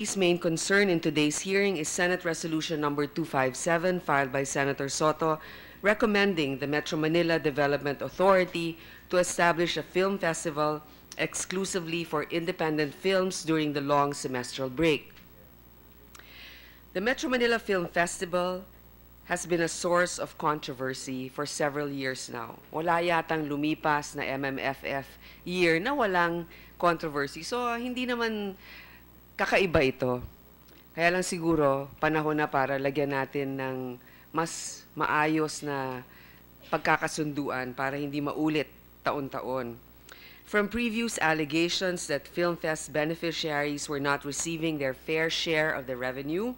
His main concern in today's hearing is Senate Resolution Number 257, filed by Senator Soto, recommending the Metro Manila Development Authority to establish a film festival exclusively for independent films during the long semestral break. The Metro Manila Film Festival has been a source of controversy for several years now. Wala yatang lumipas na MMFF year na walang controversy. So, hindi naman kakaiba ito. Kaya lang siguro, panahon na para lagyan natin ng mas maayos na pagkakasunduan para hindi maulit taon-taon. From previous allegations that FilmFest beneficiaries were not receiving their fair share of the revenue,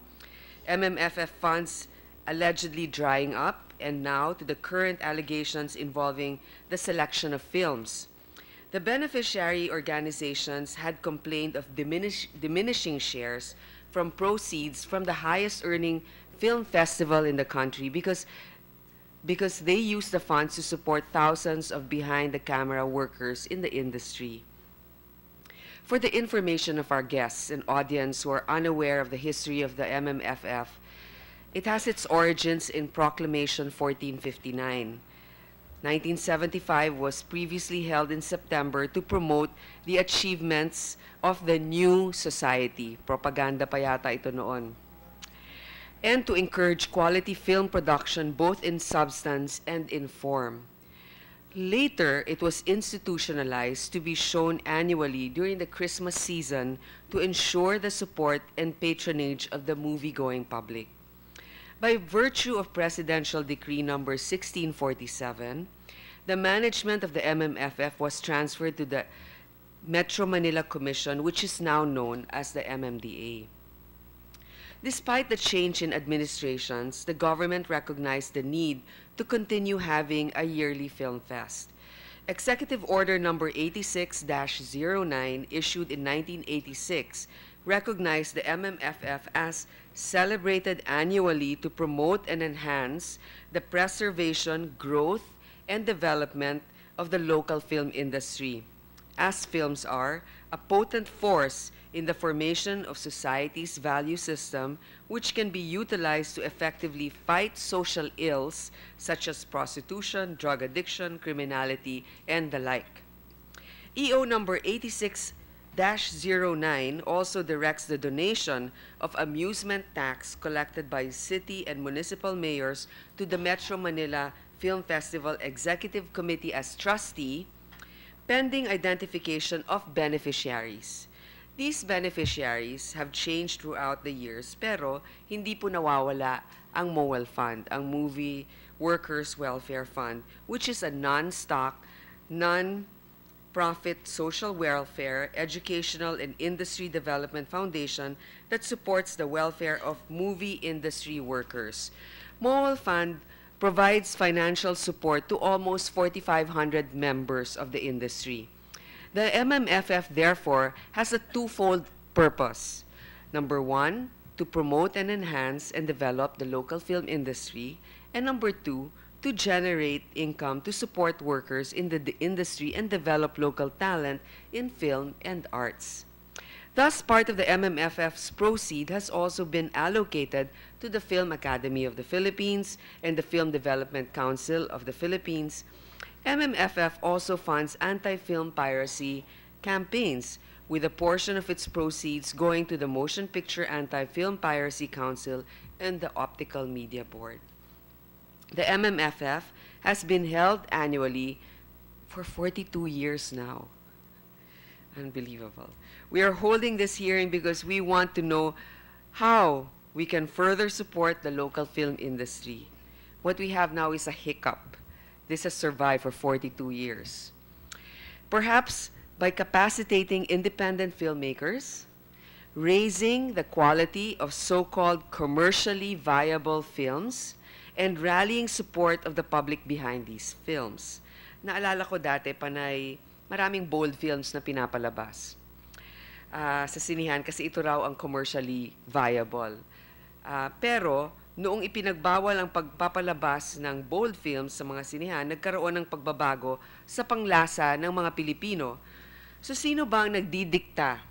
MMFF funds allegedly drying up, and now to the current allegations involving the selection of films. The beneficiary organizations had complained of diminish, diminishing shares from proceeds from the highest earning film festival in the country because, because they used the funds to support thousands of behind the camera workers in the industry. For the information of our guests and audience who are unaware of the history of the MMFF, it has its origins in Proclamation 1459 1975 was previously held in September to promote the achievements of the new society. Propaganda payata ito noon. And to encourage quality film production both in substance and in form. Later, it was institutionalized to be shown annually during the Christmas season to ensure the support and patronage of the movie-going public. By virtue of Presidential Decree Number 1647, the management of the MMFF was transferred to the Metro Manila Commission, which is now known as the MMDA. Despite the change in administrations, the government recognized the need to continue having a yearly film fest. Executive Order Number 86-09, issued in 1986, recognize the MMFF as celebrated annually to promote and enhance the preservation, growth, and development of the local film industry, as films are a potent force in the formation of society's value system, which can be utilized to effectively fight social ills such as prostitution, drug addiction, criminality, and the like. EO number 86 09 also directs the donation of amusement tax collected by city and municipal mayors to the Metro Manila Film Festival Executive Committee as trustee, pending identification of beneficiaries. These beneficiaries have changed throughout the years pero hindi po nawawala ang MOWEL Fund, ang Movie Workers Welfare Fund, which is a non-stock, non-stock Profit, social welfare, educational, and industry development foundation that supports the welfare of movie industry workers. MOAL Fund provides financial support to almost 4,500 members of the industry. The MMFF, therefore, has a twofold purpose. Number one, to promote and enhance and develop the local film industry, and number two, to generate income to support workers in the industry and develop local talent in film and arts. Thus, part of the MMFF's proceed has also been allocated to the Film Academy of the Philippines and the Film Development Council of the Philippines. MMFF also funds anti-film piracy campaigns, with a portion of its proceeds going to the Motion Picture Anti-Film Piracy Council and the Optical Media Board. The MMFF has been held annually for 42 years now. Unbelievable. We are holding this hearing because we want to know how we can further support the local film industry. What we have now is a hiccup. This has survived for 42 years. Perhaps by capacitating independent filmmakers, raising the quality of so-called commercially viable films, and rallying support of the public behind these films. Naalala ko dati, panay, maraming bold films na pinapalabas uh, sa sinihan kasi ito raw ang commercially viable. Uh, pero, noong ipinagbawal ang pagpapalabas ng bold films sa mga sinihan, nagkaroon ng pagbabago sa panglasa ng mga Pilipino. So, sino ba ang nagdidikta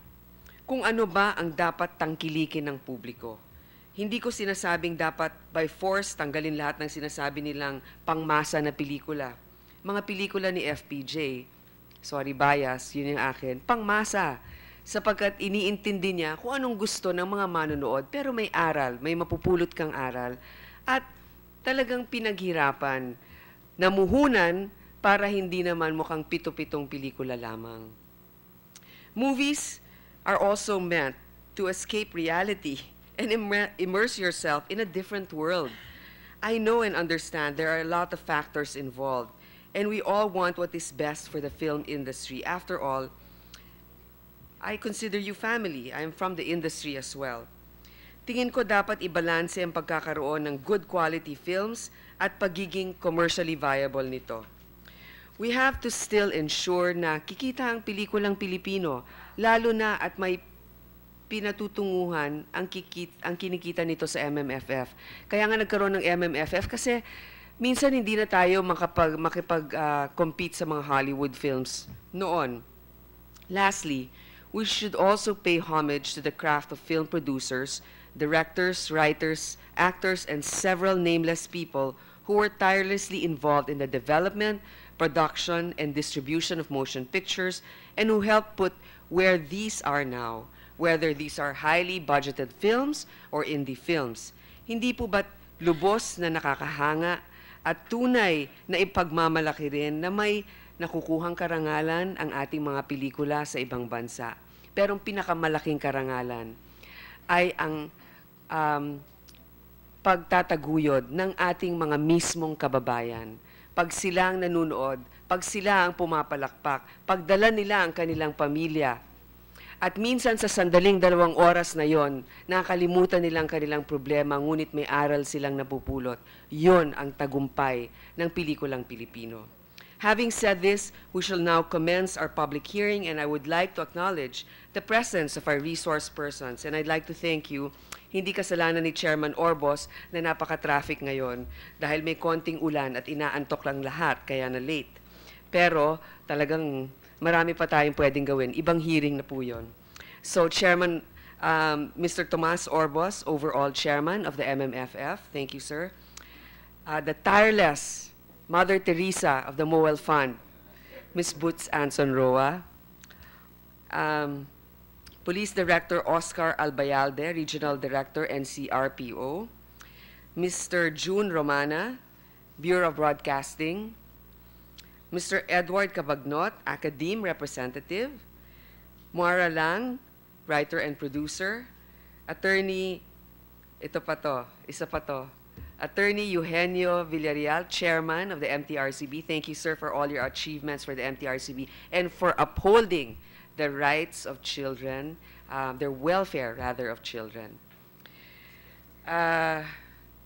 kung ano ba ang dapat tangkilikin ng publiko? hindi ko sinasabing dapat by force tanggalin lahat ng sinasabi nilang pangmasa na pelikula. Mga pelikula ni FPJ, sorry bias, yun yung akin, pangmasa. Sapagkat iniintindi niya kung anong gusto ng mga manonood, pero may aral, may mapupulot kang aral. At talagang pinaghirapan, namuhunan para hindi naman mukhang pito-pitong pelikula lamang. Movies are also meant to escape reality and immer immerse yourself in a different world. I know and understand there are a lot of factors involved, and we all want what is best for the film industry. After all, I consider you family. I'm from the industry as well. Tingin ko dapat ibalanse ang pagkakaroon ng good quality films at pagiging commercially viable nito. We have to still ensure na kikita ang pelikulang Pilipino, lalo na at may pinatutunguhan ang, kikit, ang kinikita nito sa MMFF. Kaya nga nagkaroon ng MMFF kasi minsan hindi na tayo makapag, makipag-compete ah, uh, sa mga Hollywood films noon. Lastly, we should also pay homage to the craft of film producers, directors, writers, actors, and several nameless people who were tirelessly involved in the development, production, and distribution of motion pictures, and who helped put where these are now whether these are highly budgeted films or indie films. Hindi po ba't lubos na nakakahanga at tunay na ipagmamalaki rin na may nakukuhang karangalan ang ating mga pelikula sa ibang bansa. Pero ang pinakamalaking karangalan ay ang um, pagtataguyod ng ating mga mismong kababayan. Pag sila ang nanunood, pag sila ang pumapalakpak, pagdala nila ang kanilang pamilya at minsan sa sandaling dalawang oras na yon, nakalimutan nilang kanilang problema, ngunit may aral silang napupulot. Yon ang tagumpay ng pelikulang Pilipino. Having said this, we shall now commence our public hearing and I would like to acknowledge the presence of our resource persons and I'd like to thank you. Hindi kasalanan ni Chairman Orbos na napaka-traffic ngayon dahil may konting ulan at inaantok lang lahat kaya na late. Pero talagang marami pa tayong pwedeng gawin. Ibang hearing na po yun. So, Chairman, um, Mr. Tomas Orbos, overall chairman of the MMFF, thank you, sir. Uh, the tireless Mother Teresa of the Moel Fund, Ms. Boots Anson Roa. Um, Police Director Oscar Albayalde, Regional Director, NCRPO. Mr. June Romana, Bureau of Broadcasting. Mr. Edward Cabagnot, Academe Representative, Moira Lang, writer and producer, Attorney, ito pa to, isa pa to, Attorney Eugenio Villarreal, Chairman of the MTRCB. Thank you, sir, for all your achievements for the MTRCB and for upholding the rights of children, um, their welfare, rather, of children. Uh,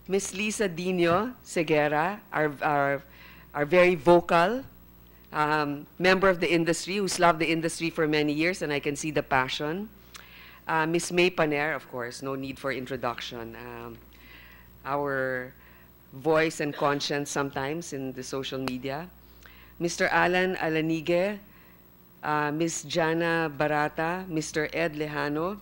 Ms. Lisa Dino Segura, our, our, our very vocal um, member of the industry who's loved the industry for many years, and I can see the passion. Uh, Ms. May Paner, of course, no need for introduction. Um, our voice and conscience sometimes in the social media. Mr. Alan Alanige, uh, Ms. Jana Barata, Mr. Ed Lejano,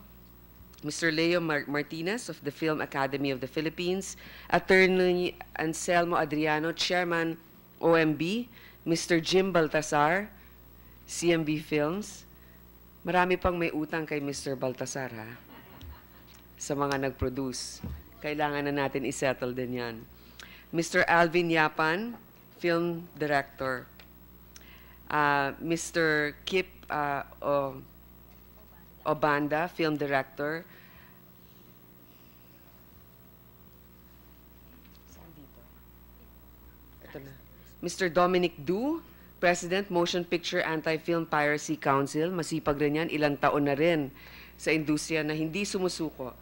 Mr. Leo Mar Martinez of the Film Academy of the Philippines, Attorney Anselmo Adriano, Chairman OMB, Mr. Jim Baltasar, CMB Films. Marami pang may utang kay Mr. Baltasar, ha? Sa mga nag-produce. Kailangan na natin isettle din yan. Mr. Alvin Yapan, Film Director. Uh, ah, Mr. Kip uh, o Obanda, Film Director. Mr. Dominic Du, President Motion Picture Anti-Film Piracy Council. Masipag rin yan, ilang taon na rin sa industriya na hindi sumusuko.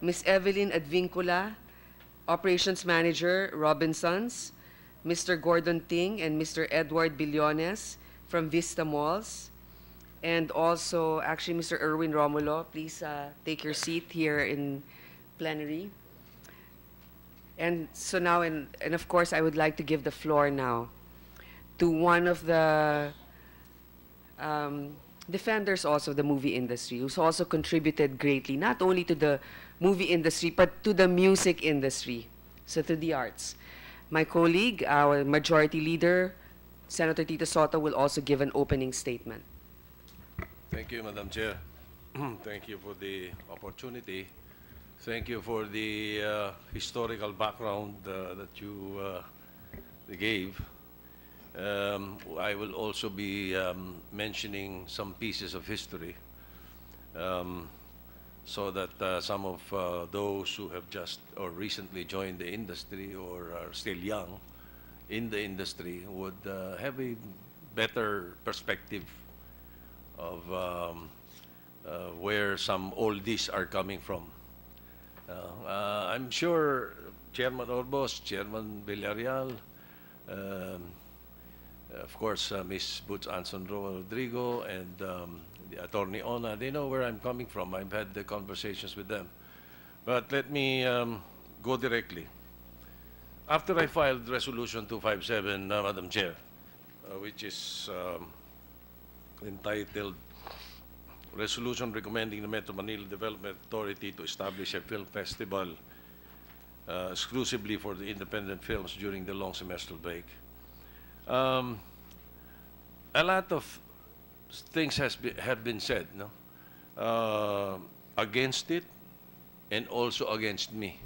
Ms. Evelyn Advincula, Operations Manager, Robinsons. Mr. Gordon Ting and Mr. Edward Billones from Vista Malls. And also, actually, Mr. Erwin Romulo, please uh, take your seat here in plenary. And so now, and, and of course, I would like to give the floor now to one of the um, defenders also of the movie industry, who's also contributed greatly, not only to the movie industry, but to the music industry, so to the arts. My colleague, our majority leader, Senator Tito Soto, will also give an opening statement. Thank you, Madam Chair. Thank you for the opportunity Thank you for the uh, historical background uh, that you uh, gave. Um, I will also be um, mentioning some pieces of history um, so that uh, some of uh, those who have just or recently joined the industry or are still young in the industry would uh, have a better perspective of um, where some oldies are coming from. Uh, I'm sure Chairman Orbos, Chairman Villarreal, um, of course, uh, eh, Ms. Boots Ansonro Rodrigo and um, the Attorney Ona, they know where I'm coming from. I've had the conversations with them. But let me um, go directly. After I filed Resolution 257, uh, Madam Chair, uh, which is um, entitled resolution recommending the Metro Manila Development Authority to establish a film festival uh, exclusively for the independent films during the long semester break. Um, a lot of things has be, have been said no? Uh, against it and also against me.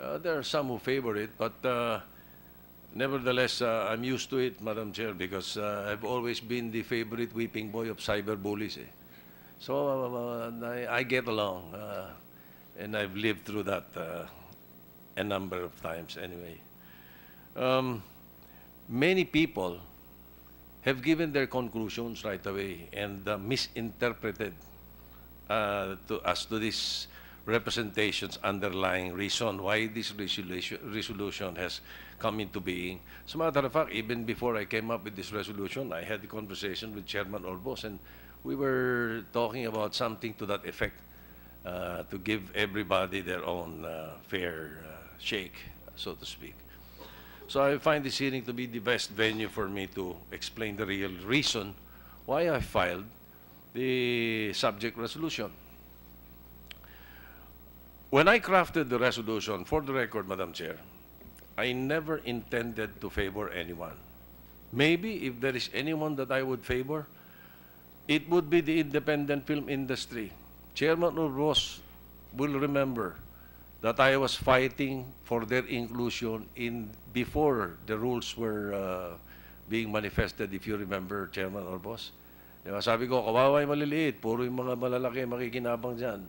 Uh, there are some who favor it, but uh, Nevertheless, uh, I'm used to it, Madam Chair, because uh, I've always been the favorite weeping boy of cyber bullies. Eh. So uh, uh, uh, I, I, get along, and I've lived through that a number of times anyway. Um, many people have given their conclusions right away and uh, misinterpreted uh, to, as to this representation's underlying reason why this resolution, resolution has come into being. As a matter of fact, even before I came up with this resolution, I had a conversation with Chairman Orbos and we were talking about something to that effect uh, to give everybody their own uh, fair uh, shake, so to speak. So I find this hearing to be the best venue for me to explain the real reason why I filed the subject resolution. When I crafted the resolution, for the record, Madam Chair, I never intended to favor anyone. Maybe if there is anyone that I would favor, it would be the independent film industry. Chairman Urros will remember that I was fighting for their inclusion in before the rules were uh, being manifested, if you remember, Chairman Orbos. Diba? Sabi ko, kawawa yung maliliit, puro yung mga malalaki makikinabang dyan.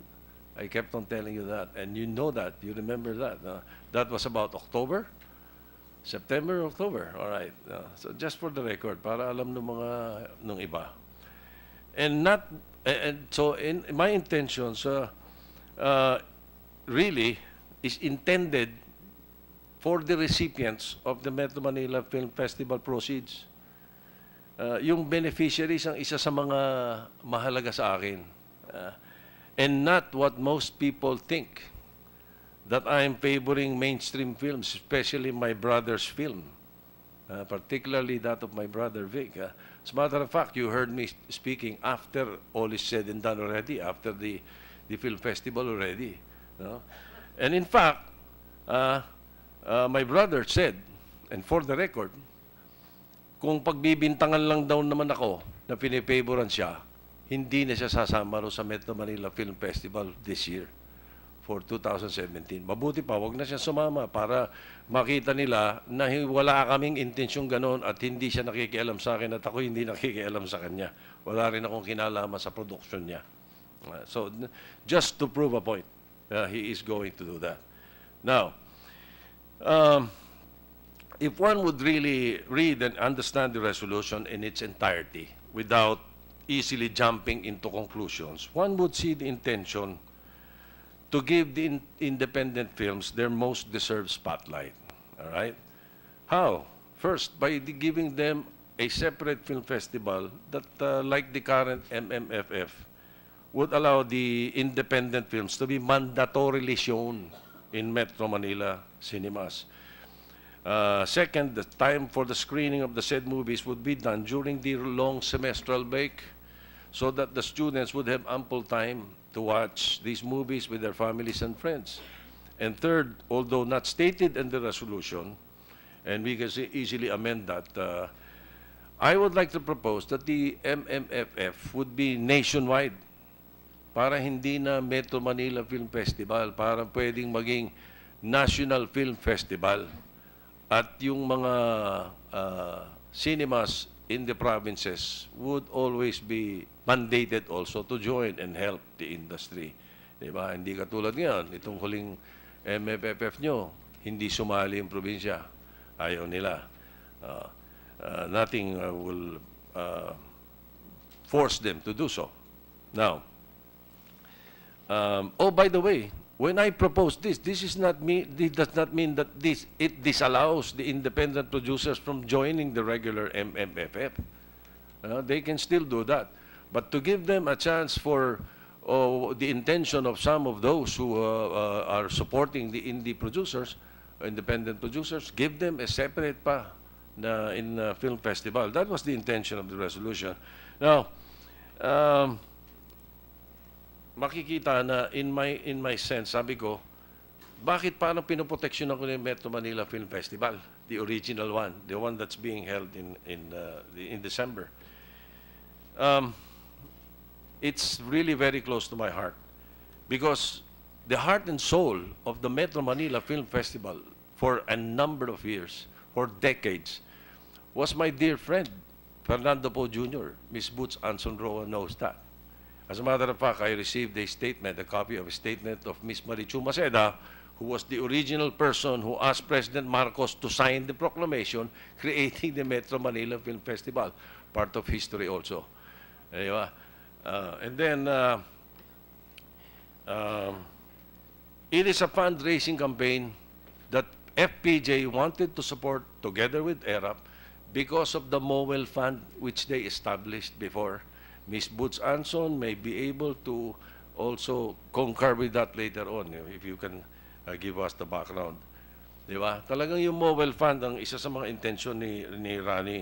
I kept on telling you that. And you know that. You remember that. Uh, that was about October? September, October. All right. Uh, so just for the record, para alam ng mga nung iba. And not, and so in my intention so uh, really, is intended for the recipients of the Metro Manila Film Festival proceeds. Uh, yung beneficiaries ang isa sa mga mahalaga sa akin. Uh, and not what most people think, that I am favoring mainstream films, especially my brother's film, uh, particularly that of my brother Vic. Uh, As a matter of fact, you heard me speaking after all is said and done already, after the, the film festival already. No? And in fact, uh, uh, my brother said, and for the record, kung pagbibintangan lang daw naman ako na pinipavoran siya, hindi na siya sasama ro sa Metro Manila Film Festival this year for 2017. Mabuti pa, wag na siya sumama para makita nila na wala kaming intensyong ganoon at hindi siya nakikialam sa akin at ako hindi nakikialam sa kanya. Wala rin akong kinalaman sa production niya. Uh, so, just to prove a point, uh, he is going to do that. Now, um, if one would really read and understand the resolution in its entirety without easily jumping into conclusions, one would see the intention to give the in independent films their most deserved spotlight. All right? How? First, by giving them a separate film festival that, uh, like the current MMFF, would allow the independent films to be mandatorily shown in Metro Manila cinemas. Uh, second, the time for the screening of the said movies would be done during the long semestral break so that the students would have ample time to watch these movies with their families and friends. And third, although not stated in the resolution, and we can easily amend that, uh, I would like to propose that the MMFF would be nationwide para hindi na Metro Manila Film Festival, para pwedeng maging National Film Festival. At yung mga uh, cinemas in the provinces would always be mandated also to join and help the industry. Diba? Hindi katulad ngayon, itong huling MFFF nyo, hindi sumali yung probinsya. Ayaw nila. Uh, uh, nothing uh, will uh, force them to do so. Now, um, oh, by the way, When I propose this, this is not me. This does not mean that this it disallows the independent producers from joining the regular MMFF. Uh, they can still do that, but to give them a chance for oh, the intention of some of those who uh, uh, are supporting the indie producers, uh, independent producers, give them a separate pa in film festival. That was the intention of the resolution. Now. Um, makikita na in my, in my sense, sabi ko, bakit paano pinoproteksyon ako ng Metro Manila Film Festival? The original one, the one that's being held in, in, uh, the, in December. Um, it's really very close to my heart because the heart and soul of the Metro Manila Film Festival for a number of years, for decades, was my dear friend, Fernando Po Jr. Miss Boots Anson Roa knows that. As a matter of fact, I received a statement, a copy of a statement of Ms. Marichu Maceda, who was the original person who asked President Marcos to sign the proclamation creating the Metro Manila Film Festival, part of history also. Diba? Uh, and then, uh, um, it is a fundraising campaign that FPJ wanted to support together with ERAP because of the MOEL fund which they established before Ms. Boots Anson may be able to also concur with that later on, if you can uh, give us the background. Di ba? Talagang yung mobile fund ang isa sa mga intensyon ni, ni Rani.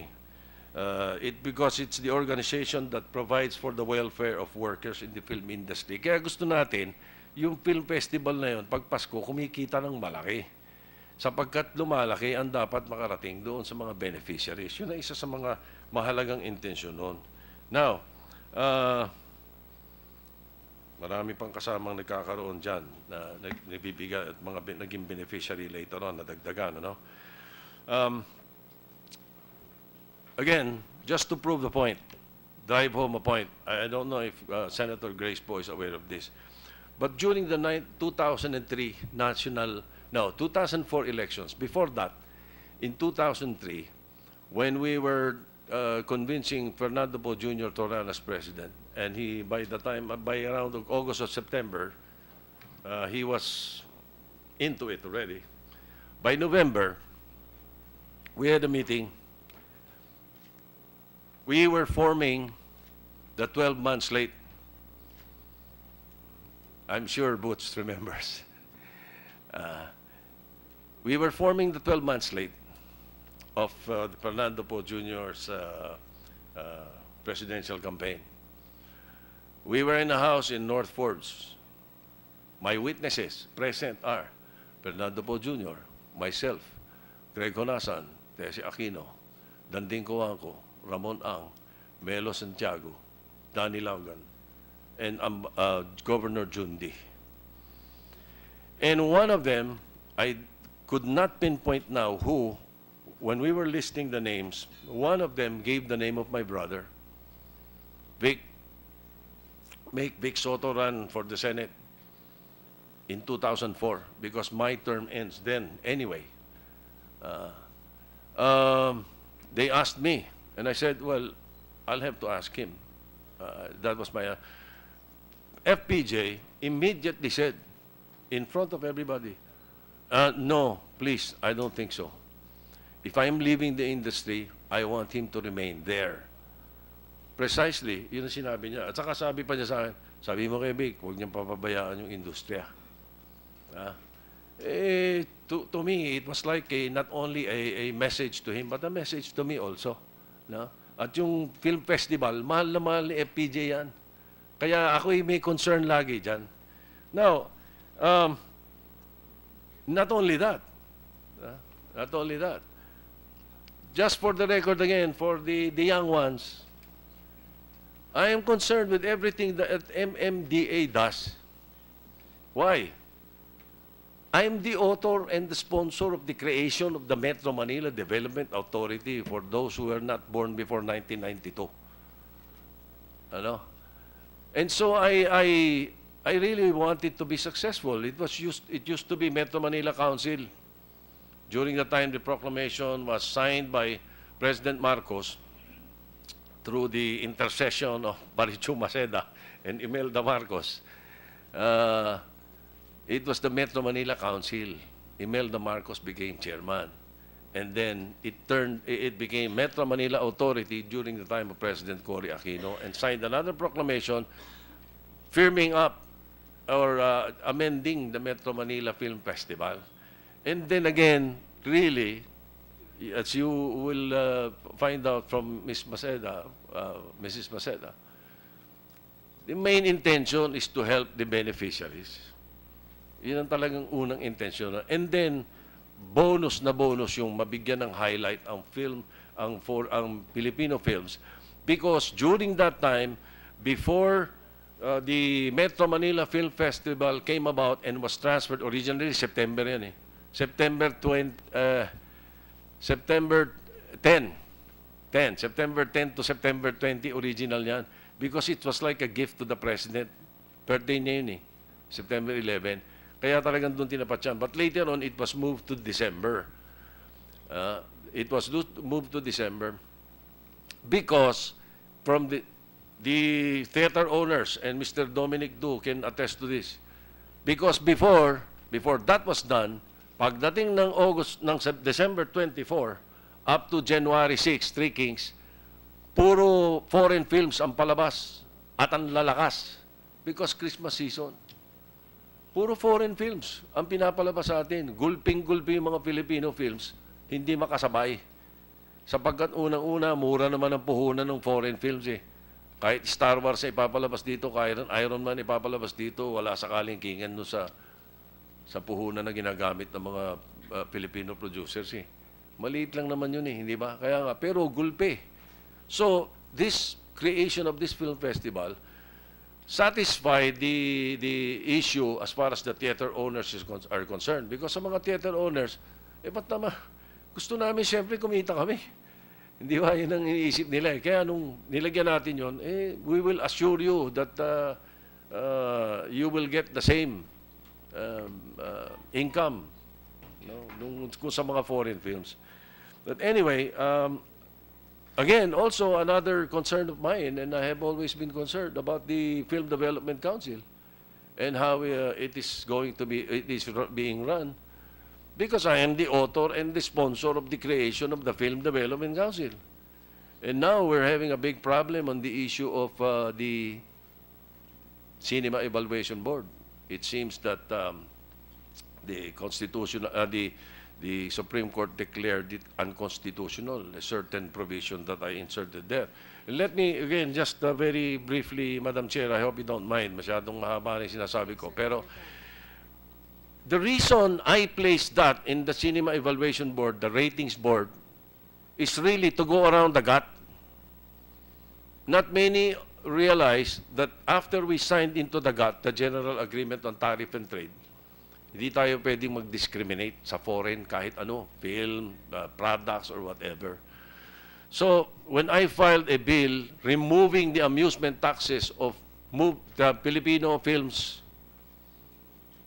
Uh, it because it's the organization that provides for the welfare of workers in the film industry. Kaya gusto natin, yung film festival na yun, pag Pasko, kumikita ng malaki. Sapagkat lumalaki ang dapat makarating doon sa mga beneficiaries. Yun ang isa sa mga mahalagang intensyon noon. Now, Uh, marami pang kasamang nagkakaroon dyan na nagbibigay at mga naging beneficiary later on, nadagdagan. Ano? Um, again, just to prove the point, drive home a point. I, I don't know if uh, Senator Grace Poe is aware of this. But during the 2003 national, no, 2004 elections, before that, in 2003, when we were Uh, convincing Fernando Po Jr. to run as president. And he, by the time, uh, by around August or September, uh, he was into it already. By November, we had a meeting. We were forming the 12 months late. I'm sure Boots remembers. Uh, we were forming the 12 months late. of uh, Fernando Poe Jr.'s uh, uh, presidential campaign. We were in a house in North Forbes. My witnesses present are Fernando Poe Jr., myself, Greg Honasan, Tessie Aquino, Danding Coanco, Ramon Ang, Melo Santiago, Danny Laugan, and um, uh, Governor Jundi. And one of them, I could not pinpoint now who when we were listing the names, one of them gave the name of my brother. Vic, make Vic Soto run for the Senate in 2004 because my term ends then anyway. Uh, um, they asked me, and I said, well, I'll have to ask him. Uh, that was my... Uh, FPJ immediately said, in front of everybody, uh, no, please, I don't think so. If I'm leaving the industry, I want him to remain there. Precisely, yun ang sinabi niya. At saka sabi pa niya sa akin, sabi mo kay Vic, huwag niyang papabayaan yung industriya. Ha? Eh, to, to me, it was like a, not only a, a message to him, but a message to me also. No? At yung film festival, mahal na mahal ni FPJ yan. Kaya ako may concern lagi dyan. Now, um, not only that, uh, not only that, just for the record again, for the, the young ones, I am concerned with everything that MMDA does. Why? I am the author and the sponsor of the creation of the Metro Manila Development Authority for those who were not born before 1992. Ano? And so I, I, I really wanted to be successful. It, was used, it used to be Metro Manila Council. During the time the proclamation was signed by President Marcos through the intercession of Barichu Maceda and Imelda Marcos, uh, it was the Metro Manila Council. Imelda Marcos became chairman. And then it turned, it became Metro Manila Authority during the time of President Cory Aquino and signed another proclamation firming up or uh, amending the Metro Manila Film Festival. And then again, really, as you will uh, find out from Ms. Maceda, uh, Mrs. Maceda, the main intention is to help the beneficiaries. Yun ang talagang unang intention. And then, bonus na bonus yung mabigyan ng highlight ang film, ang, for, ang Filipino films. Because during that time, before uh, the Metro Manila Film Festival came about and was transferred originally September yan eh. September 20, uh, eh, September 10, 10, September 10 to September 20, original yan. Because it was like a gift to the President. Birthday niya yun eh, September 11. Kaya talagang doon tinapat yan. But later on, it was moved to December. Uh, it was moved to December because from the, the theater owners, and Mr. Dominic Du can attest to this, because before, before that was done, Pagdating ng August ng December 24 up to January 6, Three Kings, puro foreign films ang palabas at ang lalakas because Christmas season. Puro foreign films ang pinapalabas sa atin. Gulping-gulping yung mga Filipino films, hindi makasabay. Sapagkat unang-una, mura naman ang puhunan ng foreign films eh. Kahit Star Wars ay ipapalabas dito, kahit Iron Man ipapalabas dito, wala sakaling kingan no sa sa puhunan na ginagamit ng mga uh, Filipino producers eh. Maliit lang naman yun eh, hindi ba? Kaya nga, pero gulpe. So, this creation of this film festival satisfied the, the issue as far as the theater owners is, are concerned. Because sa mga theater owners, eh ba't naman, gusto namin siyempre kumita kami. Hindi ba? Yun ang iniisip nila eh. Kaya nung nilagyan natin yon eh, we will assure you that uh, uh, you will get the same um, uh, income no, nung, kung sa mga foreign films. But anyway, um, again, also another concern of mine, and I have always been concerned about the Film Development Council and how uh, it is going to be, it is being run. Because I am the author and the sponsor of the creation of the Film Development Council. And now we're having a big problem on the issue of uh, the Cinema Evaluation Board it seems that um, the constitution, uh, the the Supreme Court declared it unconstitutional, a certain provision that I inserted there. Let me, again, just uh, very briefly, Madam Chair, I hope you don't mind, masyadong mahaba na sinasabi ko, pero the reason I placed that in the Cinema Evaluation Board, the ratings board, is really to go around the gut. Not many realize that after we signed into the GATT, the General Agreement on Tariff and Trade, hindi tayo pwedeng mag-discriminate sa foreign kahit ano, film, uh, products, or whatever. So, when I filed a bill removing the amusement taxes of move, the Filipino films,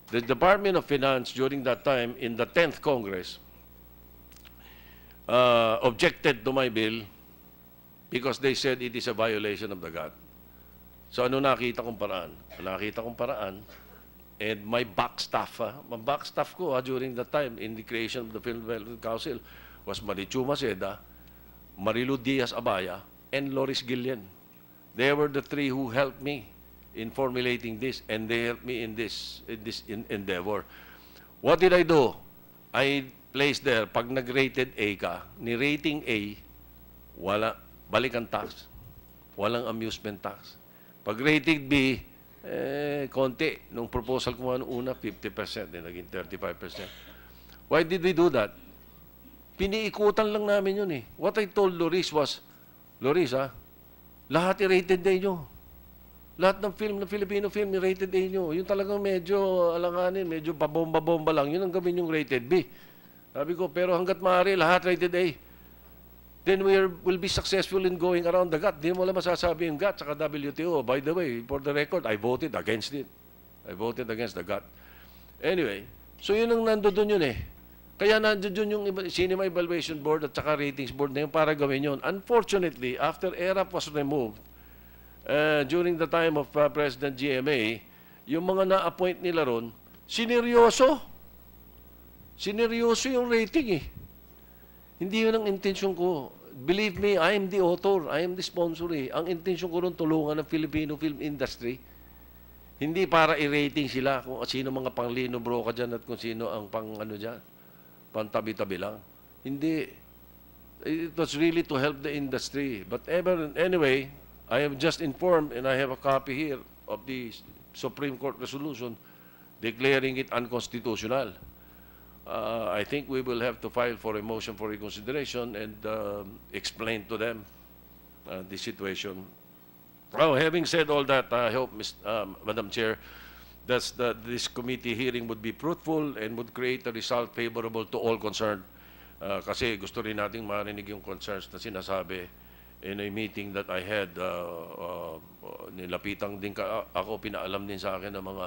the Department of Finance during that time in the 10th Congress uh, objected to my bill because they said it is a violation of the GATT. So ano nakita kong paraan? Nakita kong paraan, and my back staff, ah, my back staff ko ah, during that time in the creation of the Film Development Council was Marichu Maceda, Marilu Diaz Abaya, and Loris Gillian. They were the three who helped me in formulating this, and they helped me in this, in this in endeavor. What did I do? I placed there, pag nag-rated A ka, ni rating A, wala, balik ang tax. Walang amusement tax. Pag rated B, eh, konti. Nung proposal ko ano una, 50%, Then eh, naging 35%. Why did we do that? Piniikutan lang namin yun eh. What I told Loris was, Loris ah, lahat i-rated A nyo. Lahat ng film ng Filipino film, rated A nyo. Yung talagang medyo, alanganin, medyo babomba-bomba lang. Yun ang gawin yung rated B. Sabi ko, pero hanggat maaari, lahat rated A then we are, will be successful in going around the gut. Hindi mo lang masasabi yung gut sa WTO. By the way, for the record, I voted against it. I voted against the gut. Anyway, so yun ang nandoon yun eh. Kaya nandoon yung Cinema Evaluation Board at saka Ratings Board na yung para gawin yun. Unfortunately, after ERAP was removed, uh, during the time of uh, President GMA, yung mga na-appoint nila ron, sineryoso. Sineryoso yung rating eh. Hindi yun ang intention ko. Believe me, I am the author. I am the sponsor eh. Ang intention ko ron tulungan ng Filipino film industry. Hindi para i-rating sila kung sino mga panglino bro ka dyan at kung sino ang pang ano dyan. Pantabi-tabi lang. Hindi. It was really to help the industry. But ever, anyway, I am just informed and I have a copy here of the Supreme Court resolution declaring it unconstitutional uh, I think we will have to file for a motion for reconsideration and uh, explain to them uh, the situation. Oh, having said all that, I hope, Ms., um, Madam Chair, that's that this committee hearing would be fruitful and would create a result favorable to all concerned. Uh, kasi gusto rin nating marinig yung concerns na sinasabi in a meeting that I had, uh, uh, nilapitang din ka, ako, pinaalam din sa akin ng mga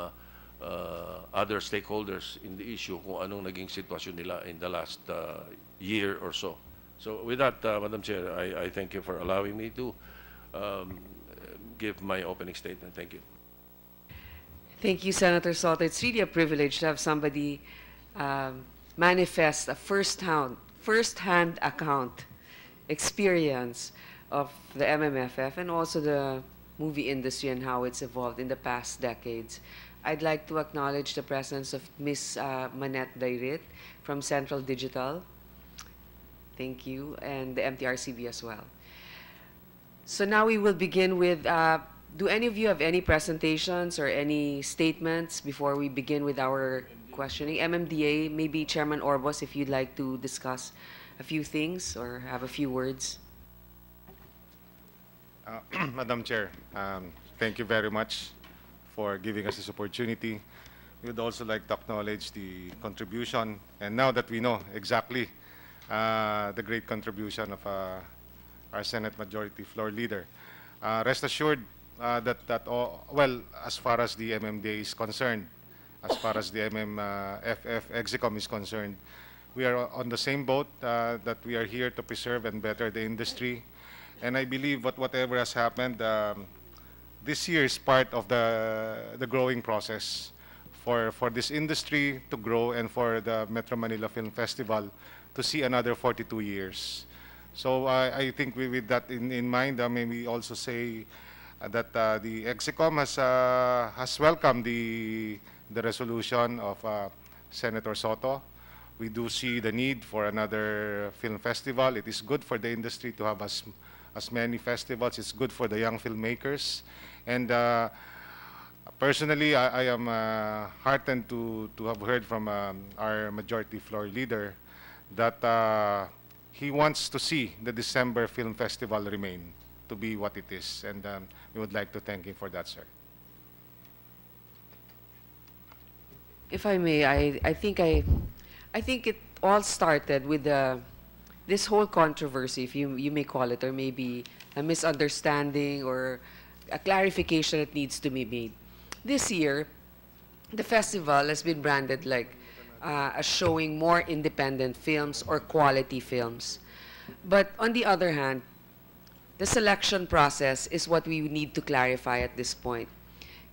uh, other stakeholders in the issue kung anong naging sitwasyon nila in the last uh, year or so. So with that, uh, Madam Chair, I, I thank you for allowing me to um, give my opening statement. Thank you. Thank you, Senator Salta. It's really a privilege to have somebody um, manifest a first-hand first-hand account experience of the MMFF and also the movie industry and how it's evolved in the past decades. I'd like to acknowledge the presence of Ms. Uh, Manette Dairit from Central Digital. Thank you, and the MTRCB as well. So now we will begin with, uh, do any of you have any presentations or any statements before we begin with our questioning? MMDA, maybe Chairman Orbos, if you'd like to discuss a few things or have a few words. Uh, Madam Chair, um, thank you very much for giving us this opportunity. We'd also like to acknowledge the contribution, and now that we know exactly uh, the great contribution of uh, our Senate Majority Floor Leader. Uh, rest assured uh, that, that all, well, as far as the MMDA is concerned, as far as the MMFF Exicom is concerned, we are on the same boat uh, that we are here to preserve and better the industry. And I believe that whatever has happened, um, this year is part of the, the growing process for, for this industry to grow and for the Metro Manila Film Festival to see another 42 years. So uh, I think we, with that in, in mind, I uh, may we also say uh, that uh, the EXICOM has, uh, has welcomed the, the resolution of uh, Senator Soto. We do see the need for another film festival. It is good for the industry to have as, as many festivals. It's good for the young filmmakers. And uh, personally, I, I am uh, heartened to, to have heard from um, our majority floor leader that uh, he wants to see the December Film Festival remain to be what it is. And um, we would like to thank him for that, sir. If I may, I, I think I, I think it all started with uh, this whole controversy, if you, you may call it, or maybe a misunderstanding or a clarification that needs to be made. This year, the festival has been branded like uh, showing more independent films or quality films. But on the other hand, the selection process is what we need to clarify at this point.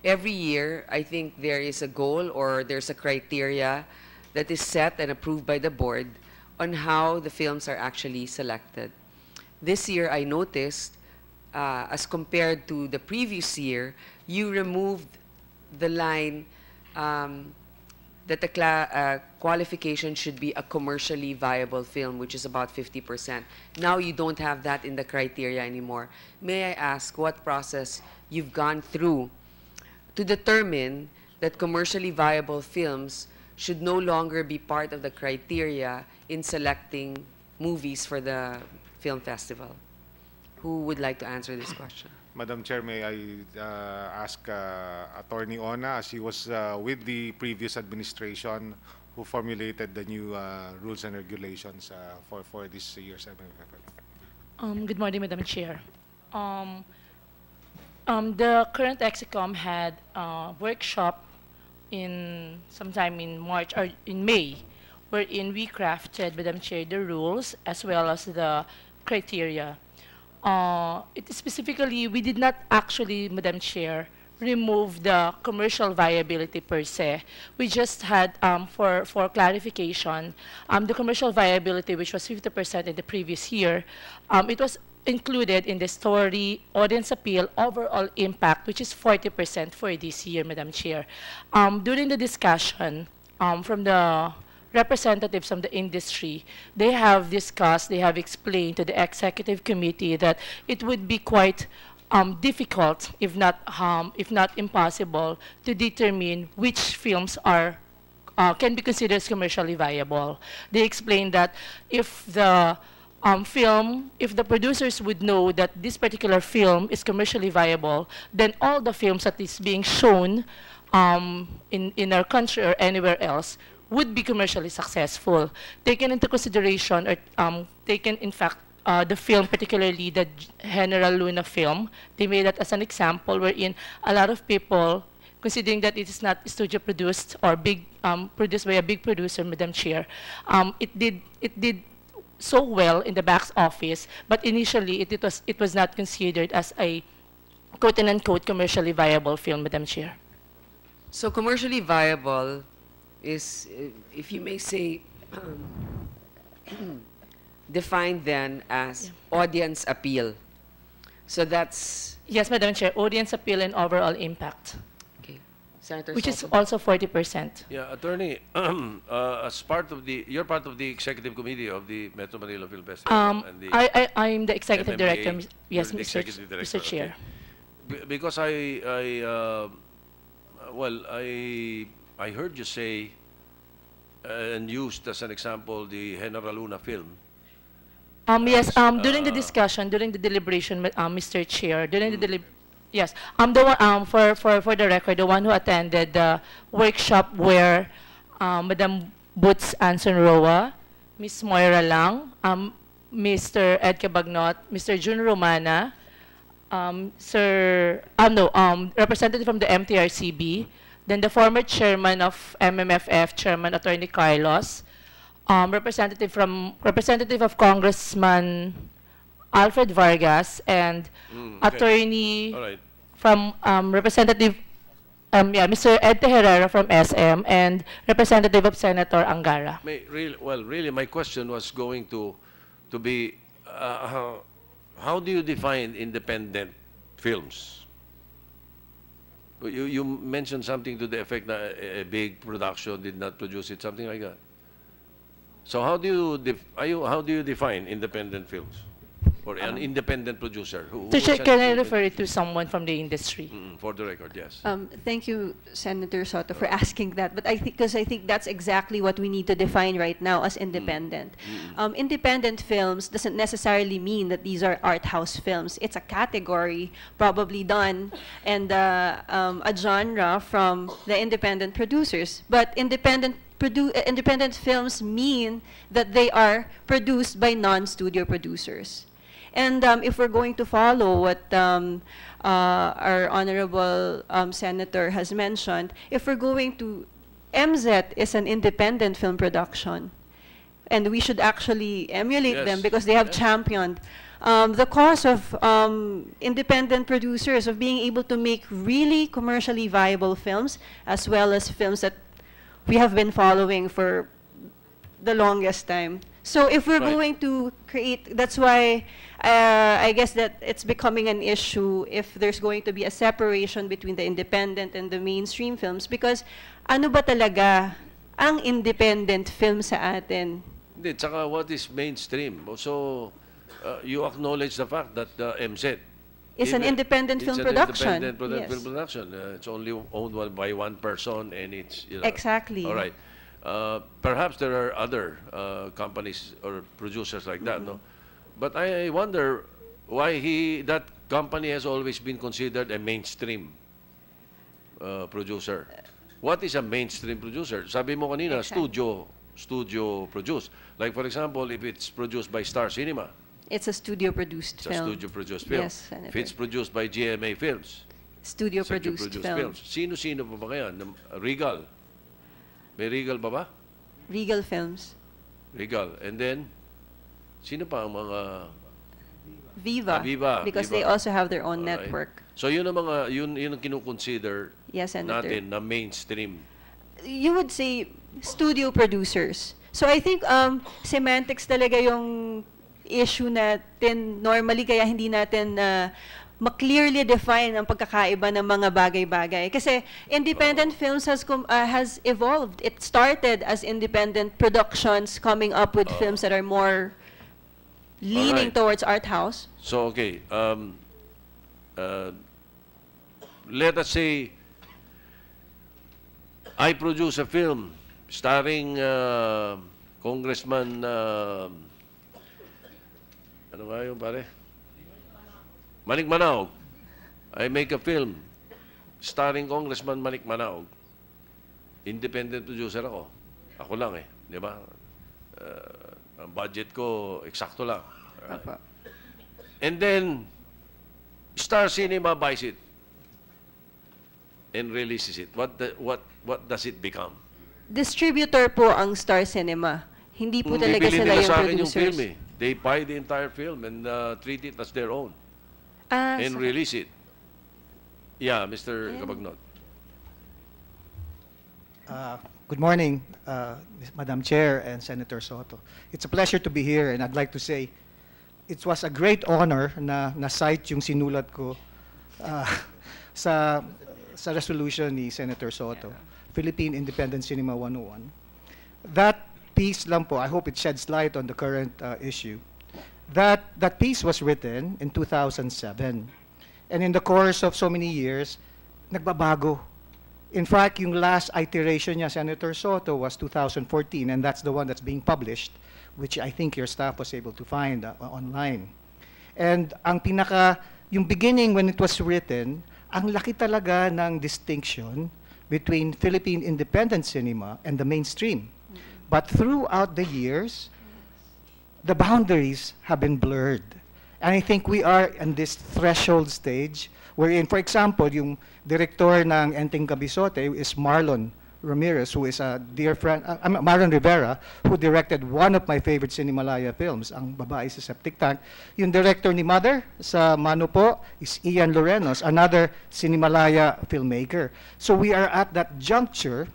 Every year, I think there is a goal or there's a criteria that is set and approved by the board on how the films are actually selected. This year, I noticed uh, as compared to the previous year, you removed the line um, that the uh, qualification should be a commercially viable film, which is about 50%. Now you don't have that in the criteria anymore. May I ask what process you've gone through to determine that commercially viable films should no longer be part of the criteria in selecting movies for the film festival? Who would like to answer this question? Madam Chair, may I uh, ask uh, Attorney Ona, as he was uh, with the previous administration who formulated the new uh, rules and regulations uh, for, for this year's MFFL? Um, good morning, Madam Chair. Um, um, the current EXICOM had a uh, workshop in sometime in March or in May, wherein we crafted, Madam Chair, the rules as well as the criteria uh, specifically, we did not actually, Madam Chair, remove the commercial viability per se. We just had, um, for, for clarification, um, the commercial viability, which was 50% in the previous year, um, it was included in the story audience appeal overall impact, which is 40% for this year, Madam Chair. Um, during the discussion um, from the representatives from the industry, they have discussed, they have explained to the executive committee that it would be quite um, difficult, if not, um, if not impossible, to determine which films are uh, can be considered as commercially viable. They explained that if the um, film, if the producers would know that this particular film is commercially viable, then all the films that is being shown um, in, in our country or anywhere else would be commercially successful. Taken into consideration, or um, taken in fact, uh, the film, particularly the General Luna film, they made that as an example wherein a lot of people, considering that it is not studio produced or big um, produced by a big producer, Madam Chair, um, it did it did so well in the box office, but initially it, it was it was not considered as a quote unquote commercially viable film, Madam Chair. So commercially viable is, uh, if you may say, um, defined then as yeah. audience appeal. So that's... Yes, Madam Chair, audience appeal and overall impact. Senator Which is also 40%. Yeah, Attorney, um, uh, as part of the, you're part of the executive committee of the Metro Manila Film Festival. Um, I, I, am the executive director, yes, Mr. Executive director, Mr. Chair. Okay. Because I, I uh, well, I I heard you say uh, and used as an example the General Luna film. Um, yes, um, during the uh, discussion, during the deliberation, uh, Mr. Chair, during mm. the hmm. deliberation, Yes, I'm the one um, for, for, for the record, the one who attended the workshop where um, Madam Boots Anson Roa, Ms. Moira Lang, um, Mr. Edke Bagnot, Mr. Jun Romana, um, Sir, um, no, um, representative from the MTRCB, then the former chairman of MMFF, Chairman Attorney Carlos, um, representative from representative of Congressman Alfred Vargas, and mm, okay. attorney right. from um, representative um, yeah, Mr. Ed Herrera from SM and representative of Senator Angara. May, really, well, really, my question was going to, to be, uh, how, how do you define independent films? You, you mentioned something to the effect that a big production did not produce it, something like that. So how do you, def, you how do you define independent films? or an independent producer? Who, who can I refer it to someone from the industry? Mm, mm, for the record, yes. Um, thank you, Senator Soto, for asking that. But I think because I think that's exactly what we need to define right now as independent. Mm, mm. Um, independent films doesn't necessarily mean that these are art house films. It's a category probably done and uh, um, a genre from the independent producers. But independent uh, independent films mean that they are produced by non-studio producers. And um, if we're going to follow what um, uh, our honorable um, senator has mentioned, if we're going to, MZ is an independent film production. And we should actually emulate yes. them because they have yes. championed um, the cause of um, independent producers of being able to make really commercially viable films as well as films that we have been following for the longest time. So if we're right. going to create, that's why uh, I guess that it's becoming an issue if there's going to be a separation between the independent and the mainstream films because ano ba talaga ang independent film sa atin? Hindi, tsaka what is mainstream? So, uh, you acknowledge the fact that the uh, MZ is an independent film an production. Independent produ yes. film production. Uh, it's only owned by one person, and it's you know, exactly all right. Uh, perhaps there are other uh, companies or producers like that, mm -hmm. no? Mm-hmm. But I wonder why he that company has always been considered a mainstream uh, producer. What is a mainstream producer? Sabi mo kanina, exactly. studio studio produced. Like for example, if it's produced by Star Cinema. It's a studio produced it's film. a studio produced film. Yes, Senator. If it's produced by GMA Films. Studio, studio produced, produced film. Sino-sino pa ba yan? Regal. May Regal ba ba? Regal Films. Regal. And then, sino pa ang mga... Viva. Ah, Viva. Because Viva. they also have their own Alright. network. So yun ang mga, yun, yun ang kinukonsider yes, natin na mainstream. You would say studio producers. So I think um, semantics talaga yung issue natin normally kaya hindi natin uh, ma-clearly define ang pagkakaiba ng mga bagay-bagay. Kasi independent wow. films has, uh, has evolved. It started as independent productions coming up with uh, films that are more leaning right. towards art house. So, okay. Um, uh, let us say I produce a film starring uh, Congressman uh, ano ba yung pare? Manik Manaog, I make a film starring Congressman Manik Manaog. Independent producer ako. Ako lang eh, di ba? Uh, ang budget ko, eksakto lang. Right. And then, Star Cinema buys it and releases it. What, the, what, what does it become? Distributor po ang Star Cinema. Hindi po hmm. talaga sila yung producers. Yung film, eh. They buy the entire film and uh, treat it as their own. Ah, and so release it. Yeah, Mr. Ayan. Uh, good morning, uh, Madam Chair and Senator Soto. It's a pleasure to be here and I'd like to say it was a great honor na na-cite yung sinulat ko uh, sa sa resolution ni Senator Soto, Philippine Independent Cinema 101. That piece lang po, I hope it sheds light on the current uh, issue. That, that piece was written in 2007. And in the course of so many years, nagbabago. In fact, yung last iteration niya, Senator Soto, was 2014, and that's the one that's being published, which I think your staff was able to find uh, online. And ang pinaka, yung beginning when it was written, ang laki talaga ng distinction between Philippine independent cinema and the mainstream. But throughout the years, the boundaries have been blurred. And I think we are in this threshold stage wherein, for example, yung director ng Enting Cabisote is Marlon Ramirez, who is a dear friend, uh, Marlon Rivera, who directed one of my favorite Cinemalaya films, Ang Babae sa Septic Tank. Yung director ni Mother sa Mano po is Ian Lorenos, another Cinemalaya filmmaker. So we are at that juncture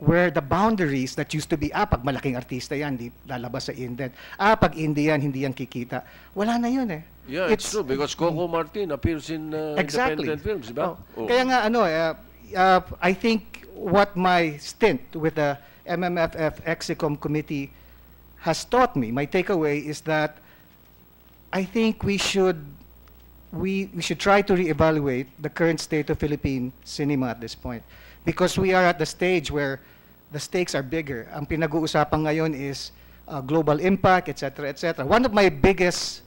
where the boundaries that used to be, ah, pag malaking artista yan, di lalabas sa Inden. Ah, pag Indie yan, hindi yan kikita. Wala na yun eh. Yeah, it's, it's true because Coco Martin appears in uh, exactly. independent films, ba? Oh. Oh. Kaya nga, ano, uh, uh, I think what my stint with the MMFF Exicom Committee has taught me, my takeaway is that I think we should we, we should try to reevaluate the current state of Philippine cinema at this point. Because we are at the stage where the stakes are bigger. Ang pinag-uusapan ngayon is uh, global impact, etc., etc. One of my biggest,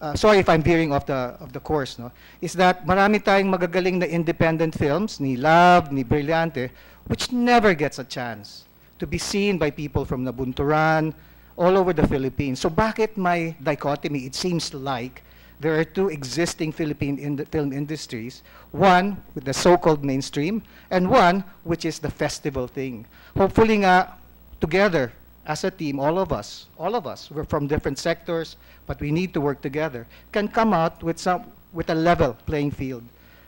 uh, sorry if I'm veering off the of the course, no, is that marami tayong magagaling na independent films ni Love, ni Brillante, which never gets a chance to be seen by people from Nabunturan, all over the Philippines. So bakit my dichotomy? It seems like there are two existing Philippine in film industries, one with the so-called mainstream, and one which is the festival thing. Hopefully nga, together, as a team, all of us, all of us, we're from different sectors, but we need to work together, can come out with, some, with a level playing field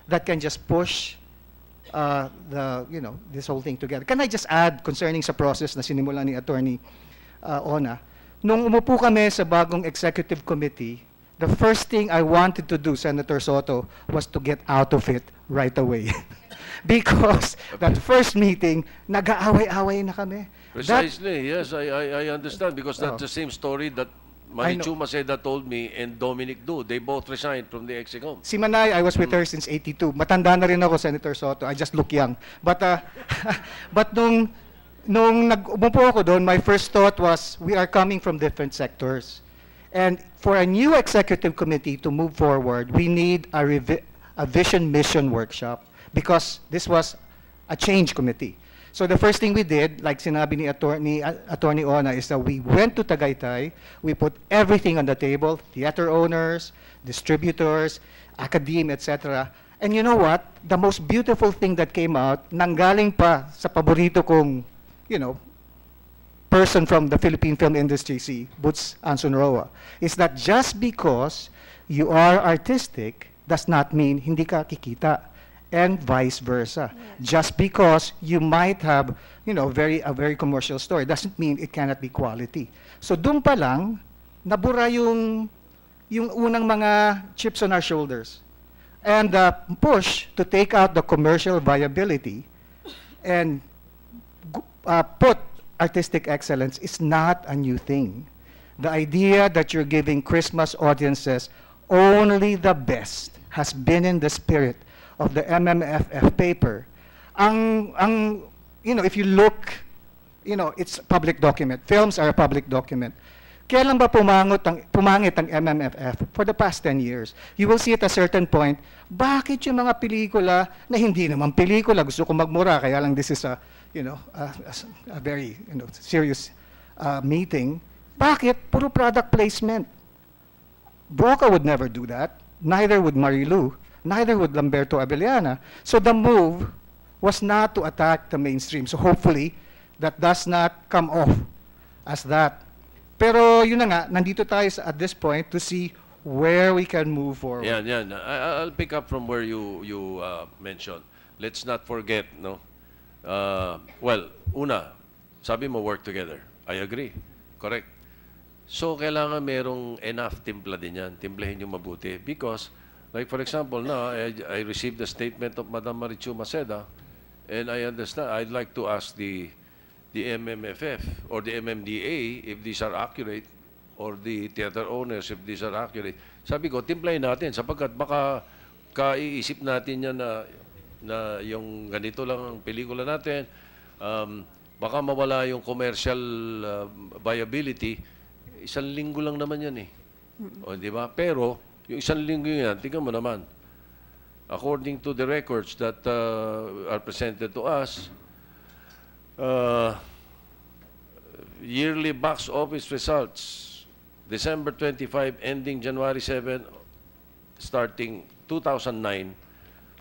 that can just push uh, the, you know, this whole thing together. Can I just add concerning sa process na sinimulan ni Attorney uh, Ona? Nung umupo kami sa bagong executive committee, the first thing I wanted to do, Senator Soto, was to get out of it right away. because that first meeting, nag-aaway-away na kami. Precisely, that, yes, I, I, I understand because that's oh. the same story that Marichu Maceda told me and Dominic Du. They both resigned from the Exicom. Si Manay, I was with mm. her since 82. Matanda na rin ako, Senator Soto. I just look young. But, uh, but nung, nung nag-umupo ako doon, my first thought was, we are coming from different sectors. And for a new executive committee to move forward, we need a, a vision mission workshop because this was a change committee. So the first thing we did, like sinabi ni Attorney, uh, Attorney Ona, is that we went to Tagaytay, we put everything on the table, theater owners, distributors, academe, etc. And you know what? The most beautiful thing that came out, nanggaling pa sa paborito kong, you know, person from the Philippine film industry, si Boots Ansunroa, is that just because you are artistic does not mean hindi ka kikita and vice versa. Yes. Just because you might have, you know, very a very commercial story doesn't mean it cannot be quality. So doon pa lang nabura yung yung unang mga chips on our shoulders and the uh, push to take out the commercial viability and uh, put artistic excellence is not a new thing. The idea that you're giving Christmas audiences only the best has been in the spirit of the MMFF paper. Ang, ang, you know, if you look, you know, it's a public document. Films are a public document. Kailan ba pumangot ang, pumangit ang MMFF? For the past 10 years. You will see at a certain point, bakit yung mga pelikula na hindi naman pelikula, gusto ko magmura, kaya lang this is a you know, a, a, a very you know, serious uh, meeting. Bakit? Puro product placement. Broca would never do that. Neither would Marilu. Neither would Lamberto Abellana. So the move was not to attack the mainstream. So hopefully, that does not come off as that. Pero yun na nga, nandito tayo sa, at this point to see where we can move forward. Yeah, yeah. I, I'll pick up from where you you uh, mentioned. Let's not forget, no, Uh, well, una, sabi mo work together. I agree. Correct. So, kailangan merong enough timpla din yan. Timplahin yung mabuti. Because, like for example, now, I, eh, I received the statement of Madam Marichu Maceda and I understand, I'd like to ask the the MMFF or the MMDA if these are accurate or the theater owners if these are accurate. Sabi ko, timplahin natin sapagkat baka kaiisip natin yan na na yung ganito lang ang pelikula natin, um, baka mawala yung commercial uh, viability, isang linggo lang naman yan eh. Mm-hmm. O, di ba? Pero, yung isang linggo yan, tingnan mo naman, according to the records that uh, are presented to us, uh, yearly box office results, December 25 ending January 7 starting 2009,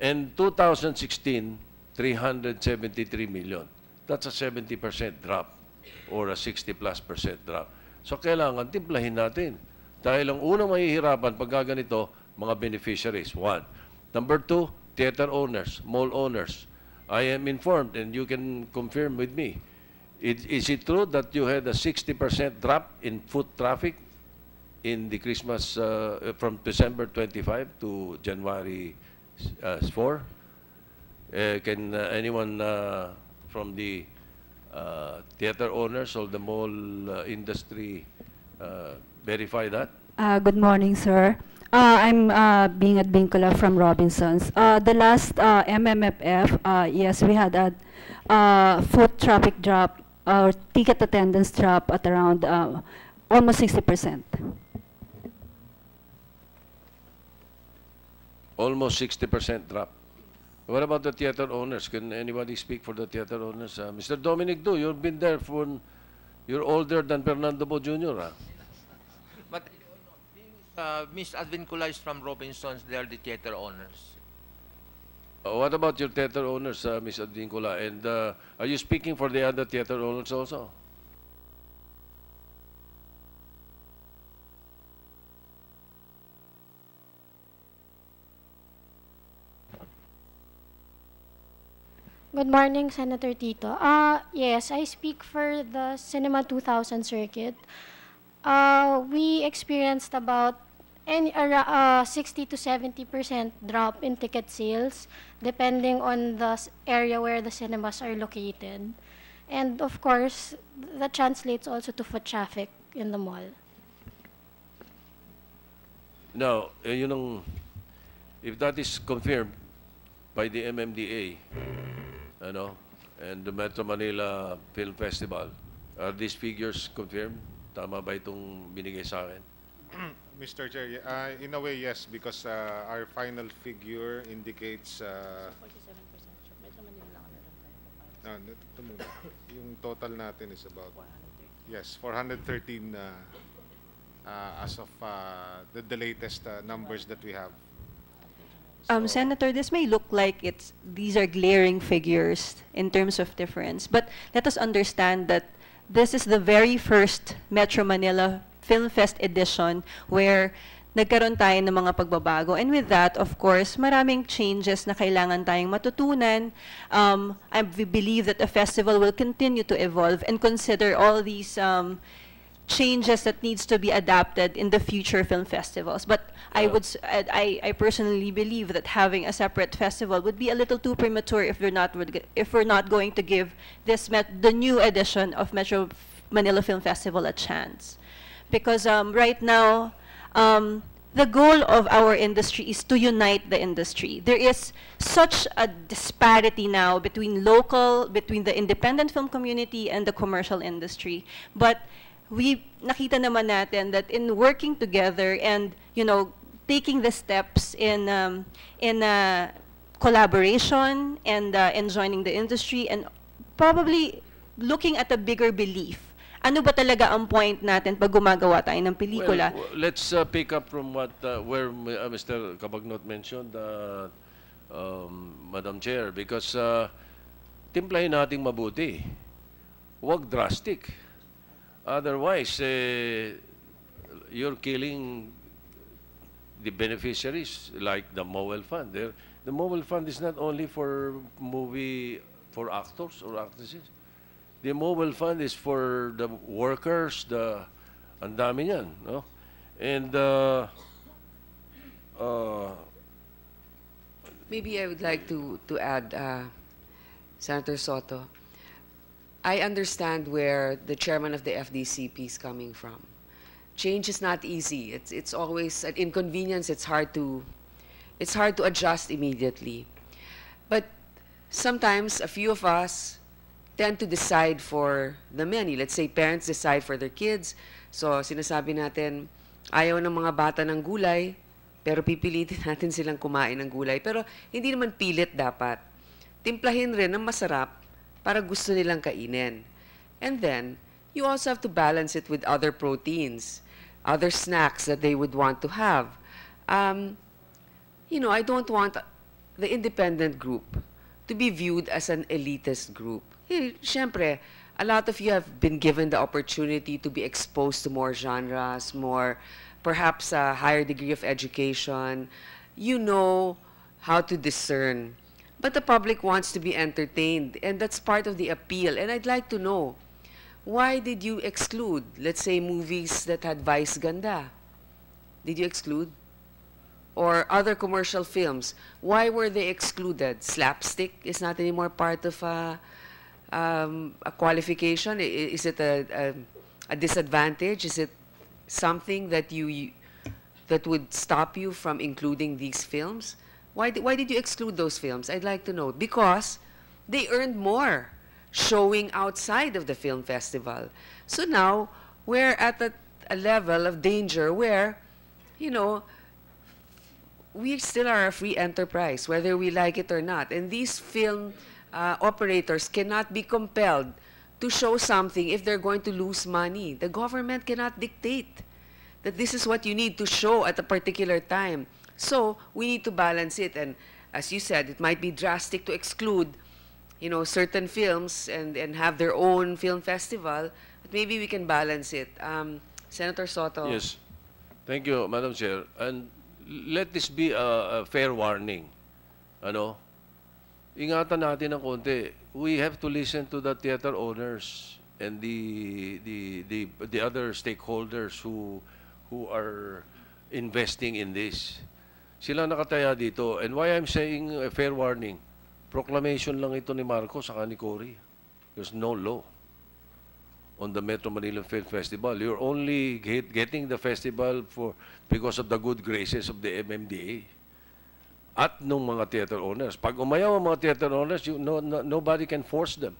And 2016, 373 million. That's a 70% drop or a 60 plus percent drop. So kailangan timplahin natin. Dahil ang unang mahihirapan pag ganito, mga beneficiaries, one. Number two, theater owners, mall owners. I am informed and you can confirm with me. It, is it true that you had a 60% drop in foot traffic in the Christmas uh, from December 25 to January uh, for. Uh, can uh, anyone uh, from the uh, theater owners or the mall uh, industry uh, verify that? good morning, sir. I'm being at Bincula from Robinson's. the last MMFF, yes, we had a foot traffic drop or ticket attendance drop at around almost 60 percent. almost 60% drop. What about the theater owners? Can anybody speak for the theater owners? Uh, Mr. Dominic Du, you've been there for, you're older than Fernando Bo Jr. Huh? Ah. But uh, Ms. Advincula is from Robinson's, are the theater owners. Uh, what about your theater owners, uh, Ms. Advincula? And uh, are you speaking for the other theater owners also? Good morning, Senator Tito. Uh, yes, I speak for the Cinema 2000 circuit. Uh, we experienced about any, uh, ah, 60 to 70% drop in ticket sales, depending on the area where the cinemas are located. And of course, that translates also to foot traffic in the mall. Now, eh, yun ang, if that is confirmed by the MMDA, ano, and the Metro Manila Film Festival. Are these figures confirmed? Tama ba itong binigay sa akin? Mr. Chair, uh, in a way, yes, because uh, our final figure indicates... Uh, so 47% ah, Yung total natin is about... 413. Yes, 413 uh, uh, as of uh, the, the latest uh, numbers that we have. Um, so, Senator, this may look like it's these are glaring figures in terms of difference, but let us understand that this is the very first Metro Manila Film Fest edition where nagkaroon tayo ng mga pagbabago. And with that, of course, maraming changes na kailangan tayong matutunan. Um, I believe that the festival will continue to evolve and consider all these um, changes that needs to be adapted in the future film festivals. But yeah. I would, uh, I, I personally believe that having a separate festival would be a little too premature if we're not, if we're not going to give this met, the new edition of Metro Manila Film Festival a chance, because um, right now. Um, the goal of our industry is to unite the industry. There is such a disparity now between local, between the independent film community and the commercial industry. But we nakita naman natin that in working together and you know taking the steps in um, in uh, collaboration and uh, and joining the industry and probably looking at a bigger belief. Ano ba talaga ang point natin pag gumagawa tayo ng pelikula? Well, let's uh, pick up from what uh, where uh, Mr. Kabagnot mentioned uh, um, Madam Chair because uh, timplahin nating mabuti. Huwag drastic Otherwise, eh, you're killing the beneficiaries like the mobile Fund. They're, the mobile Fund is not only for movie, for actors or actresses. The mobile Fund is for the workers, the, ang no? And, uh, uh, Maybe I would like to, to add, uh, Senator Soto, I understand where the chairman of the FDCP is coming from. Change is not easy. It's, it's always an inconvenience. It's hard to, it's hard to adjust immediately. But sometimes a few of us tend to decide for the many. Let's say parents decide for their kids. So sinasabi natin, ayaw ng mga bata ng gulay, pero pipilitin natin silang kumain ng gulay. Pero hindi naman pilit dapat. Timplahin rin ng masarap para gusto nilang kainin. And then, you also have to balance it with other proteins, other snacks that they would want to have. Um, you know, I don't want the independent group to be viewed as an elitist group. Hey, a lot of you have been given the opportunity to be exposed to more genres, more, perhaps a higher degree of education. You know how to discern but the public wants to be entertained, and that's part of the appeal. And I'd like to know, why did you exclude, let's say, movies that had Vice Ganda? Did you exclude? Or other commercial films? Why were they excluded? Slapstick is not anymore part of a, uh, um, a qualification. Is it a, a, a, disadvantage? Is it something that you that would stop you from including these films? Why, did, why did you exclude those films? I'd like to know. Because they earned more showing outside of the film festival. So now we're at a, a level of danger where, you know, we still are a free enterprise, whether we like it or not. And these film uh, operators cannot be compelled to show something if they're going to lose money. The government cannot dictate that this is what you need to show at a particular time. So we need to balance it. And as you said, it might be drastic to exclude, you know, certain films and, and have their own film festival. But maybe we can balance it. Um, Senator Soto. Yes. Thank you, Madam Chair. And let this be a, a fair warning. Ano? Ingatan natin ng konti. We have to listen to the theater owners and the the the, the other stakeholders who who are investing in this. Sila nakataya dito. And why I'm saying a uh, fair warning, proclamation lang ito ni Marcos sa ni Cory. There's no law on the Metro Manila Film Festival. You're only get, getting the festival for because of the good graces of the MMDA at ng mga theater owners. Pag umayaw ang mga theater owners, you, no, no, nobody can force them.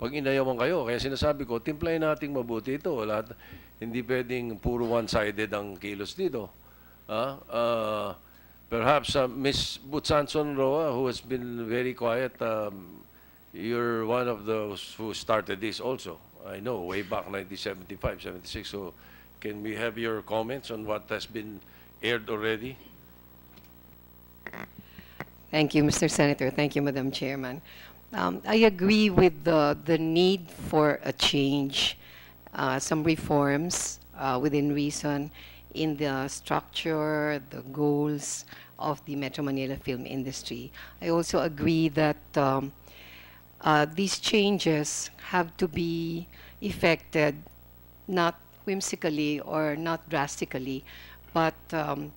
Pag inayawan kayo, kaya sinasabi ko, timplayin natin mabuti ito. Lahat, hindi pwedeng puro one-sided ang kilos dito Uh, uh, perhaps uh, Ms. Butsanson Roa, who has been very quiet, um, you're one of those who started this also. I know, way back 1975, 76. So can we have your comments on what has been aired already? Thank you, Mr. Senator. Thank you, Madam Chairman. Um, I agree with the, the need for a change, uh, some reforms uh, within reason, in the structure, the goals of the Metro Manila film industry. I also agree that um, uh, these changes have to be effected not whimsically or not drastically, but um,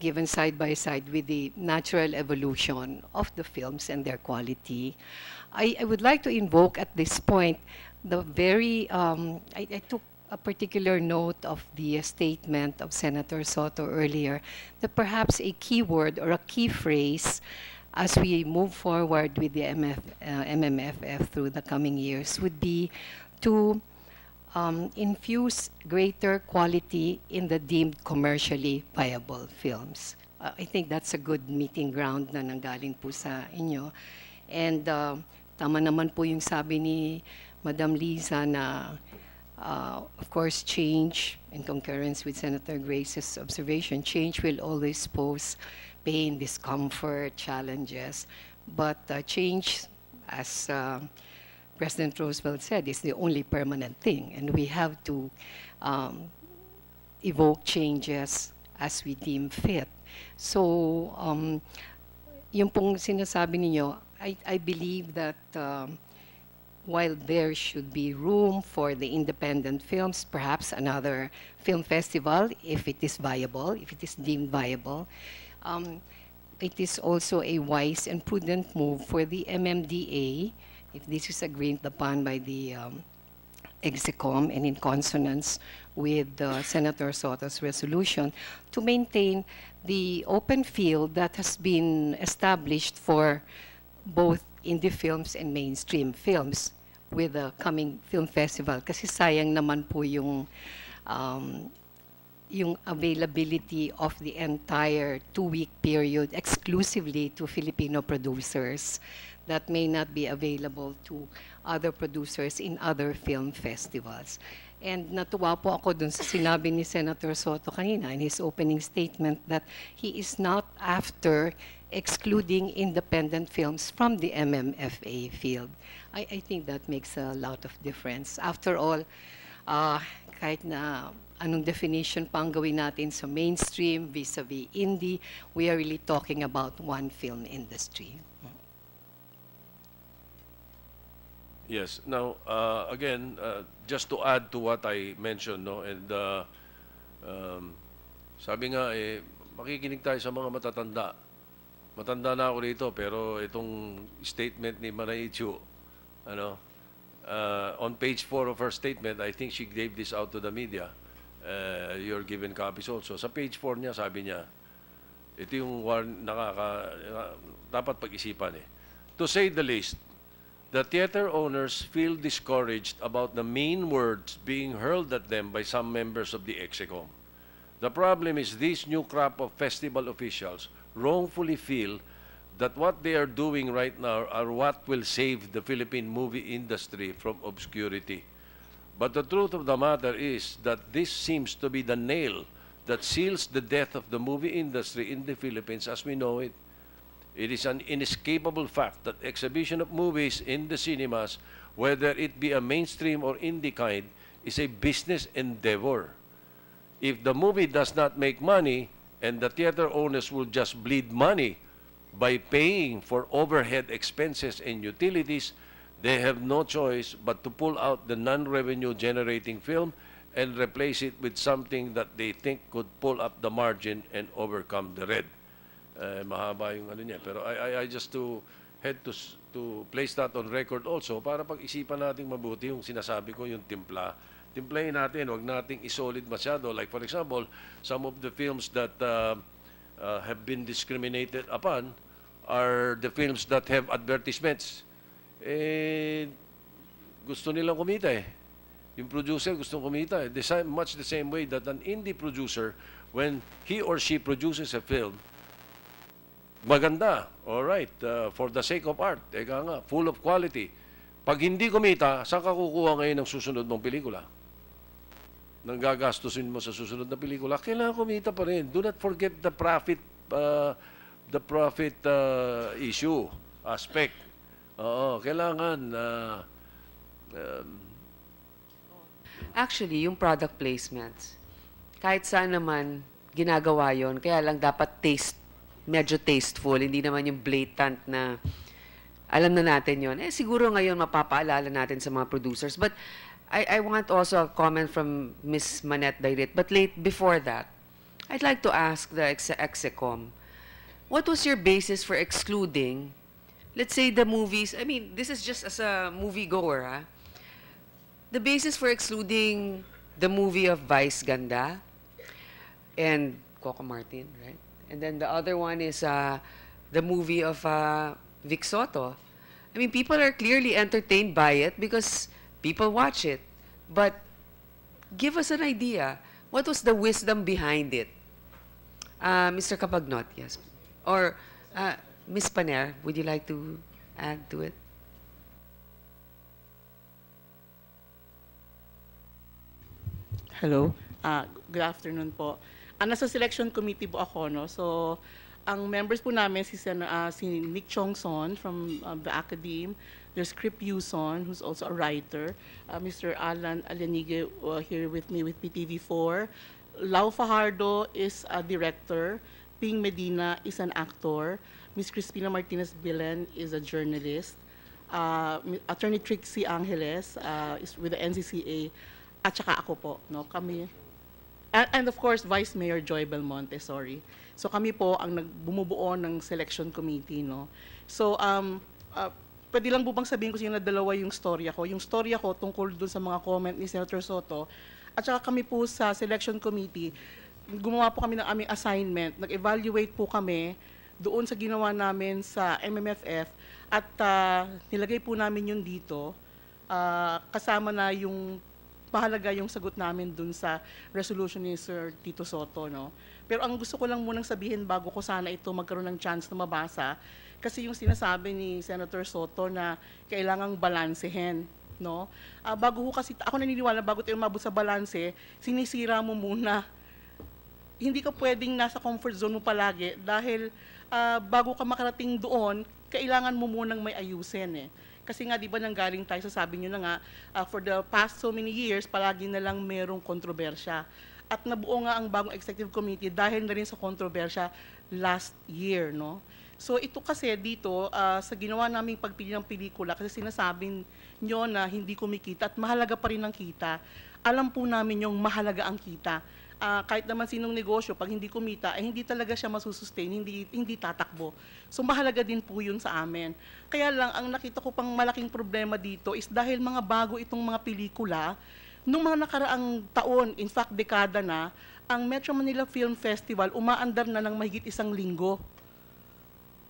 given side by side with the natural evolution of the films and their quality. I, I would like to invoke at this point the very, um, I, I, took a particular note of the statement of Senator Soto earlier that perhaps a keyword or a key phrase as we move forward with the MF, uh, MMFF through the coming years would be to um, infuse greater quality in the deemed commercially viable films. Uh, I think that's a good meeting ground na nanggaling po sa inyo. And uh, tama naman po yung sabi ni Madam Lisa na Uh, of course, change, in concurrence with Senator Grace's observation, change will always pose pain, discomfort, challenges. But uh, change, as uh, President Roosevelt said, is the only permanent thing. And we have to um, evoke changes as we deem fit. So, um, yung pong sinasabi ninyo, I, I believe that um, while there should be room for the independent films, perhaps another film festival if it is viable, if it is deemed viable, um, it is also a wise and prudent move for the MMDA, if this is agreed upon by the um, and in consonance with uh, Senator Soto's resolution, to maintain the open field that has been established for both indie films and mainstream films with the coming film festival. Kasi sayang naman po yung, um, yung availability of the entire two-week period exclusively to Filipino producers that may not be available to other producers in other film festivals. And natuwa po ako dun sa sinabi ni Senator Soto kanina in his opening statement that he is not after excluding independent films from the MMFA field. I, I think that makes a lot of difference. After all, uh, kahit na anong definition pa ang gawin natin sa mainstream vis-a-vis -vis indie, we are really talking about one film industry. Yes. Now, uh, again, uh, just to add to what I mentioned, no, and uh, um, sabi nga, eh, makikinig tayo sa mga matatanda matanda na ako rito pero itong statement ni Manay ano, uh, on page 4 of her statement, I think she gave this out to the media. Uh, you're given copies also. Sa page 4 niya, sabi niya, ito yung warn, nakaka, uh, dapat pag-isipan eh. To say the least, the theater owners feel discouraged about the mean words being hurled at them by some members of the execom. The problem is this new crop of festival officials wrongfully feel that what they are doing right now are what will save the Philippine movie industry from obscurity. But the truth of the matter is that this seems to be the nail that seals the death of the movie industry in the Philippines as we know it. It is an inescapable fact that exhibition of movies in the cinemas, whether it be a mainstream or indie kind, is a business endeavor. If the movie does not make money, and the theater owners will just bleed money by paying for overhead expenses and utilities, they have no choice but to pull out the non-revenue generating film and replace it with something that they think could pull up the margin and overcome the red. Uh, eh, mahaba yung ano niya. Pero I, I, I just to had to, to place that on record also para pag-isipan natin mabuti yung sinasabi ko, yung timpla, timplahin natin, wag nating isolid masyado. Like for example, some of the films that uh, uh, have been discriminated upon are the films that have advertisements. Eh, gusto nilang kumita eh. Yung producer gusto kumita eh. The same, much the same way that an indie producer, when he or she produces a film, maganda, all right, uh, for the sake of art, eka nga, full of quality. Pag hindi kumita, saan ka kukuha ngayon ng susunod mong pelikula? ng gagastusin mo sa susunod na pelikula, kailangan kumita pa rin. Do not forget the profit uh, the profit uh, issue aspect. Oo, kailangan uh, um, Actually, yung product placements, kahit saan naman ginagawa yon kaya lang dapat taste, medyo tasteful, hindi naman yung blatant na alam na natin yon Eh, siguro ngayon mapapaalala natin sa mga producers. But I, I want also a comment from Ms. Manette Dairit. But late before that, I'd like to ask the ex execom, what was your basis for excluding, let's say the movies, I mean, this is just as a movie goer, Huh? Ah, the basis for excluding the movie of Vice Ganda and Coco Martin, right? And then the other one is uh, the movie of uh, Vic Soto. I mean, people are clearly entertained by it because people watch it. But give us an idea. What was the wisdom behind it? Uh, Mr. Capagnot, yes. Or uh, Ms. Paner, would you like to add to it? Hello. Uh, good afternoon po. Uh, nasa selection committee po ako, no? So, ang members po namin, si, Sen uh, si Nick Chongson from uh, the academe, There's Crip Yuson, who's also a writer. Uh, Mr. Alan Alenige uh, here with me with PTV4. Lau Fajardo is a director. Ping Medina is an actor. Ms. Cristina Martinez Bilen is a journalist. Uh, Attorney Trixie Angeles uh, is with the NCCA. At saka ako po, no, kami. And, and of course, Vice Mayor Joy Belmonte, sorry. So kami po ang nagbumubuo ng selection committee, no. So um, uh, pwede lang po bang sabihin ko sa na dalawa yung storya ko? Yung storya ko tungkol doon sa mga comment ni Senator Soto, at saka kami po sa selection committee, gumawa po kami ng aming assignment, nag-evaluate po kami doon sa ginawa namin sa MMFF at uh, nilagay po namin yun dito uh, kasama na yung mahalaga yung sagot namin doon sa resolution ni Sir Tito Soto. No? Pero ang gusto ko lang munang sabihin bago ko sana ito magkaroon ng chance na mabasa kasi yung sinasabi ni Senator Soto na kailangang balansehin no? Uh, bago ho kasi, ako naniniwala, bago tayo umabot sa balanse, sinisira mo muna. Hindi ka pwedeng nasa comfort zone mo palagi dahil uh, bago ka makarating doon, kailangan mo munang may ayusin eh. Kasi nga, di ba nang galing tayo, sasabi niyo na nga, uh, for the past so many years, palagi na lang merong kontrobersya. At nabuo nga ang bagong executive committee dahil na rin sa kontrobersya last year, no? So ito kasi dito, uh, sa ginawa naming pagpili ng pelikula, kasi sinasabi nyo na hindi kumikita at mahalaga pa rin ang kita, alam po namin yung mahalaga ang kita. Uh, kahit naman sinong negosyo, pag hindi kumita, eh, hindi talaga siya masusustain, hindi, hindi tatakbo. So mahalaga din po yun sa amin. Kaya lang, ang nakita ko pang malaking problema dito is dahil mga bago itong mga pelikula, nung mga nakaraang taon, in fact, dekada na, ang Metro Manila Film Festival umaandar na ng mahigit isang linggo.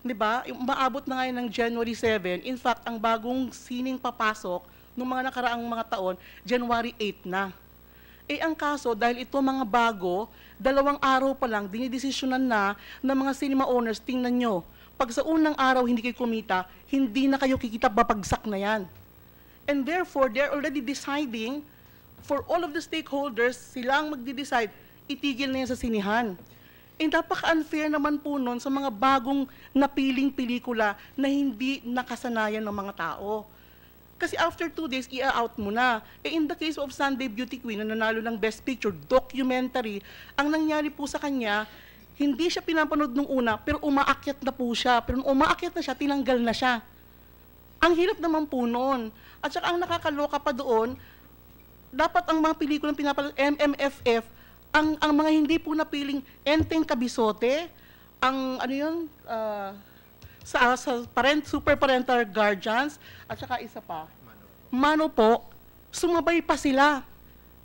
'di ba? Maabot na ngayon ng January 7. In fact, ang bagong sining papasok ng mga nakaraang mga taon, January 8 na. Eh ang kaso, dahil ito mga bago, dalawang araw pa lang, dinidesisyonan na ng mga cinema owners, tingnan nyo, pag sa unang araw hindi kayo kumita, hindi na kayo kikita, babagsak na yan. And therefore, they're already deciding, for all of the stakeholders, silang magde-decide, itigil na yan sa sinihan eh napaka-unfair naman po nun sa mga bagong napiling pelikula na hindi nakasanayan ng mga tao. Kasi after two days, i-out mo na. Eh in the case of Sunday Beauty Queen, na nanalo ng Best Picture, documentary, ang nangyari po sa kanya, hindi siya pinapanood nung una, pero umaakyat na po siya. Pero nung umaakyat na siya, tinanggal na siya. Ang hirap naman po noon. At saka ang nakakaloka pa doon, dapat ang mga pelikulang pinapanood, MMFF, ang ang mga hindi po napiling enteng kabisote, ang ano yun, uh, sa, sa parent, super parental guardians, at saka isa pa, mano po, sumabay pa sila.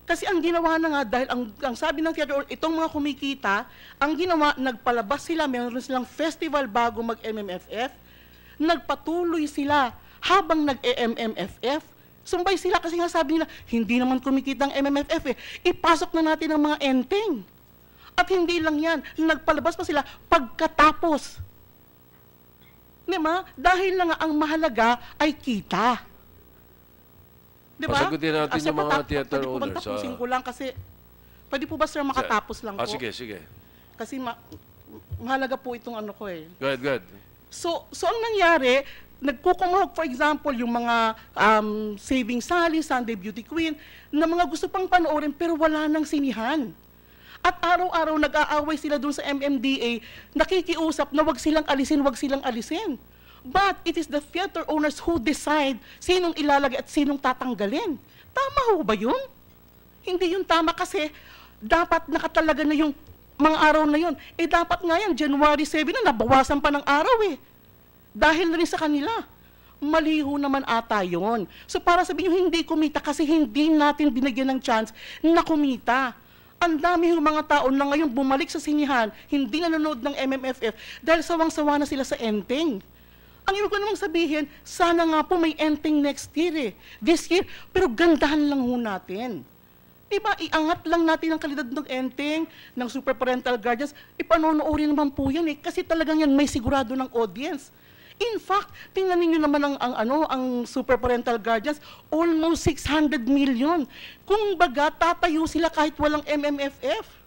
Kasi ang ginawa na nga, dahil ang, ang sabi ng theater, itong mga kumikita, ang ginawa, nagpalabas sila, meron silang festival bago mag-MMFF, nagpatuloy sila habang nag-MMFF, Sumbay sila kasi nga sabi nila, hindi naman kumikita ang MMFF eh. Ipasok na natin ang mga enteng. At hindi lang yan, nagpalabas pa sila pagkatapos. Di ba? Dahil lang ang mahalaga ay kita. Di ba? Pasagutin natin yung mga theater owners. Pwede po bang ah. tapusin ko lang kasi, pwede po ba sir makatapos lang ah, po? Ah, sige, sige. Kasi ma mahalaga po itong ano ko eh. Good, good. So, so ang nangyari, nagkukumog, for example, yung mga um, Saving Sally, Sunday Beauty Queen, na mga gusto pang panoorin pero wala nang sinihan. At araw-araw nag-aaway sila doon sa MMDA, nakikiusap na wag silang alisin, wag silang alisin. But it is the theater owners who decide sinong ilalagay at sinong tatanggalin. Tama ho ba yun? Hindi yun tama kasi dapat nakatalaga na yung mga araw na yun. Eh dapat nga yan, January 7 na, nabawasan pa ng araw eh. Dahil rin sa kanila. Maliho naman ata yon. So para sabihin nyo, hindi kumita kasi hindi natin binigyan ng chance na kumita. Ang dami yung mga tao na ngayon bumalik sa sinihan, hindi nanonood ng MMFF dahil sawang-sawa na sila sa ending. Ang ibig ko namang sabihin, sana nga po may ending next year eh. This year, pero gandahan lang ho natin. Diba, iangat lang natin ang kalidad ng ending, ng super parental guardians. Ipanonoorin naman po yan eh, kasi talagang yan may sigurado ng audience. In fact, tinanin niyo naman ang, ang, ano, ang super parental guardians, almost 600 million. Kung baga, tatayo sila kahit walang MMFF.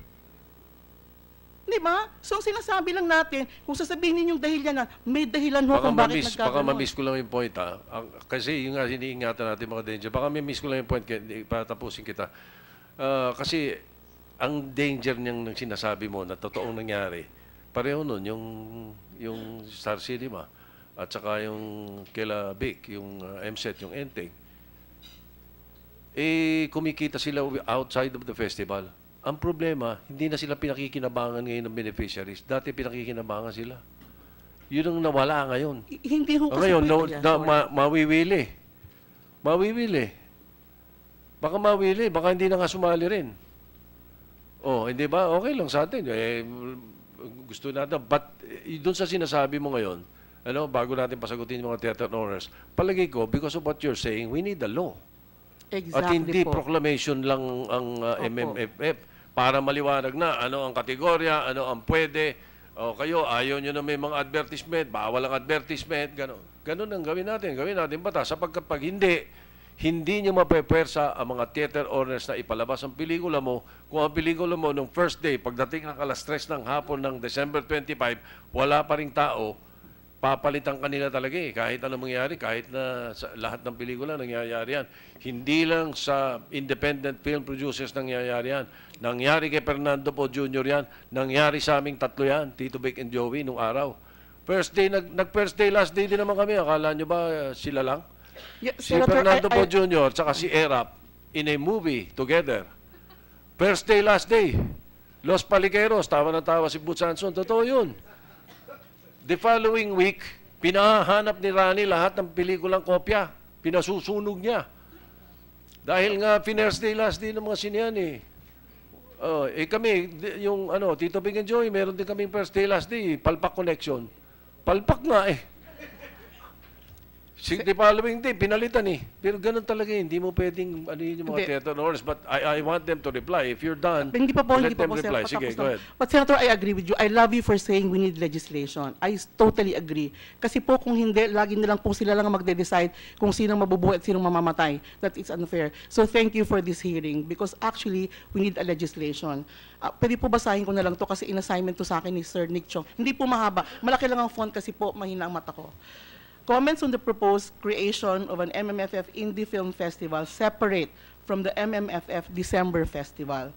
Di ba? So sinasabi lang natin, kung sasabihin ninyong dahilan na, ah, may dahilan ho baka kung bakit nagkakaroon. Baka mamiss ko lang yung point ha. Ah. Kasi yung nga iniingatan natin mga danger, baka mamiss ko lang yung point, patapusin kita. Uh, kasi ang danger niyang nang sinasabi mo na totoong nangyari, pareho nun yung, yung Star ba? at saka yung kila Vic, yung uh, MSET, yung Enteng, eh kumikita sila outside of the festival. Ang problema, hindi na sila pinakikinabangan ngayon ng beneficiaries. Dati pinakikinabangan sila. Yun ang nawala ngayon. hindi ho kasi ngayon, na, na, ma, mawiwili. Mawiwili. Baka mawili. baka hindi na nga sumali rin. Oh, hindi ba? Okay lang sa atin. Eh, gusto natin. But eh, doon sa sinasabi mo ngayon, ano, bago natin pasagutin yung mga theater owners, palagay ko, because of what you're saying, we need the law. Exactly At hindi po. proclamation lang ang uh, MMFF para maliwanag na ano ang kategorya, ano ang pwede, o kayo, ayaw nyo na may mga advertisement, bawal ang advertisement, gano'n. Ganun ang gawin natin. Gawin natin bata. Sapagkat pag hindi, hindi nyo mapepwersa ang mga theater owners na ipalabas ang pelikula mo kung ang pelikula mo nung first day, pagdating ng alas 3 ng hapon ng December 25, wala pa rin tao, papalitan kanila talaga eh. Kahit anong mangyari, kahit na sa lahat ng pelikula, nangyayari yan. Hindi lang sa independent film producers nangyayari yan. Nangyari kay Fernando po Jr. yan. Nangyari sa aming tatlo yan, Tito Vic and Joey, nung araw. First day, nag, nag day, last day din naman kami. Akala nyo ba eh, sila lang? Yeah, si Senator, Fernando I, I... po Jr. tsaka si Erap in a movie together. First day, last day. Los Paliqueros, tawa na tawa si Butsanson. Totoo yun. The following week, pinahanap ni Rani lahat ng pelikulang kopya. Pinasusunog niya. Dahil nga, finers day last day ng mga sinian eh. Uh, eh kami, yung ano, Tito Big Joy, meron din kaming first day last day, eh, palpak connection. Palpak nga eh. Si, pa following hindi, pinalitan eh. Pero ganun talaga eh, Hindi mo pwedeng ano yun yung mga hindi. theater But I, I want them to reply. If you're done, hindi pa po, let hindi them po, reply. Sige, go ahead. But Senator, I agree with you. I love you for saying we need legislation. I totally agree. Kasi po kung hindi, lagi nilang po sila lang magde-decide kung sinong mabubuhay at sinong mamamatay. That is unfair. So thank you for this hearing because actually, we need a legislation. Uh, pwede po basahin ko na lang to kasi in-assignment to sa akin ni Sir Nick Chong. Hindi po mahaba. Malaki lang ang font kasi po mahina ang mata ko. Comments on the proposed creation of an MMFF Indie Film Festival separate from the MMFF December Festival.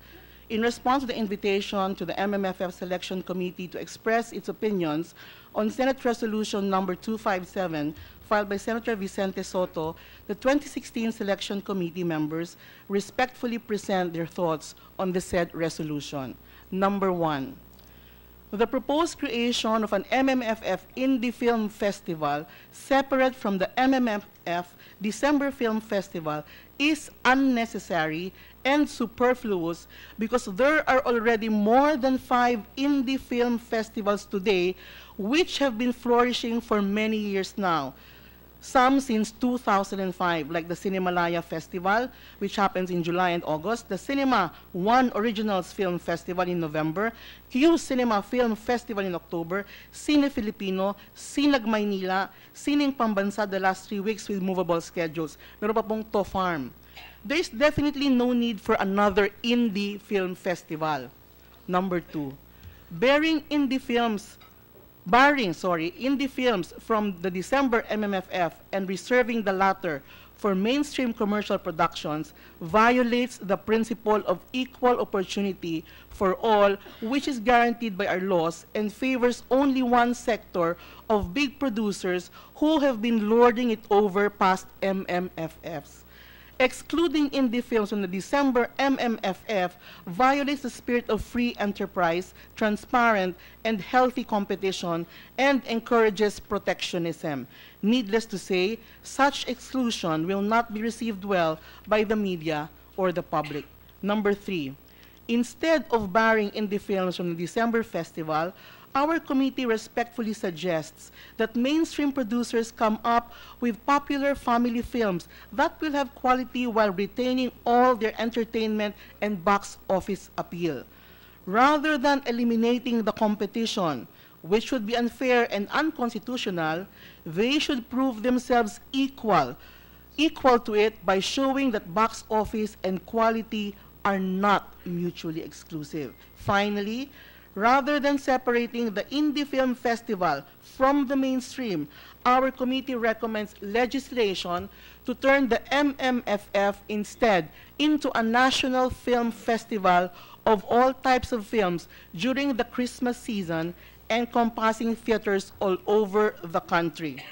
In response to the invitation to the MMFF Selection Committee to express its opinions on Senate Resolution number 257 filed by Senator Vicente Soto, the 2016 Selection Committee members respectfully present their thoughts on the said resolution. Number one, the proposed creation of an MMFF Indie Film Festival separate from the MMFF December Film Festival is unnecessary and superfluous because there are already more than five indie film festivals today which have been flourishing for many years now. some since 2005, like the Cinemalaya Festival, which happens in July and August, the Cinema One Originals Film Festival in November, Q Cinema Film Festival in October, Cine Filipino, Sinag Maynila, Sining Pambansa the last three weeks with movable schedules. Meron pa pong To Farm. There is definitely no need for another indie film festival. Number two, bearing indie films barring sorry, indie films from the December MMFF and reserving the latter for mainstream commercial productions violates the principle of equal opportunity for all, which is guaranteed by our laws and favors only one sector of big producers who have been lording it over past MMFFs. excluding indie films from the December MMFF violates the spirit of free enterprise, transparent, and healthy competition, and encourages protectionism. Needless to say, such exclusion will not be received well by the media or the public. Number three, instead of barring indie films from the December festival, our committee respectfully suggests that mainstream producers come up with popular family films that will have quality while retaining all their entertainment and box office appeal. Rather than eliminating the competition, which would be unfair and unconstitutional, they should prove themselves equal, equal to it by showing that box office and quality are not mutually exclusive. Finally, Rather than separating the Indie Film Festival from the mainstream, our committee recommends legislation to turn the MMFF instead into a national film festival of all types of films during the Christmas season encompassing theaters all over the country.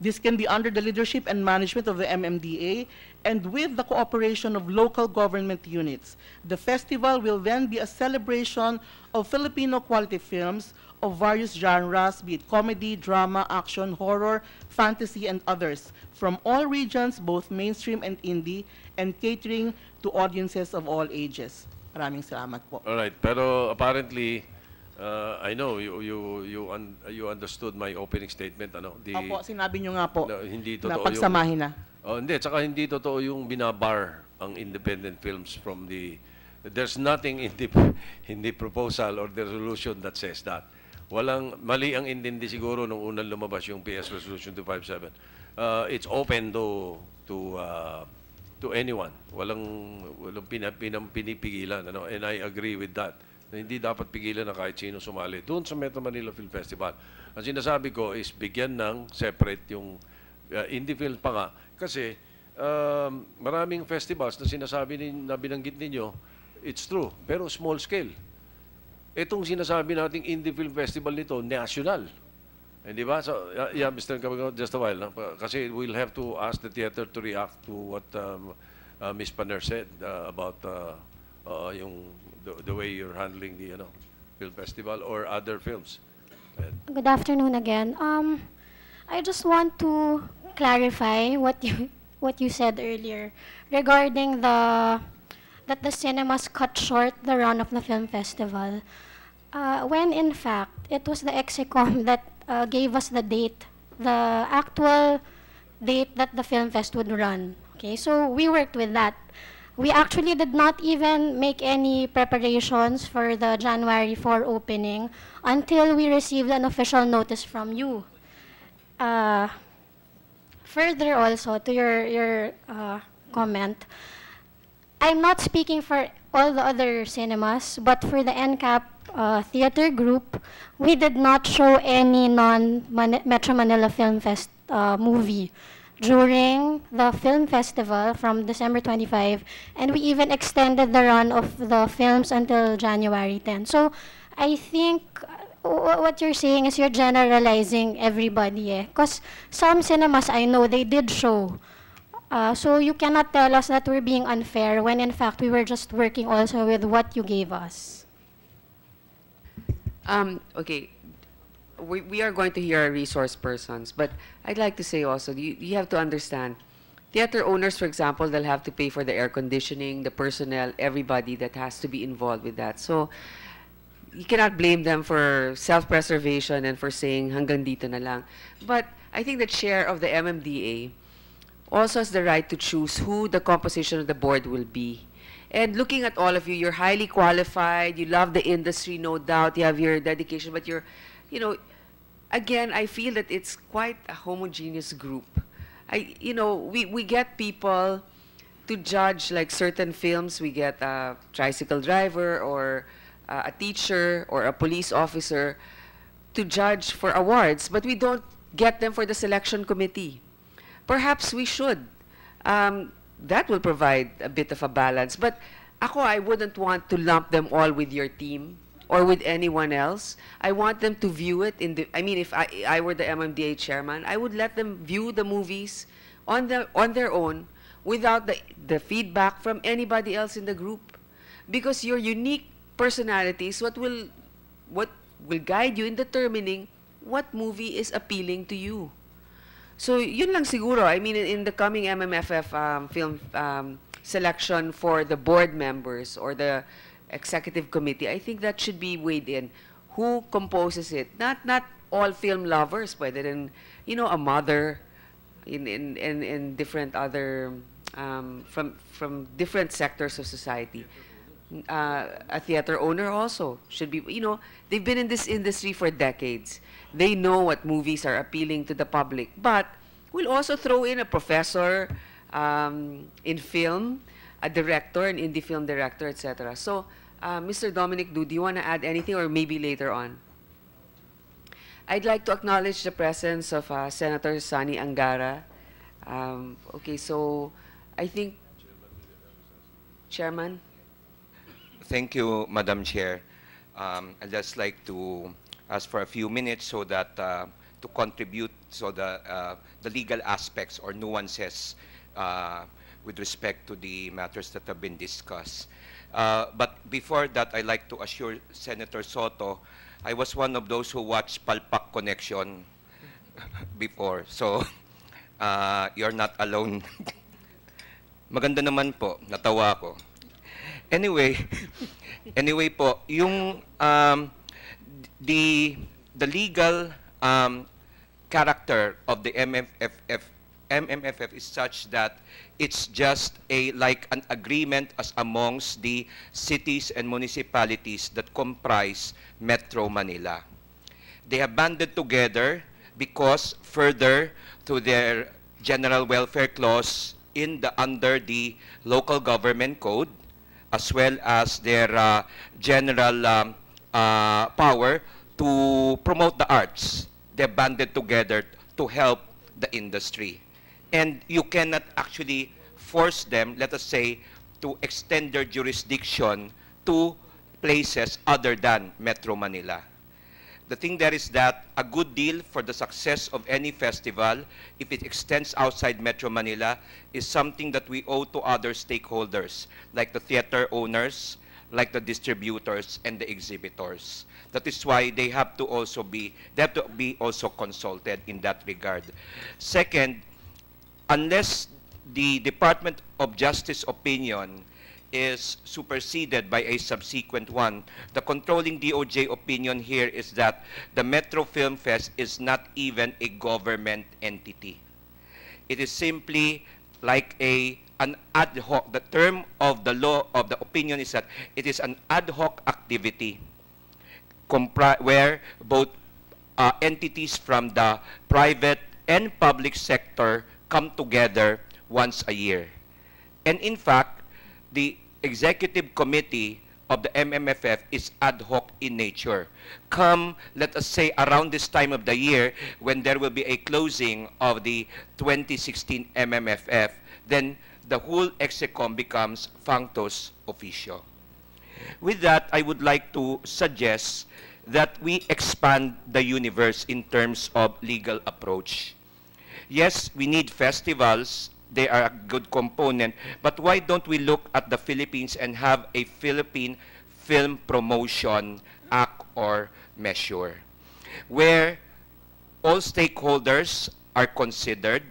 This can be under the leadership and management of the MMDA and with the cooperation of local government units. The festival will then be a celebration of Filipino quality films of various genres, be it comedy, drama, action, horror, fantasy, and others, from all regions, both mainstream and indie, and catering to audiences of all ages. Maraming salamat po. All right, pero apparently, Uh, I know you you you un, you understood my opening statement ano Di, Opo, sinabi niyo nga po. Na, hindi totoo na pagsamahin yung, na. Oh, hindi tsaka hindi totoo yung binabar ang independent films from the there's nothing in the in the proposal or the resolution that says that. Walang mali ang intindi siguro nung unang lumabas yung PS Resolution 257. Uh, it's open to to uh, to anyone. Walang walang pinap, pinap, pinipigilan ano and I agree with that na hindi dapat pigilan na kahit sino sumali doon sa Metro Manila Film Festival. Ang sinasabi ko is bigyan ng separate yung uh, indie film pa nga. Kasi um, maraming festivals na sinasabi nin, na binanggit ninyo, it's true, pero small scale. Itong sinasabi nating indie film festival nito, national. Hindi eh, ba? So, yeah, Mr. Cabago, just a while. No? Kasi we'll have to ask the theater to react to what um, uh, Ms. Paner said uh, about uh, uh, yung the, the way you're handling the you know, film festival or other films. And Good afternoon again. Um, I just want to clarify what you what you said earlier regarding the that the cinemas cut short the run of the film festival. Uh, when in fact it was the Exicom that uh, gave us the date, the actual date that the film fest would run. Okay, so we worked with that. We actually did not even make any preparations for the January 4 opening until we received an official notice from you. Uh, further also to your, your uh, comment, I'm not speaking for all the other cinemas, but for the NCAP uh, theater group, we did not show any non-Metro Manila Film Fest uh, movie during the film festival from December 25, and we even extended the run of the films until January 10. So I think uh, what you're saying is you're generalizing everybody, eh? Because some cinemas I know they did show. Uh, so you cannot tell us that we're being unfair when in fact we were just working also with what you gave us. Um, okay, we, we are going to hear our resource persons, but I'd like to say also, you, you have to understand, theater owners, for example, they'll have to pay for the air conditioning, the personnel, everybody that has to be involved with that. So you cannot blame them for self-preservation and for saying hanggang dito na lang. But I think the chair of the MMDA also has the right to choose who the composition of the board will be. And looking at all of you, you're highly qualified, you love the industry, no doubt, you have your dedication, but you're you know, again, I feel that it's quite a homogeneous group. I, you know, we, we get people to judge like certain films. We get a tricycle driver or uh, a teacher or a police officer to judge for awards, but we don't get them for the selection committee. Perhaps we should. Um, that will provide a bit of a balance. But ako, I wouldn't want to lump them all with your team or with anyone else. I want them to view it in the, I mean, if I, I were the MMDA chairman, I would let them view the movies on, the, on their own without the, the feedback from anybody else in the group. Because your unique personality is what will, what will guide you in determining what movie is appealing to you. So yun lang siguro. I mean, in, in the coming MMFF um, film um, selection for the board members or the executive committee, I think that should be weighed in. Who composes it? Not not all film lovers, but then you know a mother, in in in, in different other um, from from different sectors of society. Uh, a theater owner also should be you know they've been in this industry for decades they know what movies are appealing to the public but we'll also throw in a professor um, in film a director an indie film director etc so uh, Mr. Dominic do, do you want to add anything or maybe later on? I'd like to acknowledge the presence of uh, Senator Sani Angara. Um, okay, so I think, Chairman? Thank you, Madam Chair. Um, I'd just like to ask for a few minutes so that uh, to contribute so the, uh, the legal aspects or nuances uh, with respect to the matters that have been discussed. Uh, but before that, I'd like to assure Senator Soto, I was one of those who watched Palpak Connection before. So, uh, you're not alone. Maganda naman po, natawa ako. Anyway, anyway po, yung um, the the legal um, character of the MFFF MMFF is such that it's just a like an agreement as amongst the cities and municipalities that comprise Metro Manila. They have banded together because further to their general welfare clause in the under the local government code as well as their uh, general um, uh, power to promote the arts. They banded together to help the industry. And you cannot actually force them, let us say, to extend their jurisdiction to places other than Metro Manila. The thing there is that a good deal for the success of any festival, if it extends outside Metro Manila, is something that we owe to other stakeholders, like the theater owners, like the distributors and the exhibitors. That is why they have to also be, they have to be also consulted in that regard. Second, unless the Department of Justice opinion is superseded by a subsequent one. The controlling DOJ opinion here is that the Metro Film Fest is not even a government entity. It is simply like a an ad hoc. The term of the law of the opinion is that it is an ad hoc activity where both uh, entities from the private and public sector come together once a year. And in fact, the executive committee of the MMFF is ad hoc in nature. Come, let us say, around this time of the year when there will be a closing of the 2016 MMFF, then the whole execom becomes functus officio. With that, I would like to suggest that we expand the universe in terms of legal approach. Yes, we need festivals. They are a good component. But why don't we look at the Philippines and have a Philippine Film Promotion Act or measure where all stakeholders are considered.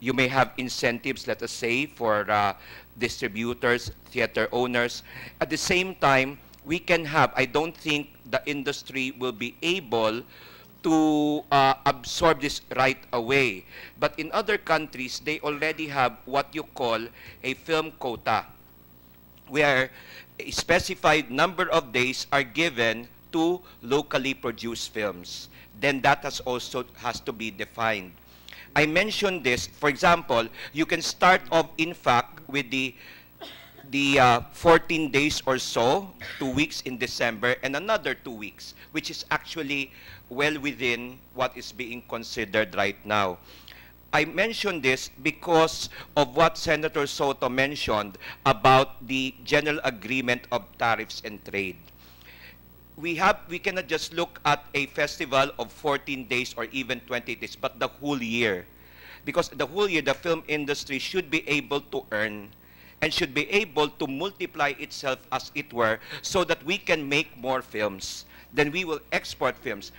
You may have incentives, let us say, for uh, distributors, theater owners. At the same time, we can have, I don't think the industry will be able to uh, absorb this right away. But in other countries, they already have what you call a film quota, where a specified number of days are given to locally produced films. Then that has also has to be defined. I mentioned this, for example, you can start off, in fact, with the the uh, 14 days or so, two weeks in December, and another two weeks, which is actually well within what is being considered right now. I mention this because of what Senator Soto mentioned about the general agreement of tariffs and trade. We, have, we cannot just look at a festival of 14 days or even 20 days, but the whole year. Because the whole year, the film industry should be able to earn and should be able to multiply itself as it were so that we can make more films. Then we will export films.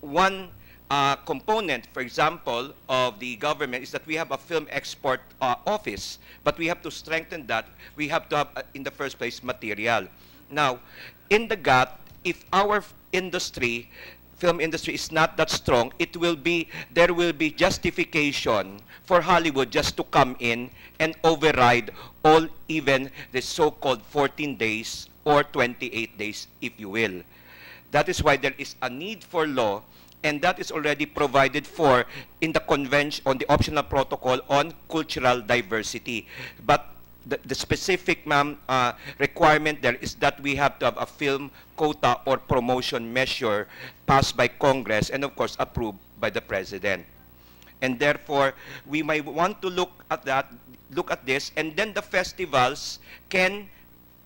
One uh, component, for example, of the government is that we have a film export uh, office, but we have to strengthen that. We have to have, uh, in the first place, material. Now, in the gut if our industry film industry is not that strong, it will be, there will be justification for Hollywood just to come in and override all even the so-called 14 days or 28 days, if you will. That is why there is a need for law and that is already provided for in the convention on the optional protocol on cultural diversity. But the, the specific ma'am, uh, requirement there is that we have to have a film quota or promotion measure passed by Congress and of course approved by the President. And therefore, we might want to look at that, look at this, and then the festivals can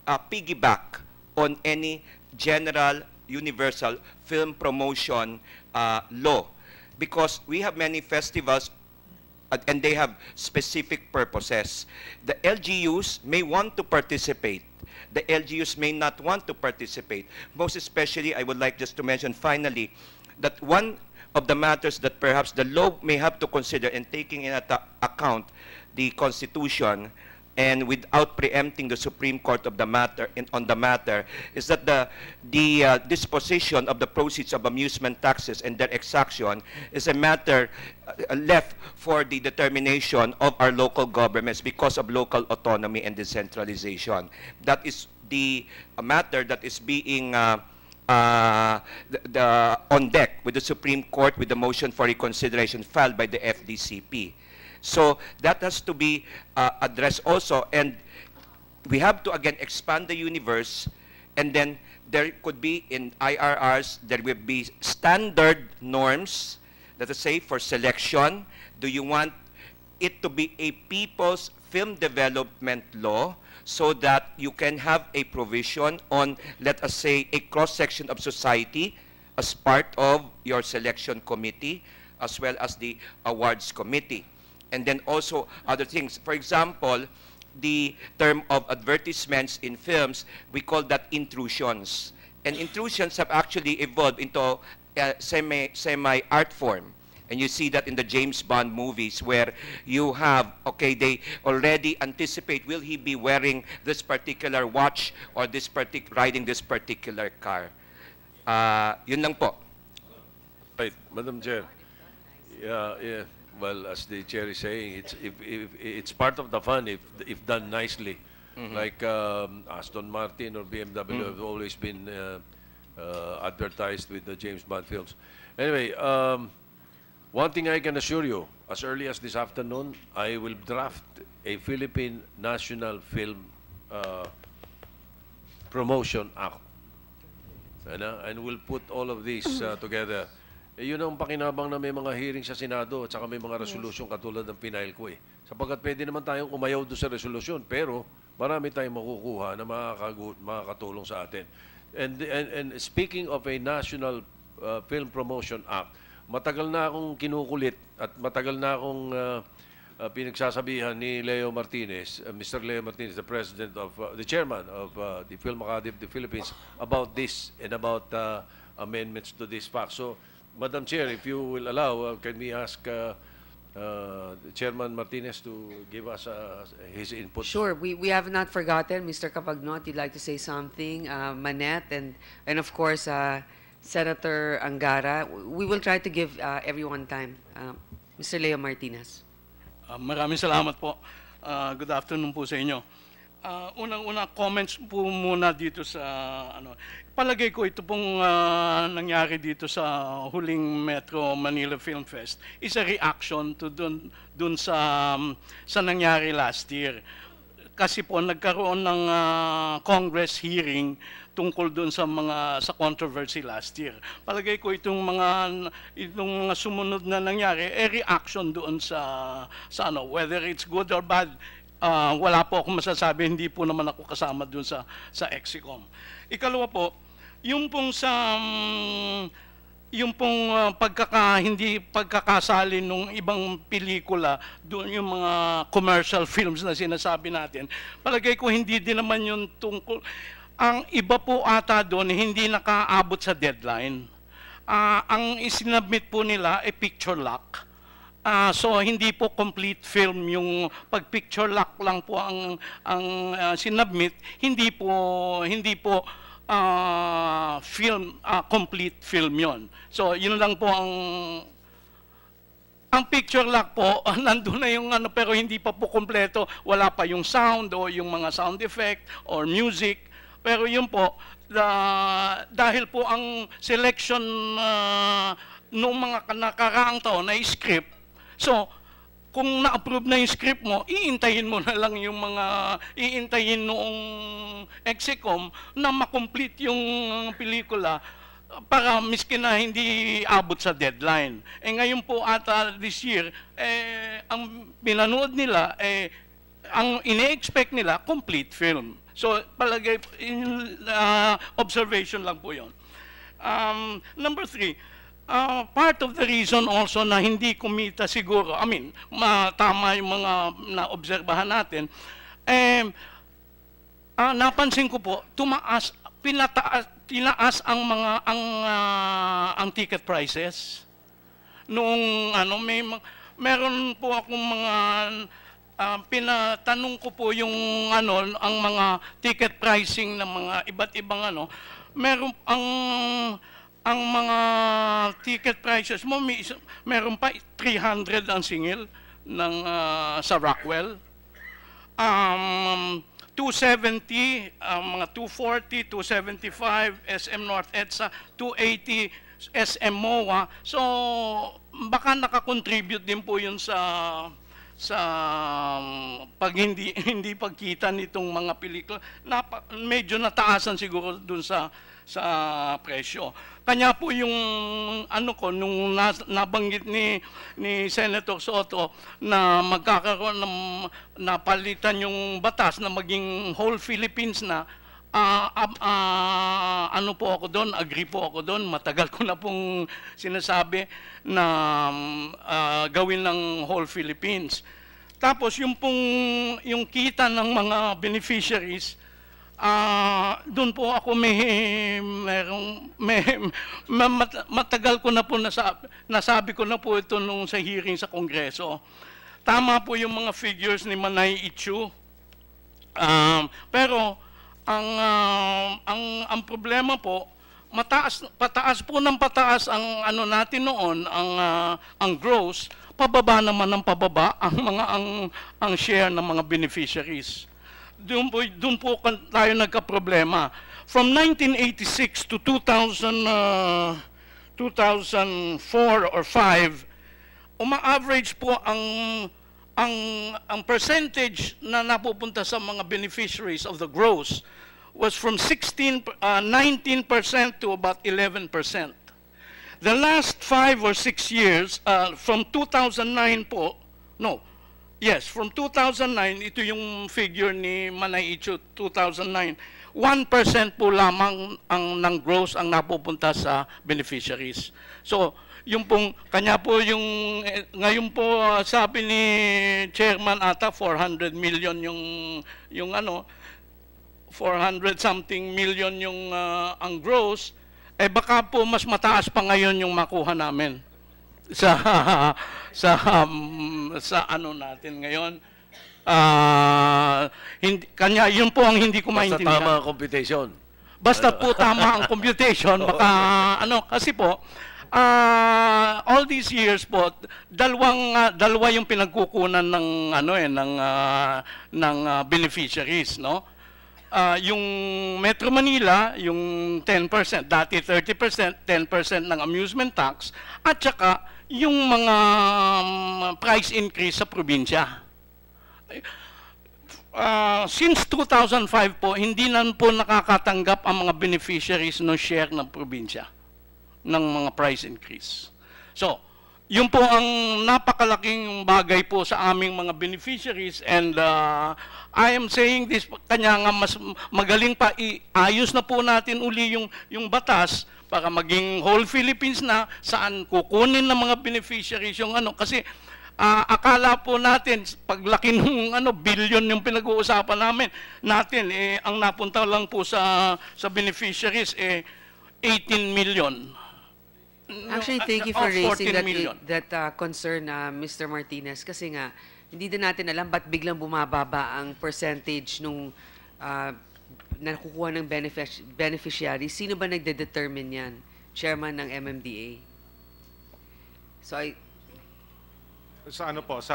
uh, piggyback on any general universal film promotion uh, law because we have many festivals and they have specific purposes. The LGUs may want to participate. The LGUs may not want to participate. Most especially, I would like just to mention finally that one of the matters that perhaps the law may have to consider in taking into account the Constitution and without preempting the Supreme Court of the matter in, on the matter is that the the uh, disposition of the proceeds of amusement taxes and their exaction is a matter uh, left for the determination of our local governments because of local autonomy and decentralization that is the uh, matter that is being uh, uh the, the, on deck with the Supreme Court with the motion for reconsideration filed by the FDCP. So that has to be uh, addressed also. And we have to again expand the universe and then there could be in IRRs, there will be standard norms, let us say for selection, do you want it to be a people's film development law so that you can have a provision on, let us say, a cross-section of society as part of your selection committee as well as the awards committee. and then also other things. For example, the term of advertisements in films, we call that intrusions. And intrusions have actually evolved into a semi, semi-art form. And you see that in the James Bond movies where you have, okay, they already anticipate, will he be wearing this particular watch or this partic riding this particular car? Uh, yun lang po. Right, Madam Chair. Yeah, yeah well, as the chair is saying, it's if, if it's part of the fun if if done nicely. Mm -hmm. Like um, Aston Martin or BMW mm -hmm. have always been uh, uh, advertised with the James Bond films. Anyway, um, one thing I can assure you, as early as this afternoon, I will draft a Philippine national film uh, promotion act. And, and we'll put all of this uh, together. Eh, yun ang pakinabang na may mga hearing sa Senado at saka may mga resolusyon katulad ng pinail ko eh. Sapagkat pwede naman tayong umayaw doon sa resolusyon pero marami tayong makukuha na makakagu- makakatulong sa atin. And, and, and speaking of a National uh, Film Promotion Act, matagal na akong kinukulit at matagal na akong uh, uh, pinagsasabihan ni Leo Martinez, uh, Mr. Leo Martinez, the president of uh, the chairman of uh, the Film Academy of the Philippines about this and about uh, amendments to this pact. So Madam Chair, if you will allow, uh, can we ask uh, uh, Chairman Martinez to give us uh, his input? Sure. We, we have not forgotten. Mr. Capagnot, you'd like to say something. Uh, Manette, and, and of course, uh, Senator Angara. We will try to give uh, everyone time. Uh, Mr. Leo Martinez. Uh, maraming salamat po. Uh, good afternoon po sa inyo. Uh, Unang-una, comments po muna dito sa ano. Palagay ko ito pong uh, nangyari dito sa huling Metro Manila Film Fest is a reaction to dun, dun sa, um, sa nangyari last year. Kasi po nagkaroon ng uh, Congress hearing tungkol dun sa mga sa controversy last year. Palagay ko itong mga itong mga sumunod na nangyari eh reaction doon sa sa ano whether it's good or bad uh, wala po akong masasabi hindi po naman ako kasama doon sa sa Exicom. Ikalawa po, yung pong sa um, yung pong uh, pagkaka hindi pagkakasali nung ibang pelikula doon yung mga commercial films na sinasabi natin. Palagay ko hindi din naman yung tungkol ang iba po ata doon hindi nakaabot sa deadline. Uh, ang isinabmit po nila ay eh, picture lock. Uh, so hindi po complete film yung pag picture lock lang po ang ang uh, ah, sinabmit, hindi po hindi po uh, film, uh, complete film yon. So, yun lang po ang ang picture lock po, uh, na yung ano, pero hindi pa po kompleto. Wala pa yung sound o yung mga sound effect or music. Pero yun po, uh, dahil po ang selection uh, noong mga nakaraang taon na script, so kung na-approve na yung script mo, iintayin mo na lang yung mga, iintayin noong execom na makomplete yung pelikula para miskin na hindi abot sa deadline. Eh ngayon po ata this year, eh, ang pinanood nila, eh, ang ine-expect nila, complete film. So palagay, in, uh, ah, observation lang po yon. Um, number three, Uh, part of the reason also na hindi kumita siguro, I mean, matama yung mga naobserbahan natin, eh, uh, napansin ko po, tumaas, pinataas, tinaas ang mga, ang, uh, ang ticket prices. Noong, ano, may, meron po akong mga, uh, pinatanong ko po yung, ano, ang mga ticket pricing ng mga iba't ibang, ano, meron, ang, ang mga ticket prices mo, may, meron pa 300 ang singil ng, uh, sa Rockwell. Um, 270, uh, mga 240, 275, SM North EDSA, 280, SM MOA. So, baka nakakontribute din po yun sa sa um, pag hindi, hindi pagkita nitong mga pelikula. Napa, medyo nataasan siguro dun sa sa presyo. Kanya po yung ano ko nung nabanggit ni ni Senator Soto na magkakaroon ng napalitan yung batas na maging whole Philippines na uh, uh, uh, ano po ako doon, agree po ako doon. Matagal ko na pong sinasabi na uh, gawin ng whole Philippines. Tapos yung pong yung kita ng mga beneficiaries Uh, ah, doon po ako may, merong, may, mat, matagal ko na po nasabi, nasabi ko na po ito nung sa hearing sa Kongreso. Tama po yung mga figures ni Manay Ichu. Um, pero ang, uh, ang, ang problema po, mataas, pataas po ng pataas ang ano natin noon, ang, uh, ang gross, pababa naman ng pababa ang, mga, ang, ang share ng mga beneficiaries doon po, doon po tayo nagka-problema. From 1986 to 2000, uh, 2004 or 5, uma-average po ang ang ang percentage na napupunta sa mga beneficiaries of the gross was from 16 uh, 19% to about 11%. The last 5 or 6 years uh, from 2009 po, no, Yes, from 2009, ito yung figure ni Manay Icho, 2009. 1% po lamang ang ng gross ang napupunta sa beneficiaries. So, yung pong, kanya po yung, eh, ngayon po uh, sabi ni Chairman ata, 400 million yung, yung ano, 400 something million yung uh, ang gross, eh baka po mas mataas pa ngayon yung makuha namin sa sa um, sa ano natin ngayon. Uh, hindi, kanya, yun po ang hindi ko Basta maintindihan. Basta tama ang computation. Basta ano? po tama ang computation. Baka ano, kasi po, uh, all these years po, dalawang, uh, dalawa yung pinagkukunan ng, ano eh, ng, uh, ng uh, beneficiaries, no? Uh, yung Metro Manila, yung 10%, dati 30%, 10% ng amusement tax, at saka yung mga um, price increase sa probinsya. Uh, since 2005 po, hindi na po nakakatanggap ang mga beneficiaries ng share ng probinsya ng mga price increase. So, yun po ang napakalaking bagay po sa aming mga beneficiaries and uh, I am saying this, kanya nga mas magaling pa, iayos na po natin uli yung, yung batas para maging whole Philippines na, saan kukunin ng mga beneficiaries yung ano. Kasi uh, akala po natin, paglaki ng ano, billion yung pinag-uusapan namin, natin, eh, ang napunta lang po sa, sa beneficiaries, eh, 18 million. Actually, thank you for raising that, that uh, concern, uh, ah, Mr. Martinez, kasi nga, hindi din natin alam ba't biglang bumababa ang percentage nung uh, nakukuha ng beneficiary, sino ba nagde-determine yan? Chairman ng MMDA. So I... Sa ano po? Sa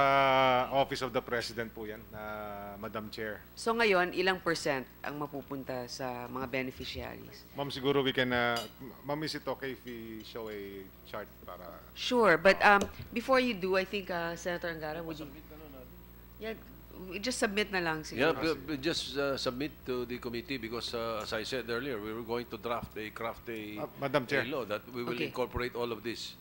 Office of the President po yan, na uh, Madam Chair. So ngayon, ilang percent ang mapupunta sa mga beneficiaries? Ma'am, siguro we can... Uh, Ma'am, is it okay if we show a chart para... Sure, but um, before you do, I think uh, Senator Angara, would you... Ah. Yeah, just submit na lang siguro. Yeah, just uh, submit to the committee because uh, as I said earlier, we were going to draft a craft a, uh, Madam Chair. a law that we will okay. incorporate all of this.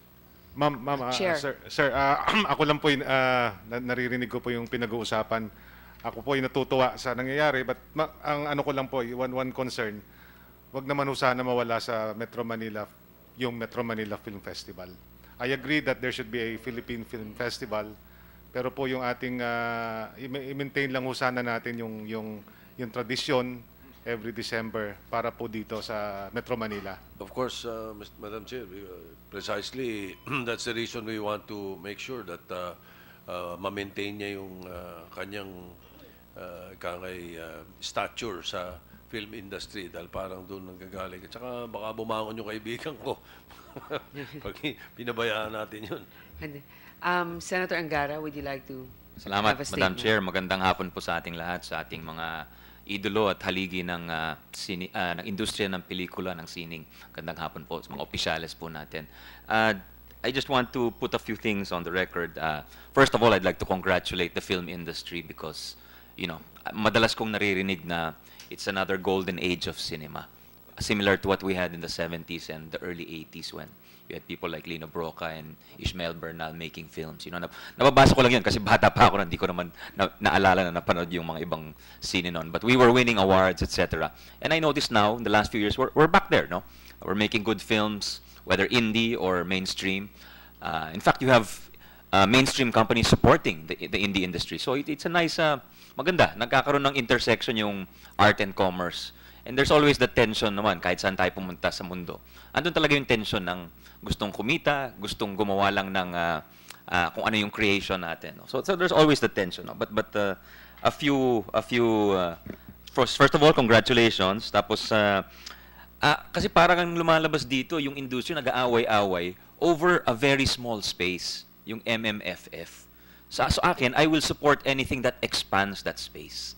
Ma'am, ma'am, uh, sir, sir uh, ako lang po yung, uh, naririnig ko po yung pinag-uusapan. Ako po ay natutuwa sa nangyayari but ma- ang ano ko lang po, one one concern, wag naman sana mawala sa Metro Manila yung Metro Manila Film Festival. I agree that there should be a Philippine Film Festival pero po yung ating uh, i-maintain lang usana natin yung yung yung tradisyon every December para po dito sa Metro Manila. Of course, uh, Madam Chair, uh, precisely that's the reason we want to make sure that uh, uh, ma-maintain niya yung uh, kanyang uh, kangay uh, stature sa film industry dahil parang doon nanggagaling. At saka baka bumangon yung kaibigan ko pag pinabayaan natin yun. Um, Senator Angara, would you like to Salamat, Madam Chair. Magandang hapon po sa ating lahat, sa ating mga idolo at haligi ng, uh, sini, uh, ng industriya ng pelikula, ng sining. Magandang hapon po sa mga opisyales po natin. Uh, I just want to put a few things on the record. Uh, first of all, I'd like to congratulate the film industry because, you know, madalas kong naririnig na it's another golden age of cinema. Similar to what we had in the 70s and the early 80s when you had people like Lino Broca and Ishmael Bernal making films. You know, nap nababasa ko lang yun kasi bata pa ako, hindi ko naman na naalala na napanood yung mga ibang sine noon. But we were winning awards, etc. And I noticed now, in the last few years, we're, we're back there, no? We're making good films, whether indie or mainstream. Uh, in fact, you have uh, mainstream companies supporting the, the indie industry. So it, it's a nice, uh, maganda. Nagkakaroon ng intersection yung art and commerce. And there's always the tension naman kahit saan tayo pumunta sa mundo. Andun talaga yung tension ng gustong kumita, gustong gumawa lang ng uh, uh, kung ano yung creation natin. No? So, so there's always the tension. No? But but uh, a few a few uh, first, first of all congratulations. Tapos uh, uh, kasi para kang lumalabas dito yung industry nag-aaway-away over a very small space, yung MMFF. Sa so, so akin, I will support anything that expands that space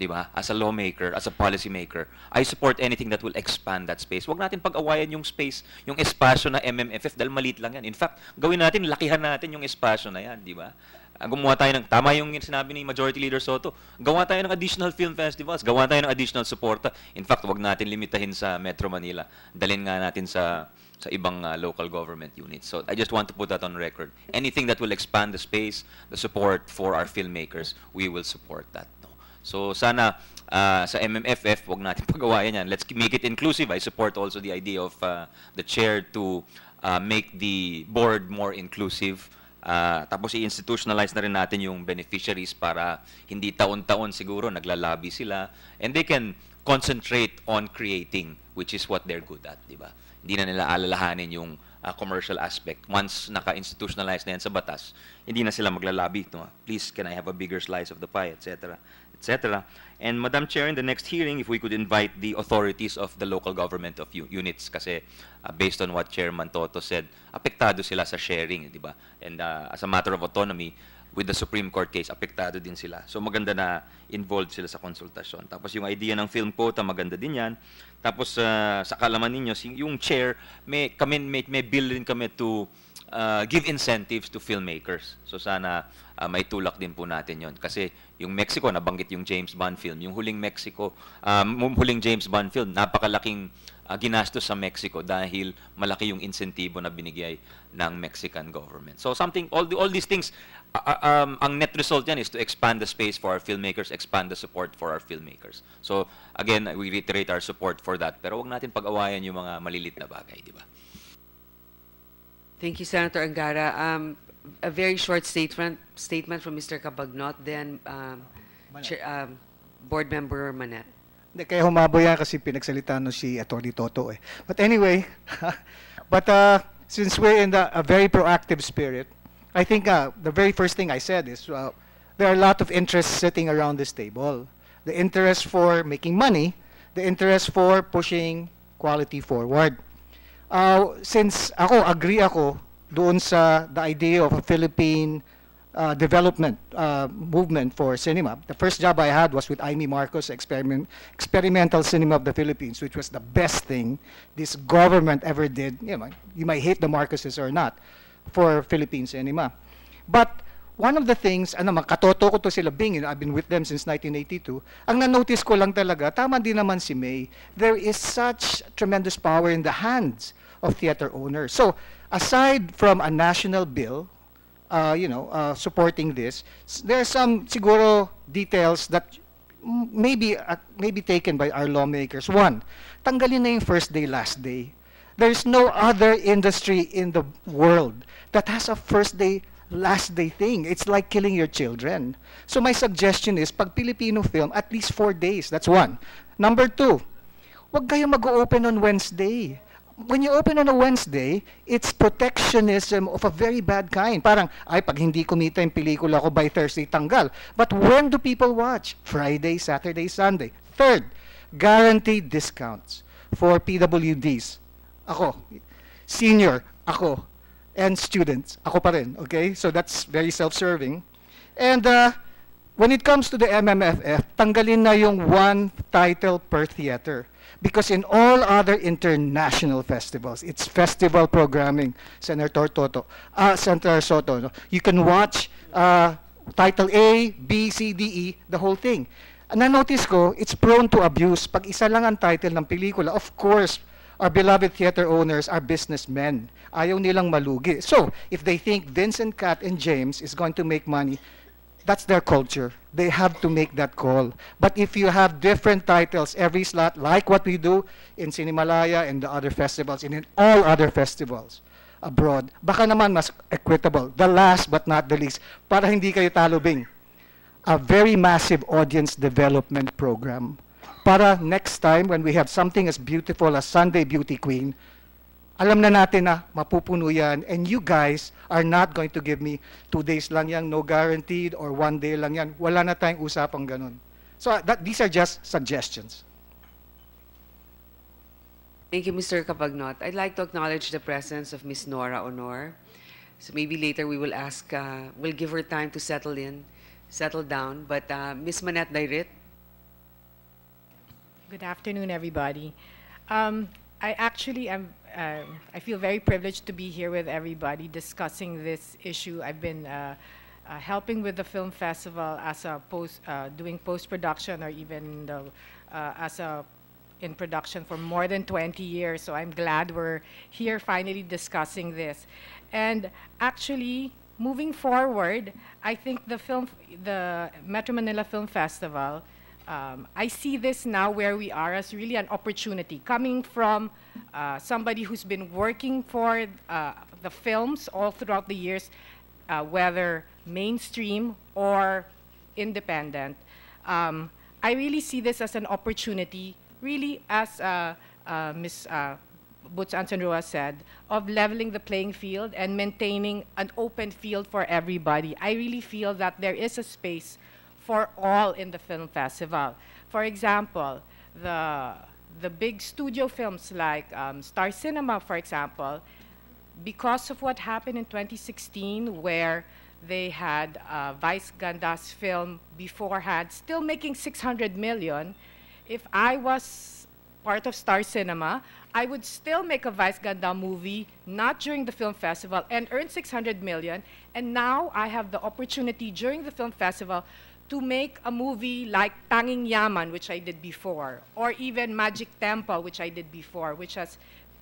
di ba? As a lawmaker, as a policymaker, I support anything that will expand that space. Huwag natin pag-awayan yung space, yung espasyo na MMFF dahil maliit lang yan. In fact, gawin natin, lakihan natin yung espasyo na yan, di ba? Ah, gumawa tayo ng, tama yung sinabi ni Majority Leader Soto, gawa tayo ng additional film festivals, gawa tayo ng additional support. In fact, wag natin limitahin sa Metro Manila. Dalhin nga natin sa sa ibang uh, local government units. So I just want to put that on record. Anything that will expand the space, the support for our filmmakers, we will support that. So sana uh, sa MMFF, wag natin pagawain yan. Let's make it inclusive. I support also the idea of uh, the chair to uh, make the board more inclusive. Uh, tapos i-institutionalize na rin natin yung beneficiaries para hindi taon-taon siguro naglalabi sila. And they can concentrate on creating, which is what they're good at, di ba? Hindi na nila alalahanin yung uh, commercial aspect. Once naka-institutionalize na yan sa batas, hindi na sila maglalabi. No? Please, can I have a bigger slice of the pie, etc etc. And Madam Chair, in the next hearing, if we could invite the authorities of the local government of units kasi uh, based on what Chairman Toto said, apektado sila sa sharing, di ba? And uh, as a matter of autonomy, with the Supreme Court case, apektado din sila. So maganda na involved sila sa konsultasyon. Tapos yung idea ng film quota, maganda din yan. Tapos uh, sa kalaman ninyo, yung chair, may, kami, may, may bill rin kami to uh, give incentives to filmmakers. So sana uh, may tulak din po natin yon. Kasi yung Mexico, nabanggit yung James Bond film. Yung huling Mexico, um, huling James Bond film, napakalaking uh, ginastos sa Mexico dahil malaki yung insentibo na binigay ng Mexican government. So something, all, the, all these things, uh, uh um, ang net result yan is to expand the space for our filmmakers, expand the support for our filmmakers. So again, we reiterate our support for that. Pero wag natin pag-awayan yung mga malilit na bagay, di ba? Thank you, Senator Angara. Um, a very short statement statement from Mr. Cabagnot, then um, chair, um, Board Member Manet. Hindi, kaya humabo yan kasi pinagsalita no si Atty. Toto eh. But anyway, but uh, since we're in the, a very proactive spirit, I think uh, the very first thing I said is uh, there are a lot of interests sitting around this table. The interest for making money, the interest for pushing quality forward uh, since ako, agree ako doon sa the idea of a Philippine uh, development uh, movement for cinema. The first job I had was with Amy Marcos, experiment, Experimental Cinema of the Philippines, which was the best thing this government ever did. You, know, you might hate the Marcoses or not, for Philippine cinema. But one of the things, ano man, ko to sila Bing, you know, I've been with them since 1982, ang nanotice ko lang talaga, tama din naman si May, there is such tremendous power in the hands of theater owners. So aside from a national bill, uh, you know, uh, supporting this, there are some siguro details that may be, uh, may be taken by our lawmakers. One, tanggalin na yung first day, last day. There's no other industry in the world that has a first day, last day thing. It's like killing your children. So my suggestion is, pag Filipino film, at least four days. That's one. Number two, wag kayo mag-open on Wednesday when you open on a Wednesday, it's protectionism of a very bad kind. Parang, ay, pag hindi kumita yung pelikula ko by Thursday, tanggal. But when do people watch? Friday, Saturday, Sunday. Third, guaranteed discounts for PWDs. Ako, senior, ako, and students. Ako pa rin, okay? So that's very self-serving. And uh, when it comes to the MMFF, tanggalin na yung one title per theater. Because in all other international festivals, it's festival programming, Senator Toto, uh, Senator Soto. No? You can watch uh, Title A, B, C, D, E, the whole thing. And Na-notice ko, it's prone to abuse. Pag isa lang ang title ng pelikula, of course, our beloved theater owners are businessmen. Ayaw nilang malugi. So, if they think Vincent Cat and James is going to make money, that's their culture. They have to make that call. But if you have different titles every slot, like what we do in Cinemalaya and the other festivals, and in all other festivals abroad, baka naman mas equitable. The last but not the least, para hindi kayo talubing. A very massive audience development program. Para next time, when we have something as beautiful as Sunday Beauty Queen, alam na natin na mapupuno yan and you guys are not going to give me two days lang yan, no guaranteed, or one day lang yan. Wala na tayong usapang ganun. So uh, that, these are just suggestions. Thank you, Mr. Kapagnot. I'd like to acknowledge the presence of Ms. Nora Honor. So maybe later we will ask, uh, we'll give her time to settle in, settle down. But uh, Ms. Manette Dairit. Good afternoon, everybody. Um, I actually am uh, I feel very privileged to be here with everybody discussing this issue. I've been uh, uh, helping with the film festival as a post, uh, doing post-production or even the, uh, as a in production for more than 20 years. So I'm glad we're here finally discussing this. And actually, moving forward, I think the film, the Metro Manila Film Festival um, I see this now where we are as really an opportunity coming from uh, somebody who's been working for uh, the films all throughout the years, uh, whether mainstream or independent. Um, I really see this as an opportunity, really as uh, uh, Ms. Uh, Butch Antonroa said, of leveling the playing field and maintaining an open field for everybody. I really feel that there is a space for all in the film festival. For example, the, the big studio films like um, Star Cinema, for example, because of what happened in 2016 where they had uh, Vice Ganda's film beforehand, still making 600 million. If I was part of Star Cinema, I would still make a Vice Ganda movie, not during the film festival, and earn 600 million. And now I have the opportunity during the film festival to make a movie like Tanging Yaman, which I did before, or even Magic Temple, which I did before, which has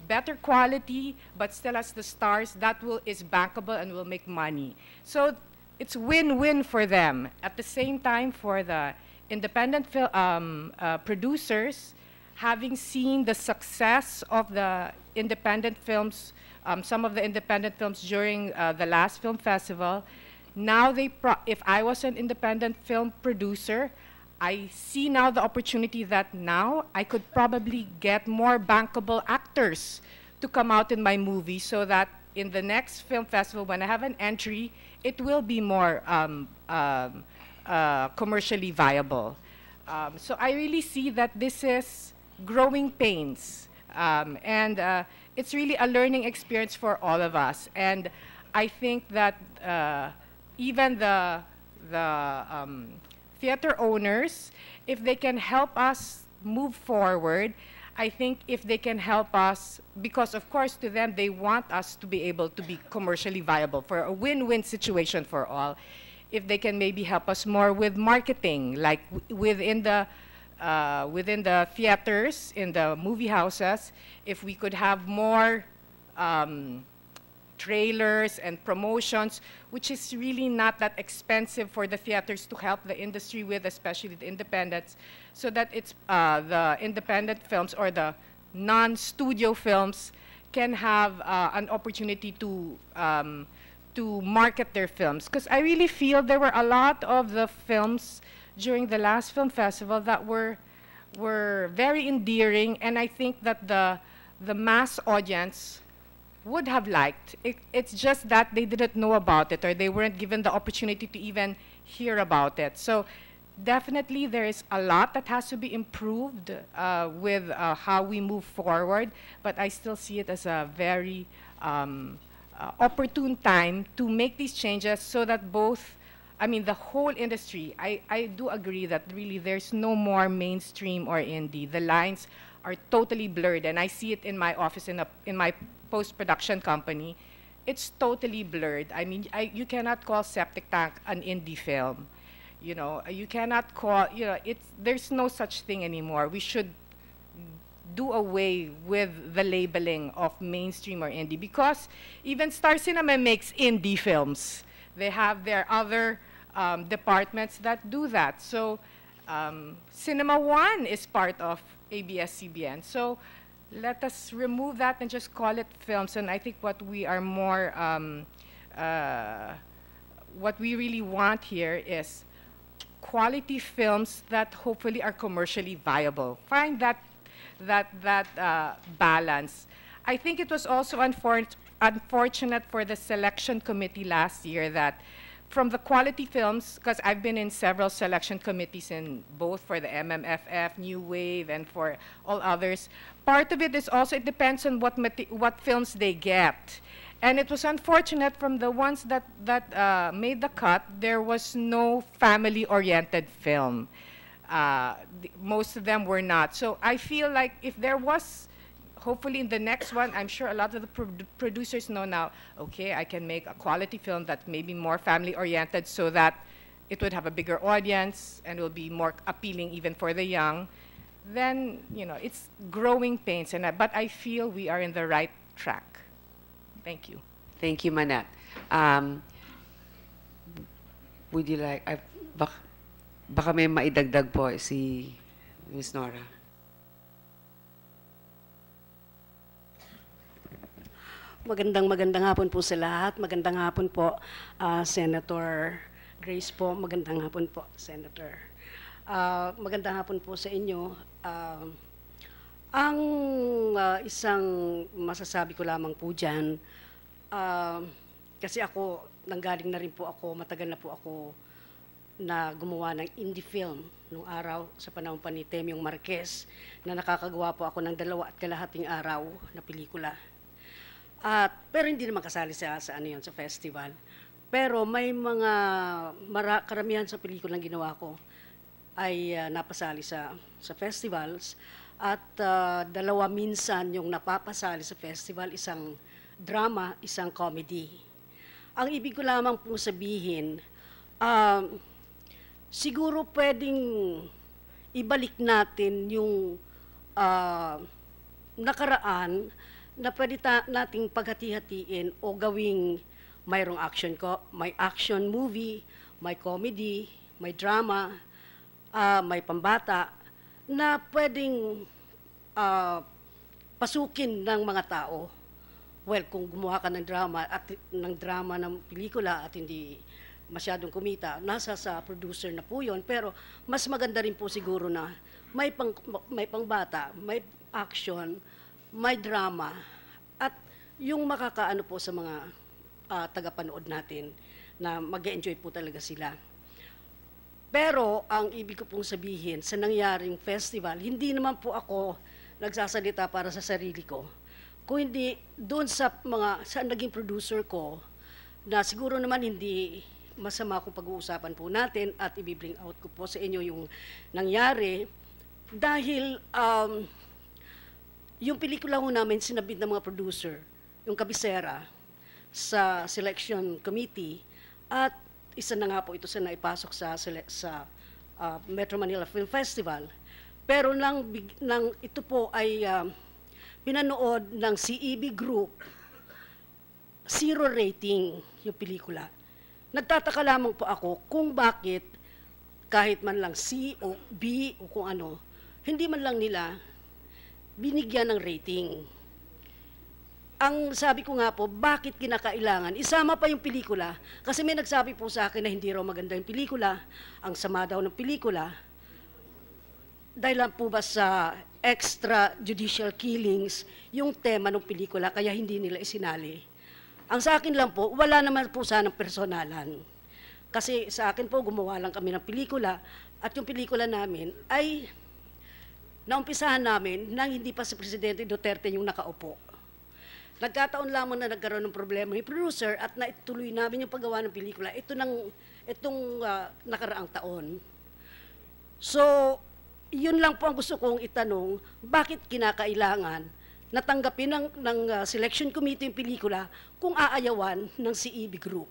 better quality, but still has the stars, that will is bankable and will make money. So it's win-win for them. At the same time, for the independent fil- um, uh, producers, having seen the success of the independent films, um, some of the independent films during uh, the last film festival, now they, if I was an independent film producer, I see now the opportunity that now I could probably get more bankable actors to come out in my movie so that in the next film festival, when I have an entry, it will be more um, um, uh, commercially viable. Um, so I really see that this is growing pains. Um, and uh, it's really a learning experience for all of us. And I think that uh, even the, the um, theater owners, if they can help us move forward, I think if they can help us, because of course to them, they want us to be able to be commercially viable for a win-win situation for all. If they can maybe help us more with marketing, like within the, uh, within the theaters, in the movie houses, if we could have more um, trailers and promotions, which is really not that expensive for the theaters to help the industry with, especially the independents, so that it's uh, the independent films or the non-studio films can have uh, an opportunity to um, to market their films. Because I really feel there were a lot of the films during the last film festival that were were very endearing, and I think that the the mass audience would have liked. It, it's just that they didn't know about it or they weren't given the opportunity to even hear about it. So definitely there is a lot that has to be improved uh, with uh, how we move forward, but I still see it as a very um, uh, opportune time to make these changes so that both, I mean, the whole industry, I, I do agree that really there's no more mainstream or indie. The lines are totally blurred, and I see it in my office in, a, in my post-production company, it's totally blurred. I mean, I, you cannot call Septic Tank an indie film. You know, you cannot call, you know, it's, there's no such thing anymore. We should do away with the labeling of mainstream or indie because even Star Cinema makes indie films. They have their other um, departments that do that. So um, Cinema One is part of ABS-CBN. So let us remove that and just call it films. And I think what we are more, um, uh, what we really want here is quality films that hopefully are commercially viable. Find that, that, that uh, balance. I think it was also unfor unfortunate for the selection committee last year that from the quality films, because I've been in several selection committees in both for the MMFF, New Wave, and for all others, part of it is also it depends on what, what films they get. And it was unfortunate from the ones that, that uh, made the cut, there was no family-oriented film. Uh, most of them were not. So I feel like if there was, hopefully in the next one, I'm sure a lot of the pro producers know now, okay, I can make a quality film that may be more family-oriented so that it would have a bigger audience and will be more appealing even for the young. then you know it's growing pains and I, but i feel we are in the right track thank you thank you manat um, would you like I, bak, baka may maidagdag po si Ms. Nora Magandang magandang hapon po sa lahat. Magandang hapon po, uh, Senator Grace po. Magandang hapon po, Senator Uh, magandang hapon po sa inyo. Uh, ang uh, isang masasabi ko lamang po dyan, uh, kasi ako, nanggaling na rin po ako, matagal na po ako na gumawa ng indie film nung araw sa panahon pa ni Temyong Marquez na nakakagawa po ako ng dalawa at kalahating araw na pelikula. At, pero hindi naman kasali sa, sa, ano yun, sa festival. Pero may mga mara, karamihan sa pelikulang ginawa ko ay uh, napasali sa, sa festivals at uh, dalawa minsan yung napapasali sa festival, isang drama, isang comedy. Ang ibig ko lamang pong sabihin, uh, siguro pwedeng ibalik natin yung uh, nakaraan na pwede ta- nating paghati-hatiin o gawing mayroong action ko, may action movie, may comedy, may drama, uh, may pambata na pwedeng uh, pasukin ng mga tao. Well, kung gumawa ka ng drama at ng drama ng pelikula at hindi masyadong kumita, nasa sa producer na po 'yon. Pero mas maganda rin po siguro na may pang, may pangbata, may action, may drama at yung makakaano po sa mga uh, tagapanood natin na mag-enjoy po talaga sila. Pero ang ibig ko pong sabihin sa nangyaring festival, hindi naman po ako nagsasalita para sa sarili ko. Kundi doon sa mga sa naging producer ko na siguro naman hindi masama kung pag-uusapan po natin at ibibring out ko po sa inyo yung nangyari dahil um, yung pelikula ho namin sinabit ng mga producer, yung kabisera sa selection committee at isa na nga po ito sa naipasok sa, sa uh, Metro Manila Film Festival. Pero nang, nang ito po ay uh, pinanood ng CEB Group, zero rating yung pelikula. Nagtataka lamang po ako kung bakit kahit man lang C o B o kung ano, hindi man lang nila binigyan ng rating ang sabi ko nga po, bakit kinakailangan? Isama pa yung pelikula. Kasi may nagsabi po sa akin na hindi raw maganda yung pelikula. Ang sama daw ng pelikula. Dahil lang po ba sa extrajudicial killings, yung tema ng pelikula, kaya hindi nila isinali. Ang sa akin lang po, wala naman po sanang personalan. Kasi sa akin po, gumawa lang kami ng pelikula. At yung pelikula namin ay naumpisahan namin nang hindi pa si Presidente Duterte yung nakaupo Nagkataon lamang na nagkaroon ng problema yung producer at naituloy namin yung paggawa ng pelikula. Ito nang, itong uh, nakaraang taon. So, yun lang po ang gusto kong itanong, bakit kinakailangan natanggapin ng, ng uh, selection committee yung pelikula kung aayawan ng CEB Group?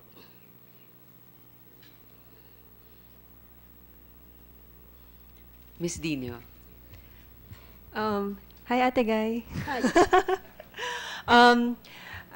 Miss Dino. Um, hi, Ate Guy. Hi. Um,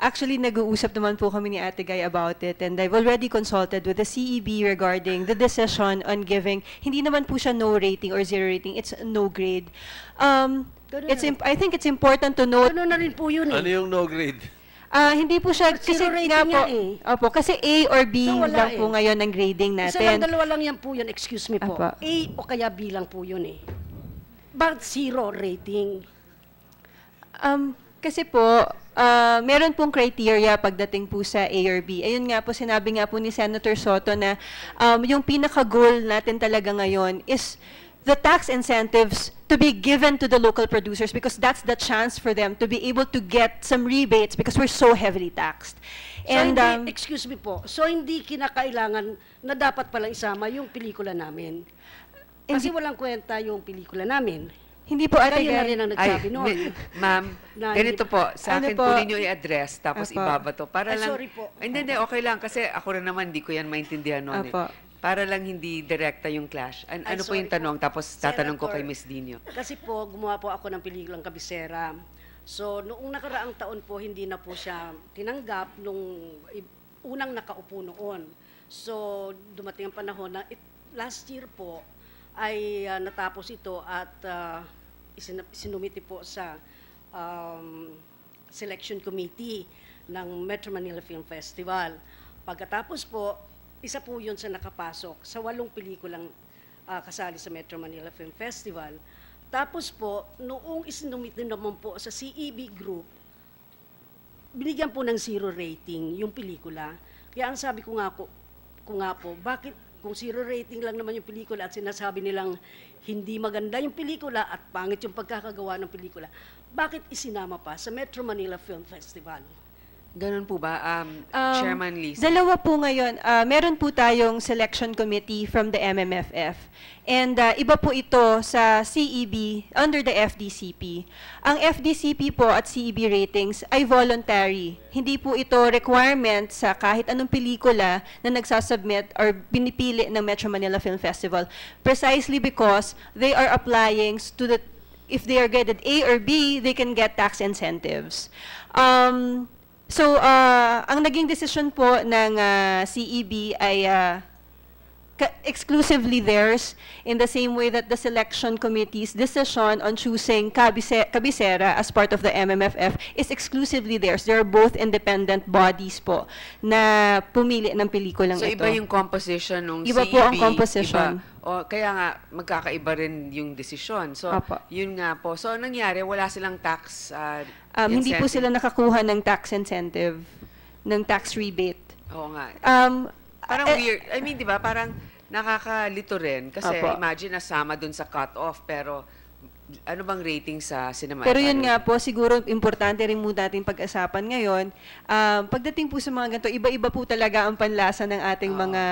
Actually, nag-uusap naman po kami ni Ate Guy about it and I've already consulted with the CEB regarding the decision on giving, hindi naman po siya no rating or zero rating, it's no grade. Um, it's na. I think it's important to note... Ano na rin po yun eh? Ano yung no grade? Ah, hindi po siya At kasi nga po. yan eh. Opo, kasi A or B So, wala lang po eh. ngayon ang grading Isa natin. lang, dalawa lang yan po yun, excuse me po. Apa. A o kaya B lang po yun eh. Bakit zero rating? Um, kasi po, Uh, meron pong criteria pagdating po sa ARB. Ayun nga po, sinabi nga po ni Senator Soto na um, yung pinaka-goal natin talaga ngayon is the tax incentives to be given to the local producers because that's the chance for them to be able to get some rebates because we're so heavily taxed. And so hindi, um, excuse me po. So hindi kinakailangan na dapat pala isama yung pelikula namin. Kasi walang kwenta yung pelikula namin. Hindi po, Ate Kayo na rin ang nagsabi Ay, noon. ma'am, Na- ganito po. Sa Ano akin po? po ninyo i-address, tapos Apo. to. Para Ay, lang, sorry po. Ay, Hindi, hindi, okay lang. Kasi ako rin naman, hindi ko yan maintindihan noon. Eh. Para lang hindi direkta yung clash. An- ano po yung tanong? po. Tapos tatanong ko kay Miss Dino. Kasi po, gumawa po ako ng pelikulang kabisera. So, noong nakaraang taon po, hindi na po siya tinanggap nung unang nakaupo noon. So, dumating ang panahon na it- last year po, ay ah, natapos ito at ah, sinumiti po sa um, selection committee ng Metro Manila Film Festival. Pagkatapos po, isa po yun sa nakapasok sa walong pelikulang uh, kasali sa Metro Manila Film Festival. Tapos po, noong isinumiti naman po sa CEB Group, binigyan po ng zero rating yung pelikula. Kaya ang sabi ko nga po, ko nga po bakit kung zero rating lang naman yung pelikula at sinasabi nilang hindi maganda yung pelikula at pangit yung pagkakagawa ng pelikula, bakit isinama pa sa Metro Manila Film Festival? Ganun po ba, um, um, Chairman Lisa? Dalawa po ngayon. Uh, meron po tayong selection committee from the MMFF. And uh, iba po ito sa CEB under the FDCP. Ang FDCP po at CEB ratings ay voluntary. Hindi po ito requirement sa kahit anong pelikula na nagsasubmit or pinipili ng Metro Manila Film Festival precisely because they are applying to the if they are graded A or B, they can get tax incentives. Um, So, uh, ang naging decision po ng uh, CEB ay uh, exclusively theirs in the same way that the selection committee's decision on choosing Cabicera as part of the MMFF is exclusively theirs. They're both independent bodies po na pumili ng pelikulang so, ito. So iba yung composition ng iba CEP, po ang composition. Iba, o, kaya nga magkakaiba rin yung desisyon. So Apa. yun nga po. So nangyari? Wala silang tax uh, um, Hindi po sila nakakuha ng tax incentive, ng tax rebate. Oo nga. Um, Parang eh, weird. I mean, di ba? Parang Nakakalito rin kasi Opo. imagine nasama dun sa cut-off pero ano bang rating sa cinema? Pero yun ano? nga po, siguro importante rin muna natin pag-asapan ngayon. Um, pagdating po sa mga ganito, iba-iba po talaga ang panlasa ng ating oh. mga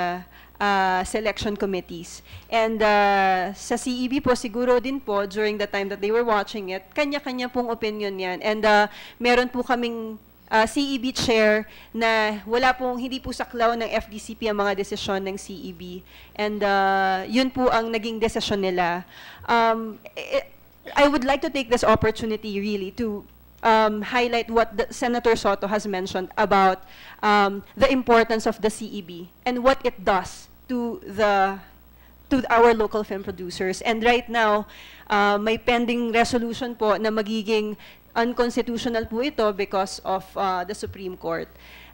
uh, selection committees. And uh, sa CEB po, siguro din po, during the time that they were watching it, kanya-kanya pong opinion yan. And uh, meron po kaming uh, CEB chair na wala pong hindi po saklaw ng FDCP ang mga desisyon ng CEB and uh, yun po ang naging desisyon nila um, I would like to take this opportunity really to um, highlight what the, Senator Soto has mentioned about um, the importance of the CEB and what it does to the to our local film producers. And right now, uh, may pending resolution po na magiging unconstitutional po ito because of uh, the Supreme Court.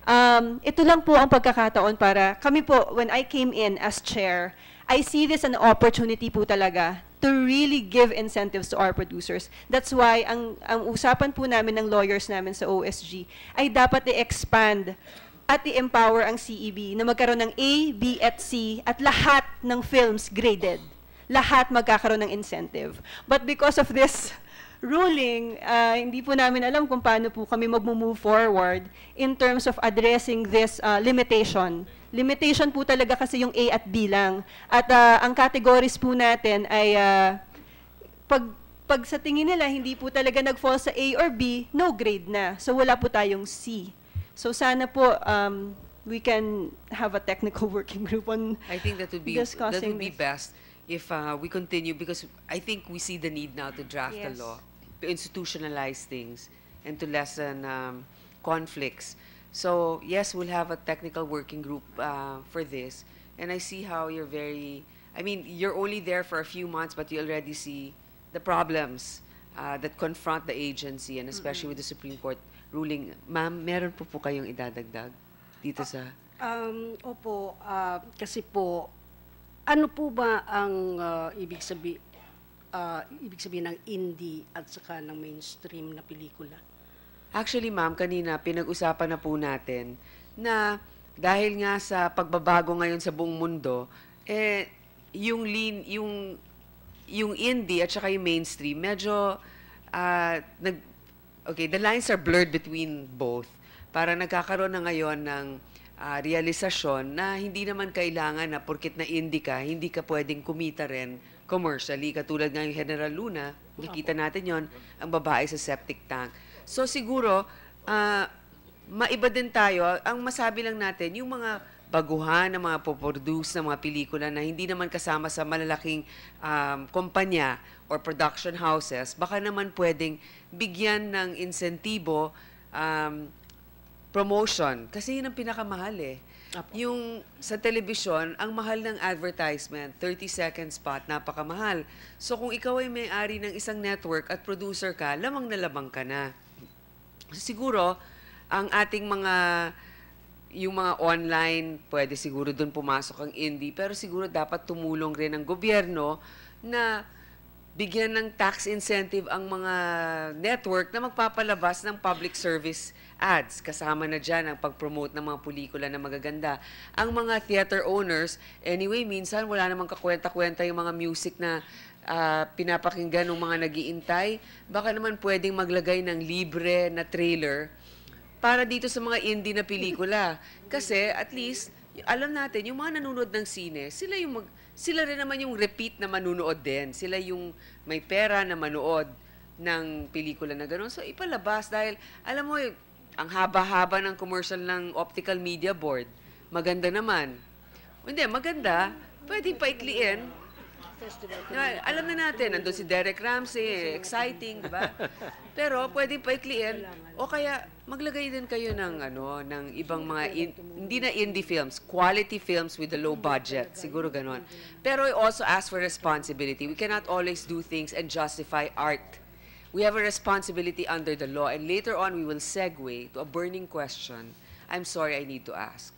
Um, ito lang po ang pagkakataon para kami po, when I came in as chair, I see this an opportunity po talaga to really give incentives to our producers. That's why ang, ang usapan po namin ng lawyers namin sa OSG ay dapat i-expand at i-empower ang CEB na magkaroon ng A, B, at C at lahat ng films graded. Lahat magkakaroon ng incentive. But because of this ruling, uh, hindi po namin alam kung paano po kami mag-move forward in terms of addressing this uh, limitation. Limitation po talaga kasi yung A at B lang. At uh, ang categories po natin ay uh, pag pag sa tingin nila hindi po talaga nag-fall sa A or B, no grade na. So wala po tayong C. So sana po um, we can have a technical working group on I think that would be that would be this. best if uh, we continue because I think we see the need now to draft yes. a law, to institutionalize things, and to lessen um, conflicts. So yes, we'll have a technical working group uh, for this, and I see how you're very. I mean, you're only there for a few months, but you already see the problems uh, that confront the agency, and especially mm -hmm. with the Supreme Court ruling. Ma'am, meron po po kayong idadagdag dito ah, sa? Um, opo, uh, kasi po ano po ba ang uh, ibig sabi uh, ibig sabihin ng indie at saka ng mainstream na pelikula? Actually, ma'am, kanina pinag-usapan na po natin na dahil nga sa pagbabago ngayon sa buong mundo, eh yung lean, yung yung indie at saka yung mainstream, medyo uh, nag okay, the lines are blurred between both. Para nagkakaroon na ngayon ng uh, realisasyon na hindi naman kailangan na porkit na-indie ka, hindi ka pwedeng kumita rin commercially. Katulad ng General Luna, nakikita natin yon ang babae sa septic tank. So siguro, uh, maiba din tayo. Ang masabi lang natin, yung mga baguhan ng mga poproduce ng mga pelikula na hindi naman kasama sa malalaking um, kumpanya or production houses, baka naman pwedeng bigyan ng insentibo um, promotion. Kasi yun ang pinakamahal eh. Apo. Yung sa television, ang mahal ng advertisement, 30-second spot, napakamahal. So kung ikaw ay may-ari ng isang network at producer ka, lamang na lamang ka na. Siguro, ang ating mga yung mga online, pwede siguro doon pumasok ang indie, pero siguro dapat tumulong rin ang gobyerno na bigyan ng tax incentive ang mga network na magpapalabas ng public service ads. Kasama na dyan ang pag-promote ng mga pelikula na magaganda. Ang mga theater owners, anyway, minsan wala namang kakwenta-kwenta yung mga music na uh, pinapakinggan ng mga nagiintay. Baka naman pwedeng maglagay ng libre na trailer para dito sa mga indie na pelikula. Kasi at least, alam natin, yung mga nanonood ng sine, sila yung mag, sila rin naman yung repeat na manunood din. Sila yung may pera na manood ng pelikula na gano'n. So, ipalabas dahil, alam mo, ang haba-haba ng commercial ng optical media board. Maganda naman. Hindi, maganda. Pwede paikliin. ikliin. alam na natin, nandun si Derek Ramsey, exciting, di ba? Pero pwede paikliin. O kaya, maglagay din kayo ng, ano, ng ibang mga, in, hindi na indie films, quality films with a low budget. Siguro ganon. Pero also ask for responsibility. We cannot always do things and justify art we have a responsibility under the law. And later on, we will segue to a burning question I'm sorry I need to ask.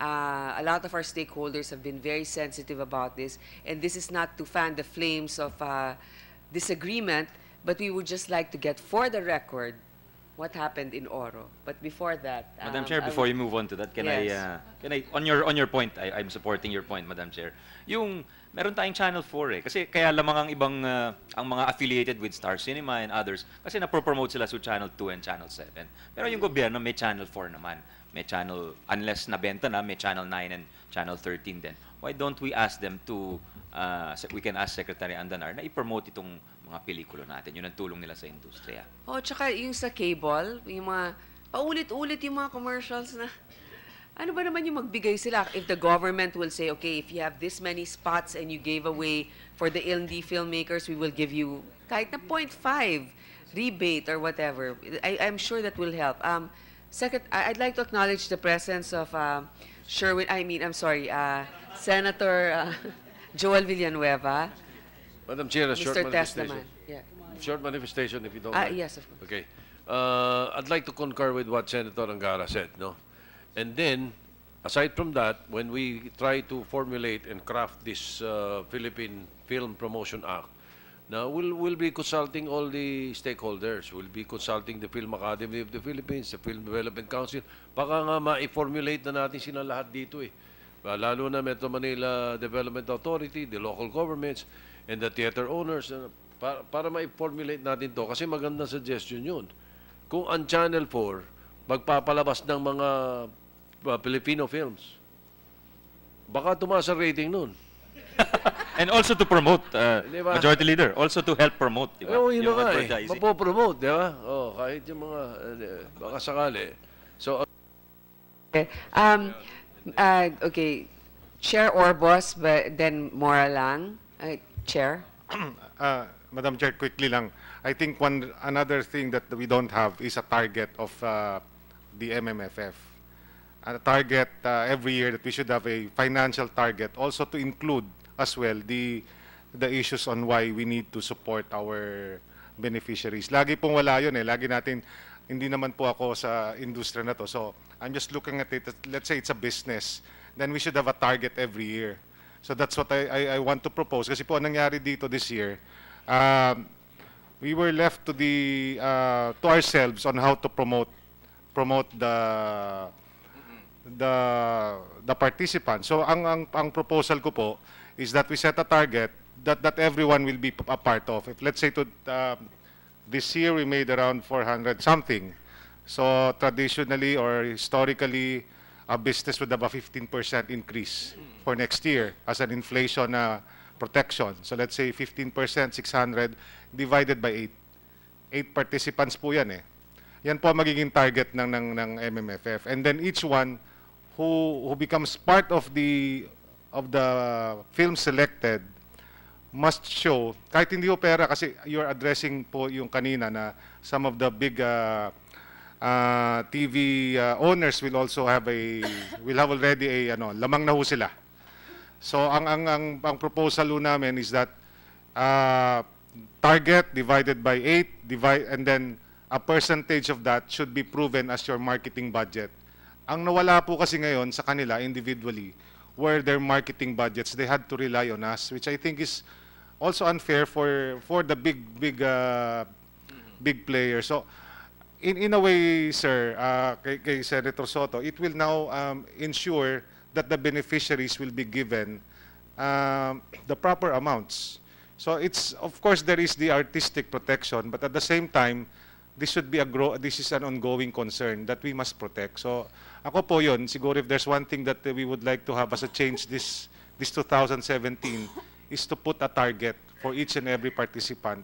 Uh, a lot of our stakeholders have been very sensitive about this, and this is not to fan the flames of uh, disagreement, but we would just like to get for the record what happened in Oro. But before that, um, Madam Chair, before you move on to that, can yes. I, uh, can I, on your on your point, I, I'm supporting your point, Madam Chair. Yung meron tayong Channel 4 eh. Kasi kaya lamang ang ibang, uh, ang mga affiliated with Star Cinema and others, kasi napropromote sila sa Channel 2 and Channel 7. Pero yung gobyerno may Channel 4 naman. May channel, unless nabenta na, may Channel 9 and Channel 13 din. Why don't we ask them to, uh, we can ask Secretary Andanar na i-promote itong mga pelikulo natin. Yun ang tulong nila sa industriya. Oh, tsaka yung sa cable, yung mga paulit-ulit yung mga commercials na ano ba naman yung magbigay sila if the government will say, okay, if you have this many spots and you gave away for the LD filmmakers, we will give you kahit na 0.5 rebate or whatever. I, I'm sure that will help. Um, second, I'd like to acknowledge the presence of uh, Sherwin, I mean, I'm sorry, uh, Senator uh, Joel Villanueva. Madam Chair, a Mr. short manifestation. Yeah. Short manifestation, if you don't uh, mind. Yes, of course. Okay. Uh, I'd like to concur with what Senator Angara said, no? And then, aside from that, when we try to formulate and craft this uh, Philippine Film Promotion Act, now we'll, we'll be consulting all the stakeholders. We'll be consulting the Film Academy of the Philippines, the Film Development Council. Baka nga ma-formulate na natin sila lahat dito eh. Lalo na Metro Manila Development Authority, the local governments, and the theater owners. Ano, para, para ma-formulate natin to kasi magandang suggestion yun. Kung ang Channel 4 magpapalabas ng mga uh, Filipino films. Baka tumaas ang rating nun. And also to promote, uh, diba? Majority Leader, also to help promote, di ba? Oo, oh, yun nga eh. Mapopromote, di ba? Oh, kahit yung mga, uh, baka sakali. So, uh, um, uh, okay, Chair or boss, but then more lang. Uh, Chair? uh, Madam Chair, quickly lang. I think one another thing that we don't have is a target of uh, the MMFF. A target uh, every year that we should have a financial target also to include as well the the issues on why we need to support our beneficiaries. Lagi pong wala yun eh. Lagi natin, hindi naman po ako sa industry na to. So, I'm just looking at it. Let's say it's a business. Then we should have a target every year. So that's what I, I, I want to propose. Kasi po, anong nangyari dito this year, uh, we were left to the uh, to ourselves on how to promote promote the the the participants. So ang ang ang proposal ko po is that we set a target that that everyone will be a part of. If let's say to um, this year we made around 400 something. So traditionally or historically a business would have a 15% increase for next year as an inflation uh, protection. So let's say 15% 600 divided by 8. 8 participants po yan eh. Yan po ang magiging target ng, ng, ng MMFF. And then each one who, who becomes part of the, of the film selected must show, kahit hindi po pera, kasi you're addressing po yung kanina na some of the big uh, uh, TV uh, owners will also have a, will have already a, ano, lamang na ho sila. So ang, ang, ang, ang proposal namin is that uh, target divided by 8, divide, and then a percentage of that should be proven as your marketing budget. Ang nawala po kasi ngayon sa kanila individually were their marketing budgets. They had to rely on us, which I think is also unfair for for the big big uh, big players. So in in a way, sir, uh, kay, kay Senator Soto, it will now um, ensure that the beneficiaries will be given um, the proper amounts. So it's of course there is the artistic protection, but at the same time, this should be a grow this is an ongoing concern that we must protect. So ako po 'yon, siguro if there's one thing that we would like to have as a change this this 2017 is to put a target for each and every participant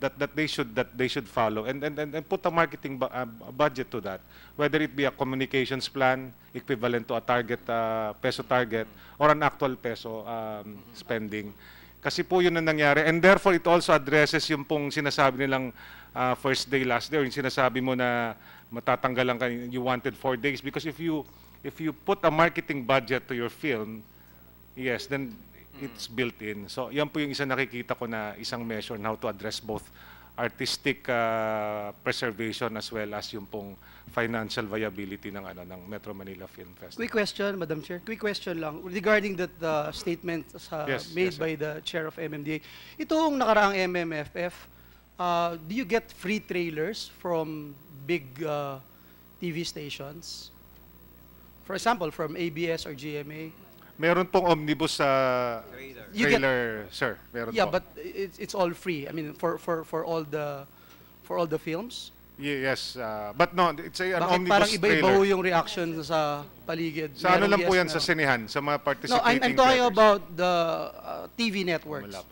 that that they should that they should follow and and and, and put a marketing bu uh, budget to that whether it be a communications plan equivalent to a target uh, peso target or an actual peso um, spending kasi po yun ang nangyari. And therefore, it also addresses yung pong sinasabi nilang uh, first day, last day, or yung sinasabi mo na matatanggalan ka, you wanted four days. Because if you, if you put a marketing budget to your film, yes, then it's built in. So, yan po yung isang nakikita ko na isang measure on how to address both artistic uh, preservation as well as yung pong financial viability ng ano ng Metro Manila Film Festival. Quick question, Madam Chair. Quick question lang regarding that uh, statement sa yes, made yes, by the chair of MMDA. Itong nakaraang MMFF, uh, ah, do you get free trailers from big uh, ah, TV stations? For example, from ABS or GMA? Meron pong omnibus sa uh, you trailer, get, sir. Meron yeah, po. but it's it's all free. I mean, for for for all the for all the films. Yeah, yes, uh, but no, it's a, an Bakit omnibus parang iba-iba trailer. yung reaction sa paligid? Sa ano Merong lang po yan sa merong- sinehan, sa mga No, participating I'm, I'm talking theaters? about the uh, TV networks. Uh,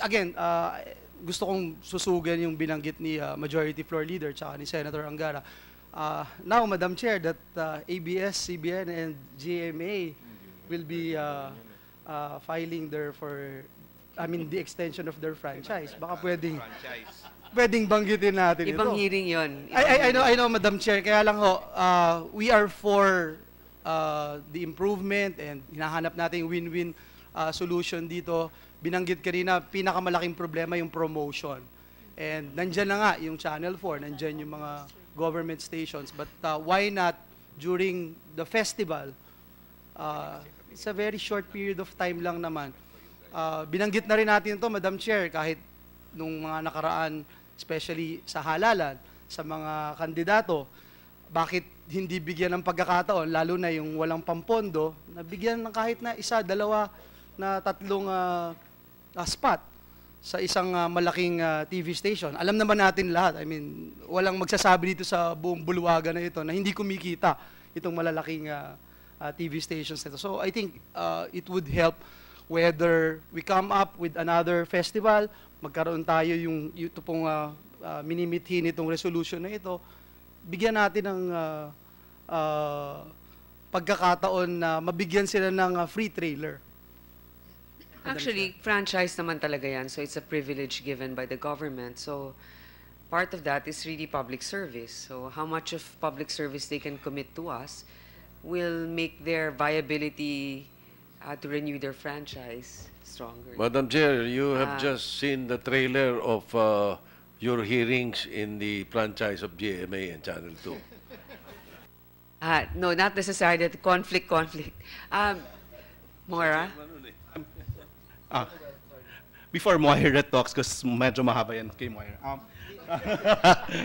Again, uh, gusto kong susugan yung binanggit ni uh, Majority Floor Leader tsaka ni Senator Angara. Uh, now, Madam Chair, that uh, ABS, CBN, and GMA will be uh, uh, filing there for, I mean, the extension of their franchise. Baka pwedeng, Franchise. pwedeng banggitin natin Ibang ito. hearing yun. I, I, I know, I know, Madam Chair. Kaya lang ho, uh, we are for uh, the improvement and hinahanap natin win-win uh, solution dito. Binanggit ka rin na pinakamalaking problema yung promotion. And nandiyan na nga yung Channel 4, nandiyan yung mga government stations. But uh, why not during the festival, uh, it's a very short period of time lang naman. Uh, binanggit na rin natin ito, Madam Chair, kahit nung mga nakaraan, especially sa halalan, sa mga kandidato, bakit hindi bigyan ng pagkakataon, lalo na yung walang pampondo, na bigyan ng kahit na isa, dalawa, na tatlong uh, spot sa isang uh, malaking uh, TV station. Alam naman natin lahat. I mean, walang magsasabi dito sa buong bulwaga na ito na hindi kumikita itong malalaking uh, uh, TV stations. So I think uh, it would help whether we come up with another festival, magkaroon tayo yung ito pong uh, uh, minimithi nitong resolution na ito, bigyan natin ng uh, uh, pagkakataon na mabigyan sila ng uh, free trailer. Actually, franchise naman talaga yan. So it's a privilege given by the government. So part of that is really public service. So how much of public service they can commit to us will make their viability uh, to renew their franchise stronger. Madam Chair, you have uh, just seen the trailer of uh, your hearings in the franchise of GMA and Channel 2. uh, no, not necessarily. Conflict, conflict. Um, Before ah, before Moira talks, because medyo mahaba yan kay Moira. Um,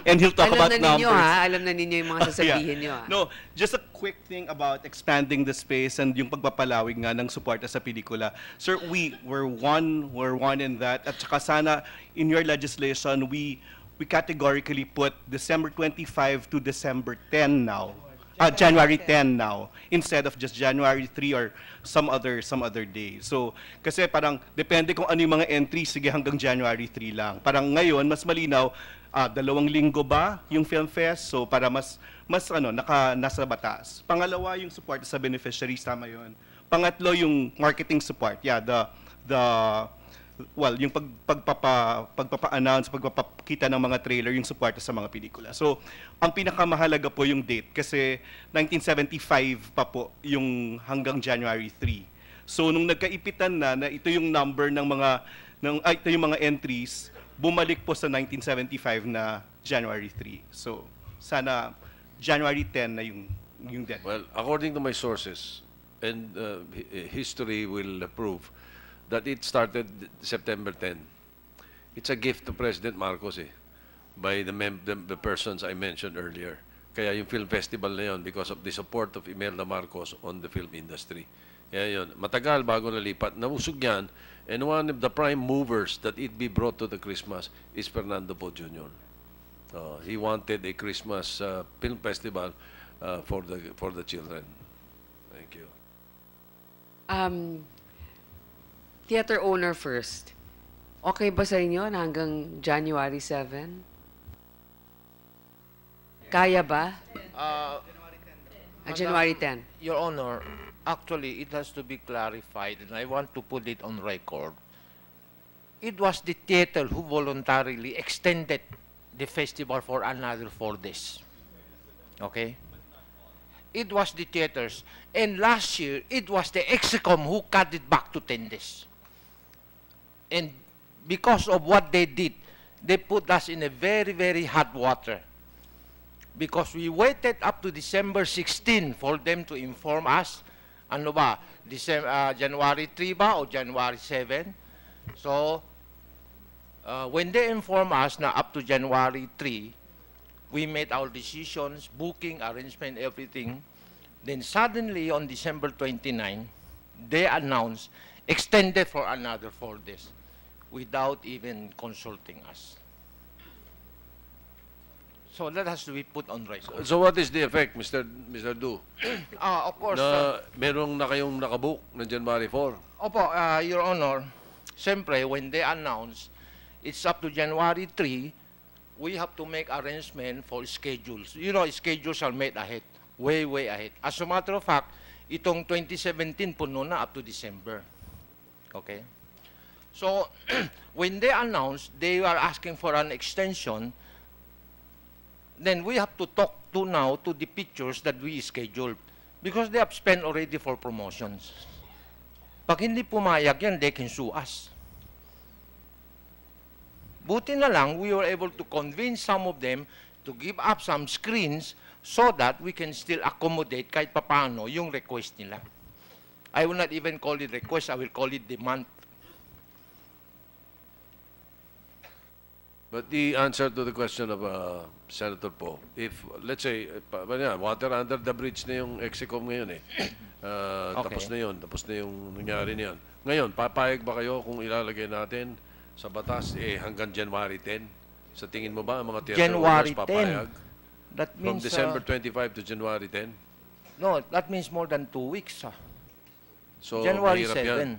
and he'll talk alam about na ninyo, numbers. Ha? Alam na ninyo yung mga sasabihin yeah. nyo. Ha? No, just a quick thing about expanding the space and yung pagpapalawig nga ng suporta sa pelikula. Sir, we were one, we're one in that. At saka sana in your legislation, we we categorically put December 25 to December 10 now uh, January 10 now instead of just January 3 or some other some other day. So kasi parang depende kung ano yung mga entry sige hanggang January 3 lang. Parang ngayon mas malinaw uh, dalawang linggo ba yung Film Fest so para mas mas ano naka nasa batas. Pangalawa yung support sa beneficiaries tama yon. Pangatlo yung marketing support. Yeah, the the well, yung pag, pagpapa, pagpapa-announce, pagpapakita ng mga trailer, yung suporta sa mga pelikula. So, ang pinakamahalaga po yung date kasi 1975 pa po yung hanggang January 3. So, nung nagkaipitan na, na ito yung number ng mga, ng, ay, ah, ito yung mga entries, bumalik po sa 1975 na January 3. So, sana January 10 na yung, yung date. Well, according to my sources, and uh, history will prove, that it started September 10. It's a gift to President Marcos eh, by the, the, the persons I mentioned earlier. Kaya yung film festival na yun because of the support of Imelda Marcos on the film industry. Kaya yun, matagal bago nalipat, nausog yan. And one of the prime movers that it be brought to the Christmas is Fernando Po Jr. Uh, he wanted a Christmas uh, film festival uh, for the for the children. Thank you. Um, theater owner first. Okay ba sa inyo na hanggang January 7? Kaya ba? Uh, ah, January 10. Your Honor, actually, it has to be clarified, and I want to put it on record. It was the theater who voluntarily extended the festival for another four days. Okay? It was the theaters. And last year, it was the EXICOM who cut it back to 10 days. And because of what they did, they put us in a very, very hot water. Because we waited up to December 16 for them to inform us. Ano ba? December, uh, January 3 ba or January 7? So, uh, when they inform us na up to January 3, we made our decisions, booking, arrangement, everything. Then suddenly on December 29, they announced extended for another four days without even consulting us. So that has to be put on record. So what is the effect, Mr. Mr. Du? Ah, of course. Na uh, merong na kayong nakabook na January 4? Opo, uh, Your Honor. Siyempre, when they announce, it's up to January 3, we have to make arrangement for schedules. You know, schedules are made ahead, way, way ahead. As a matter of fact, itong 2017 puno na up to December. Okay? So when they announced they were asking for an extension, then we have to talk to now to the pictures that we scheduled because they have spent already for promotions. Pag hindi pumayag yan, they can sue us. Buti na lang, we were able to convince some of them to give up some screens so that we can still accommodate kahit papano yung request nila. I will not even call it request, I will call it demand But the answer to the question of uh, Senator Poe, if, let's say, eh, pa, yan, water under the bridge na yung Exicom ngayon eh. Uh, okay. Tapos na yun. Tapos na yung nangyari na yun. Ngayon, papayag ba kayo kung ilalagay natin sa batas eh, hanggang January 10? Sa tingin mo ba ang mga theater January papayag? 10. That means, From uh, December uh, 25 to January 10? No, that means more than two weeks. Ah. So, January 7. Yan.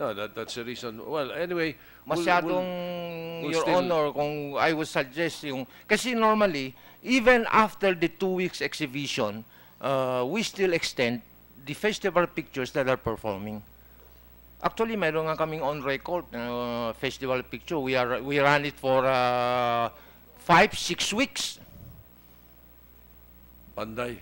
No, that, that's the reason. Well, anyway, masyadong we'll, we'll, your honor kung I would suggest yung kasi normally even after the two weeks exhibition uh, we still extend the festival pictures that are performing actually mayroon nga kaming on record uh, festival picture we are we run it for uh, five six weeks Panday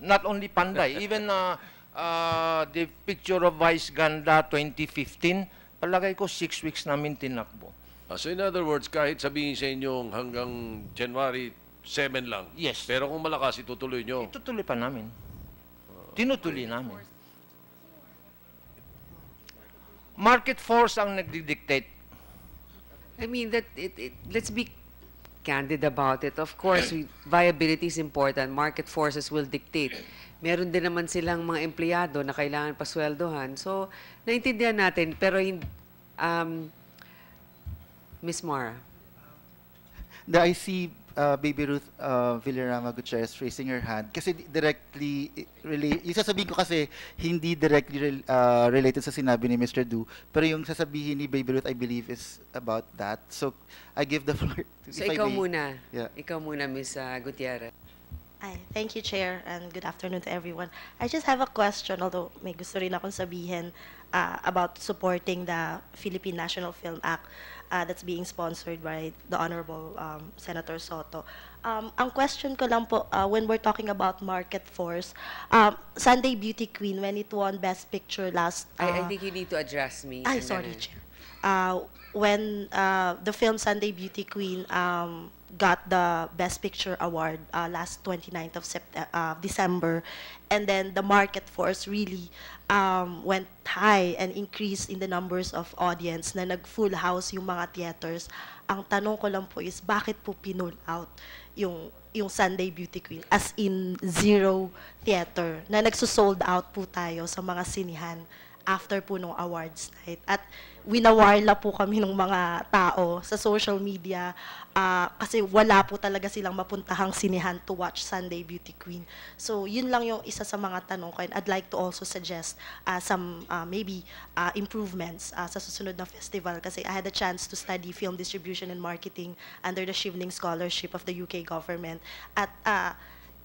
not only Panday even uh, uh, the picture of Vice Ganda 2015 Palagay ko six weeks namin tinakbo. Ah, so in other words, kahit sabihin sa inyo hanggang January 7 lang. Yes. Pero kung malakas, itutuloy nyo. Itutuloy pa namin. Tinutuloy namin. Market force ang nagdi-dictate. I mean, that it, it, let's be candid about it. Of course, viability is important. Market forces will dictate meron din naman silang mga empleyado na kailangan pasweldohan. So, naintindihan natin, pero in, um, Ms. Mara. The, I see uh, Baby Ruth uh, Villarama Gutierrez raising her hand kasi directly really, yung sasabihin ko kasi hindi directly re uh, related sa sinabi ni Mr. Du pero yung sasabihin ni Baby Ruth I believe is about that so I give the floor to So ikaw muna yeah. ikaw muna Ms. Uh, Gutierrez Hi, thank you, Chair, and good afternoon to everyone. I just have a question, although may gusto rin akong sabihin uh, about supporting the Philippine National Film Act uh, that's being sponsored by the Honorable um, Senator Soto. Um, ang question ko lang po, uh, when we're talking about Market Force, um, Sunday Beauty Queen, when it won Best Picture last... Uh, I, I uh, think you need to address me. Ay, sorry, Chair. Uh, when uh, the film Sunday Beauty Queen... Um, got the Best Picture Award uh, last 29th of September, uh, December. And then the market force really um, went high and increased in the numbers of audience na nag-full house yung mga theaters. Ang tanong ko lang po is, bakit po pinull out yung, yung Sunday Beauty Queen? As in, zero theater na nagsusold out po tayo sa mga sinihan after po nung awards night. At winawarla po kami ng mga tao sa social media uh, kasi wala po talaga silang mapuntahang sinehan to watch Sunday Beauty Queen. So, yun lang yung isa sa mga tanong ko and I'd like to also suggest uh, some uh, maybe uh, improvements uh, sa susunod na festival kasi I had a chance to study film distribution and marketing under the Shivling Scholarship of the UK government at uh,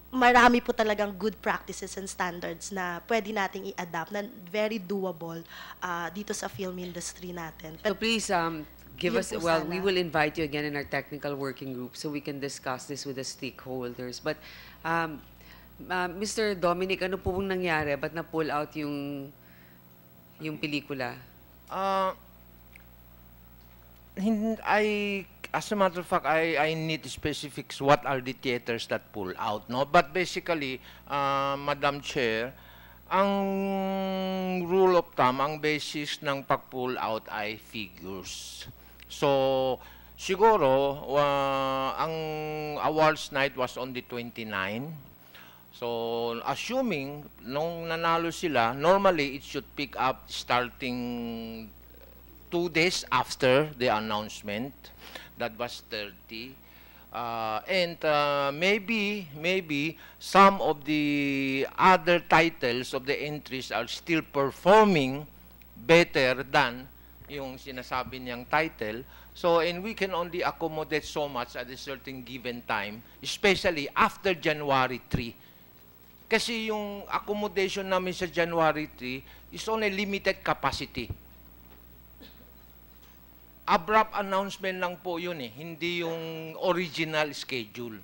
marami po talagang good practices and standards na pwede nating i-adapt na very doable uh, dito sa film industry natin. But, so please, um, give us, well, sana. we will invite you again in our technical working group so we can discuss this with the stakeholders. But, um, uh, Mr. Dominic, ano po pong nangyari? Ba't na-pull out yung, yung pelikula? Uh, I as a matter of fact, I, I need specifics what are the theaters that pull out. No? But basically, uh, Madam Chair, ang rule of thumb, ang basis ng pag-pull out ay figures. So, siguro, uh, ang awards night was on the 29. So, assuming nung nanalo sila, normally it should pick up starting two days after the announcement that was 30. Uh, and uh, maybe, maybe some of the other titles of the entries are still performing better than yung sinasabi niyang title. So, and we can only accommodate so much at a certain given time, especially after January 3. Kasi yung accommodation namin sa January 3 is only limited capacity abrupt announcement lang po yun eh, hindi yung original schedule.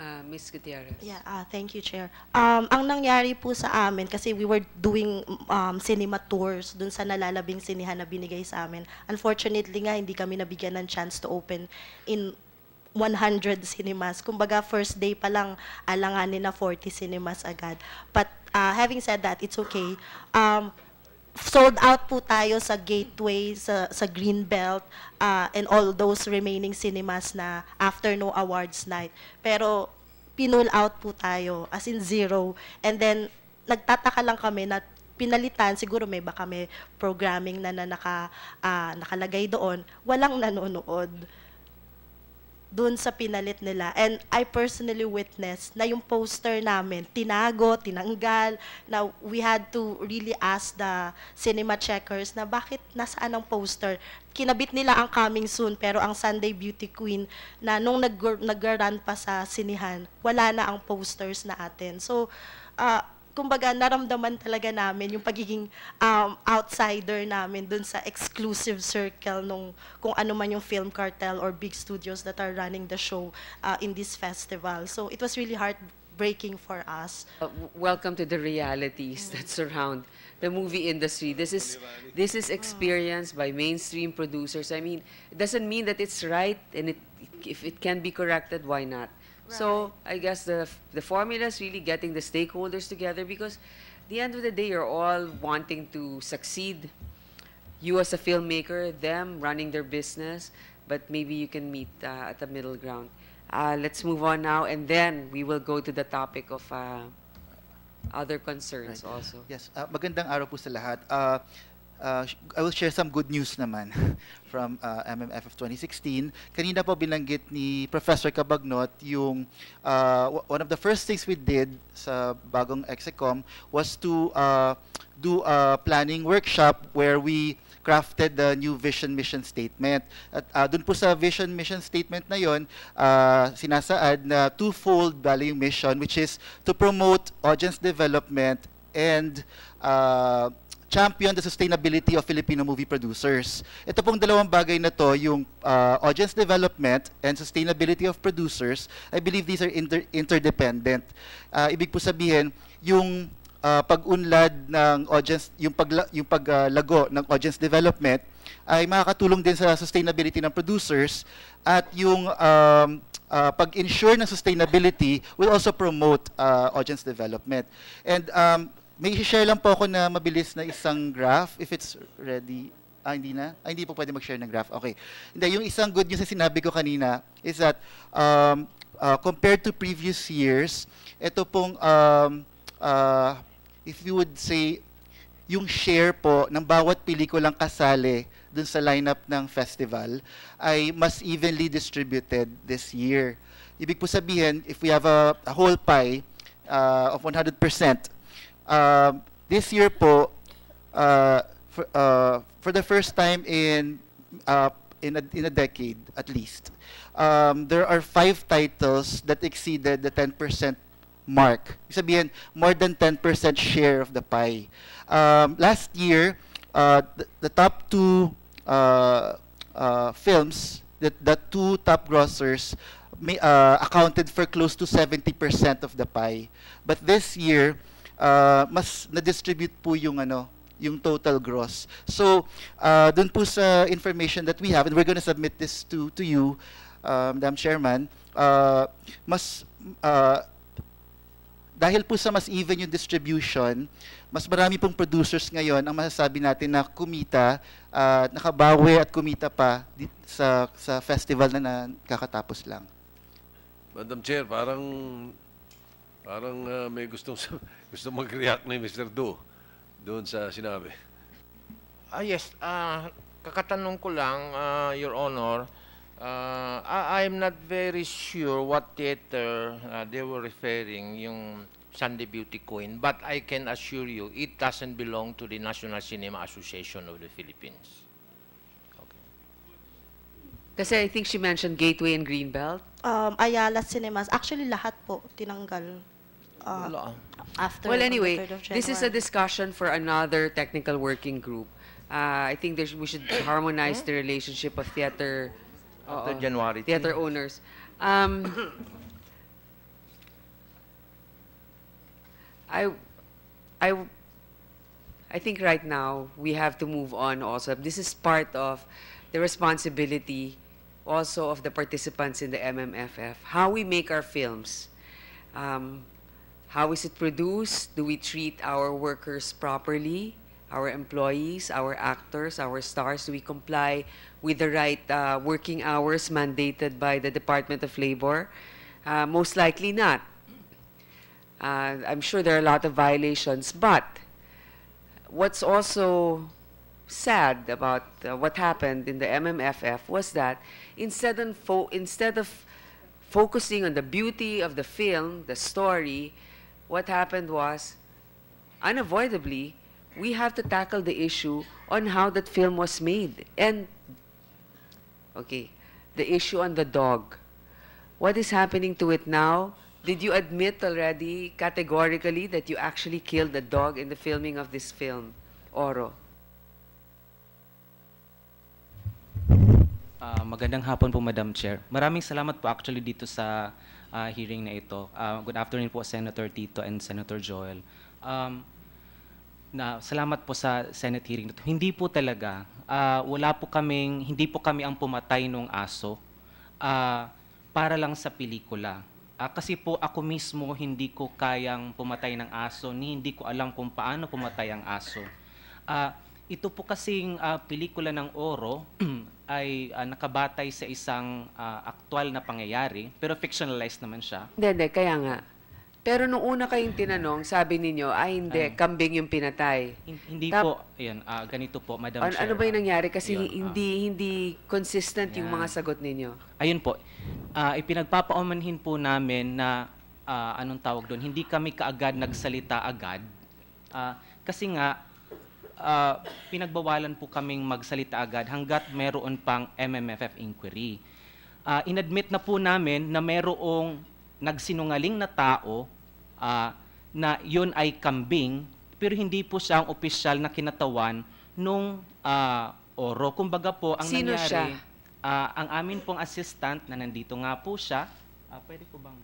Uh, ah, Ms. Gutierrez. Yeah, uh, thank you, Chair. Um, ang nangyari po sa amin, kasi we were doing um, cinema tours dun sa nalalabing sinihan na binigay sa amin. Unfortunately nga, hindi kami nabigyan ng chance to open in 100 cinemas. Kumbaga, first day pa lang, alanganin na 40 cinemas agad. But uh, having said that, it's okay. Um, sold out po tayo sa Gateway, sa, sa Greenbelt, uh, and all those remaining cinemas na after no awards night. Pero pinull out po tayo, as in zero. And then, nagtataka lang kami na pinalitan, siguro may baka may programming na, na naka, uh, nakalagay doon, walang nanonood dun sa pinalit nila. And I personally witnessed na yung poster namin, tinago, tinanggal, na we had to really ask the cinema checkers na bakit nasaan ang poster. Kinabit nila ang coming soon, pero ang Sunday Beauty Queen na nung nag-run pa sa sinihan, wala na ang posters na atin. So, uh, kumbaga, naramdaman talaga namin yung pagiging um, outsider namin dun sa exclusive circle nung kung ano man yung film cartel or big studios that are running the show uh, in this festival. So it was really heartbreaking for us. Uh, welcome to the realities that surround the movie industry. This is this is experienced by mainstream producers. I mean, it doesn't mean that it's right and it, if it can be corrected, why not? So I guess the the formula is really getting the stakeholders together because at the end of the day, you're all wanting to succeed. You as a filmmaker, them running their business, but maybe you can meet uh, at the middle ground. Uh, let's move on now, and then we will go to the topic of uh, other concerns right. also. Yes, uh, magandang araw po sa lahat. Uh, uh, I will share some good news naman from uh, MMFF 2016. Kanina po binanggit ni Professor Cabagnot yung uh, one of the first things we did sa bagong Execom was to uh, do a planning workshop where we crafted the new vision mission statement. At uh, dun po sa vision mission statement na yon, uh, sinasaad na twofold value mission which is to promote audience development and uh, champion the sustainability of Filipino movie producers. Ito pong dalawang bagay na to, yung uh, audience development and sustainability of producers, I believe these are inter interdependent. Uh, ibig po sabihin, yung uh, pag-unlad ng audience, yung, pagla, yung paglago uh, ng audience development ay makakatulong din sa sustainability ng producers at yung um, uh, pag-ensure ng sustainability will also promote uh, audience development. And um, may share lang po ako na mabilis na isang graph, if it's ready. Ah, hindi na? Ah, hindi po pwede mag-share ng graph. Okay. Hindi, yung isang good news na sinabi ko kanina is that um, uh, compared to previous years, ito pong, um, uh, if you would say, yung share po ng bawat pelikulang kasali dun sa lineup ng festival ay mas evenly distributed this year. Ibig po sabihin, if we have a, a whole pie uh, of 100%, Uh, this year po, uh, for, uh, for the first time in, uh, in, a, in a decade at least, um, there are five titles that exceeded the 10% mark. Sabihin, more than 10% share of the pie. Um, last year, uh, the, the top two uh, uh, films, the, the two top grossers, may, uh, accounted for close to 70% of the pie. But this year, uh, mas na-distribute po yung ano, yung total gross. So, uh, dun po sa information that we have, and we're going to submit this to, to you, uh, Madam Chairman, uh, mas, uh, dahil po sa mas even yung distribution, mas marami pong producers ngayon ang masasabi natin na kumita, uh, nakabawi at kumita pa sa, sa festival na, na kakatapos lang. Madam Chair, parang parang uh, may gustong gusto mag-react ni Mr. Do doon sa sinabi. Ah, yes. Ah, kakatanong ko lang, ah, Your Honor, Uh, ah, I- ah, I'm not very sure what theater ah, they were referring, yung Sunday Beauty Queen, but I can assure you, it doesn't belong to the National Cinema Association of the Philippines. Okay. Kasi I think she mentioned Gateway and Greenbelt. Um, Ayala Cinemas. Actually, lahat po tinanggal. uh, after well anyway this is a discussion for another technical working group uh, i think we should harmonize the relationship of theater uh, after January theater owners um, i i i think right now we have to move on also this is part of the responsibility also of the participants in the mmff how we make our films um, how is it produced? Do we treat our workers properly? Our employees, our actors, our stars, do we comply with the right uh, working hours mandated by the Department of Labor? Uh, most likely not. Uh, I'm sure there are a lot of violations, but what's also sad about uh, what happened in the MMFF was that instead, instead of focusing on the beauty of the film, the story, what happened was, unavoidably, we have to tackle the issue on how that film was made. And, okay, the issue on the dog. What is happening to it now? Did you admit already categorically that you actually killed the dog in the filming of this film, Oro? Uh, magandang hapon po, Madam Chair. Maraming salamat po actually dito sa uh, hearing na ito. Uh, good afternoon po, Senator Tito and Senator Joel. Um, na salamat po sa Senate hearing na ito. Hindi po talaga, uh, wala po kaming, hindi po kami ang pumatay ng aso uh, para lang sa pelikula. Uh, kasi po ako mismo hindi ko kayang pumatay ng aso, ni hindi ko alam kung paano pumatay ang aso. Uh, ito po kasing uh, pelikula ng Oro ay uh, nakabatay sa isang uh, aktwal na pangyayari, pero fictionalized naman siya. Hindi, kaya nga. Pero nung una kayong tinanong, sabi ninyo, ay hindi, ay, kambing yung pinatay. Hindi Tap, po, yun, uh, ganito po, Madam ano Chair. Ano ba yung nangyari? Kasi yun, hindi, uh, hindi consistent yan. yung mga sagot ninyo. Ayun po, uh, ipinagpapaumanhin po namin na, uh, anong tawag doon, hindi kami kaagad nagsalita agad. Uh, kasi nga, uh, pinagbawalan po kaming magsalita agad hanggat meron pang MMFF inquiry. Uh, inadmit na po namin na merong nagsinungaling na tao uh, na yun ay kambing pero hindi po siya ang opisyal na kinatawan nung uh, oro. Kumbaga po, ang Sino nangyari, siya? Uh, ang amin pong assistant na nandito nga po siya, uh, pwede po bang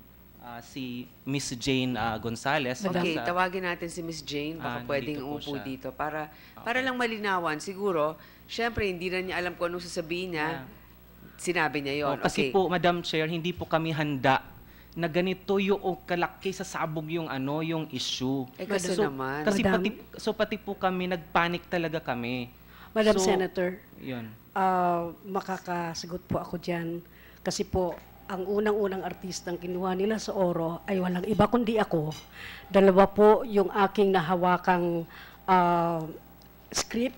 uh, si Miss Jane uh, Gonzales. Okay, nasa, tawagin natin si Miss Jane, baka uh, pwedeng umupo dito para okay. para lang malinawan siguro. Syempre hindi na niya alam kung ano sasabihin niya. Yeah. Sinabi niya 'yon. Oh, kasi okay. po Madam Chair, hindi po kami handa na ganito yung kalaki sa sabog yung ano, yung issue. Eh, kasi so, naman. Kasi Madam, pati, so pati po kami, nagpanik talaga kami. Madam so, Senator, 'Yon. Uh, makakasagot po ako diyan Kasi po, ang unang-unang artistang kinuha nila sa Oro ay walang iba kundi ako. Dalawa po yung aking nahawakang uh, script.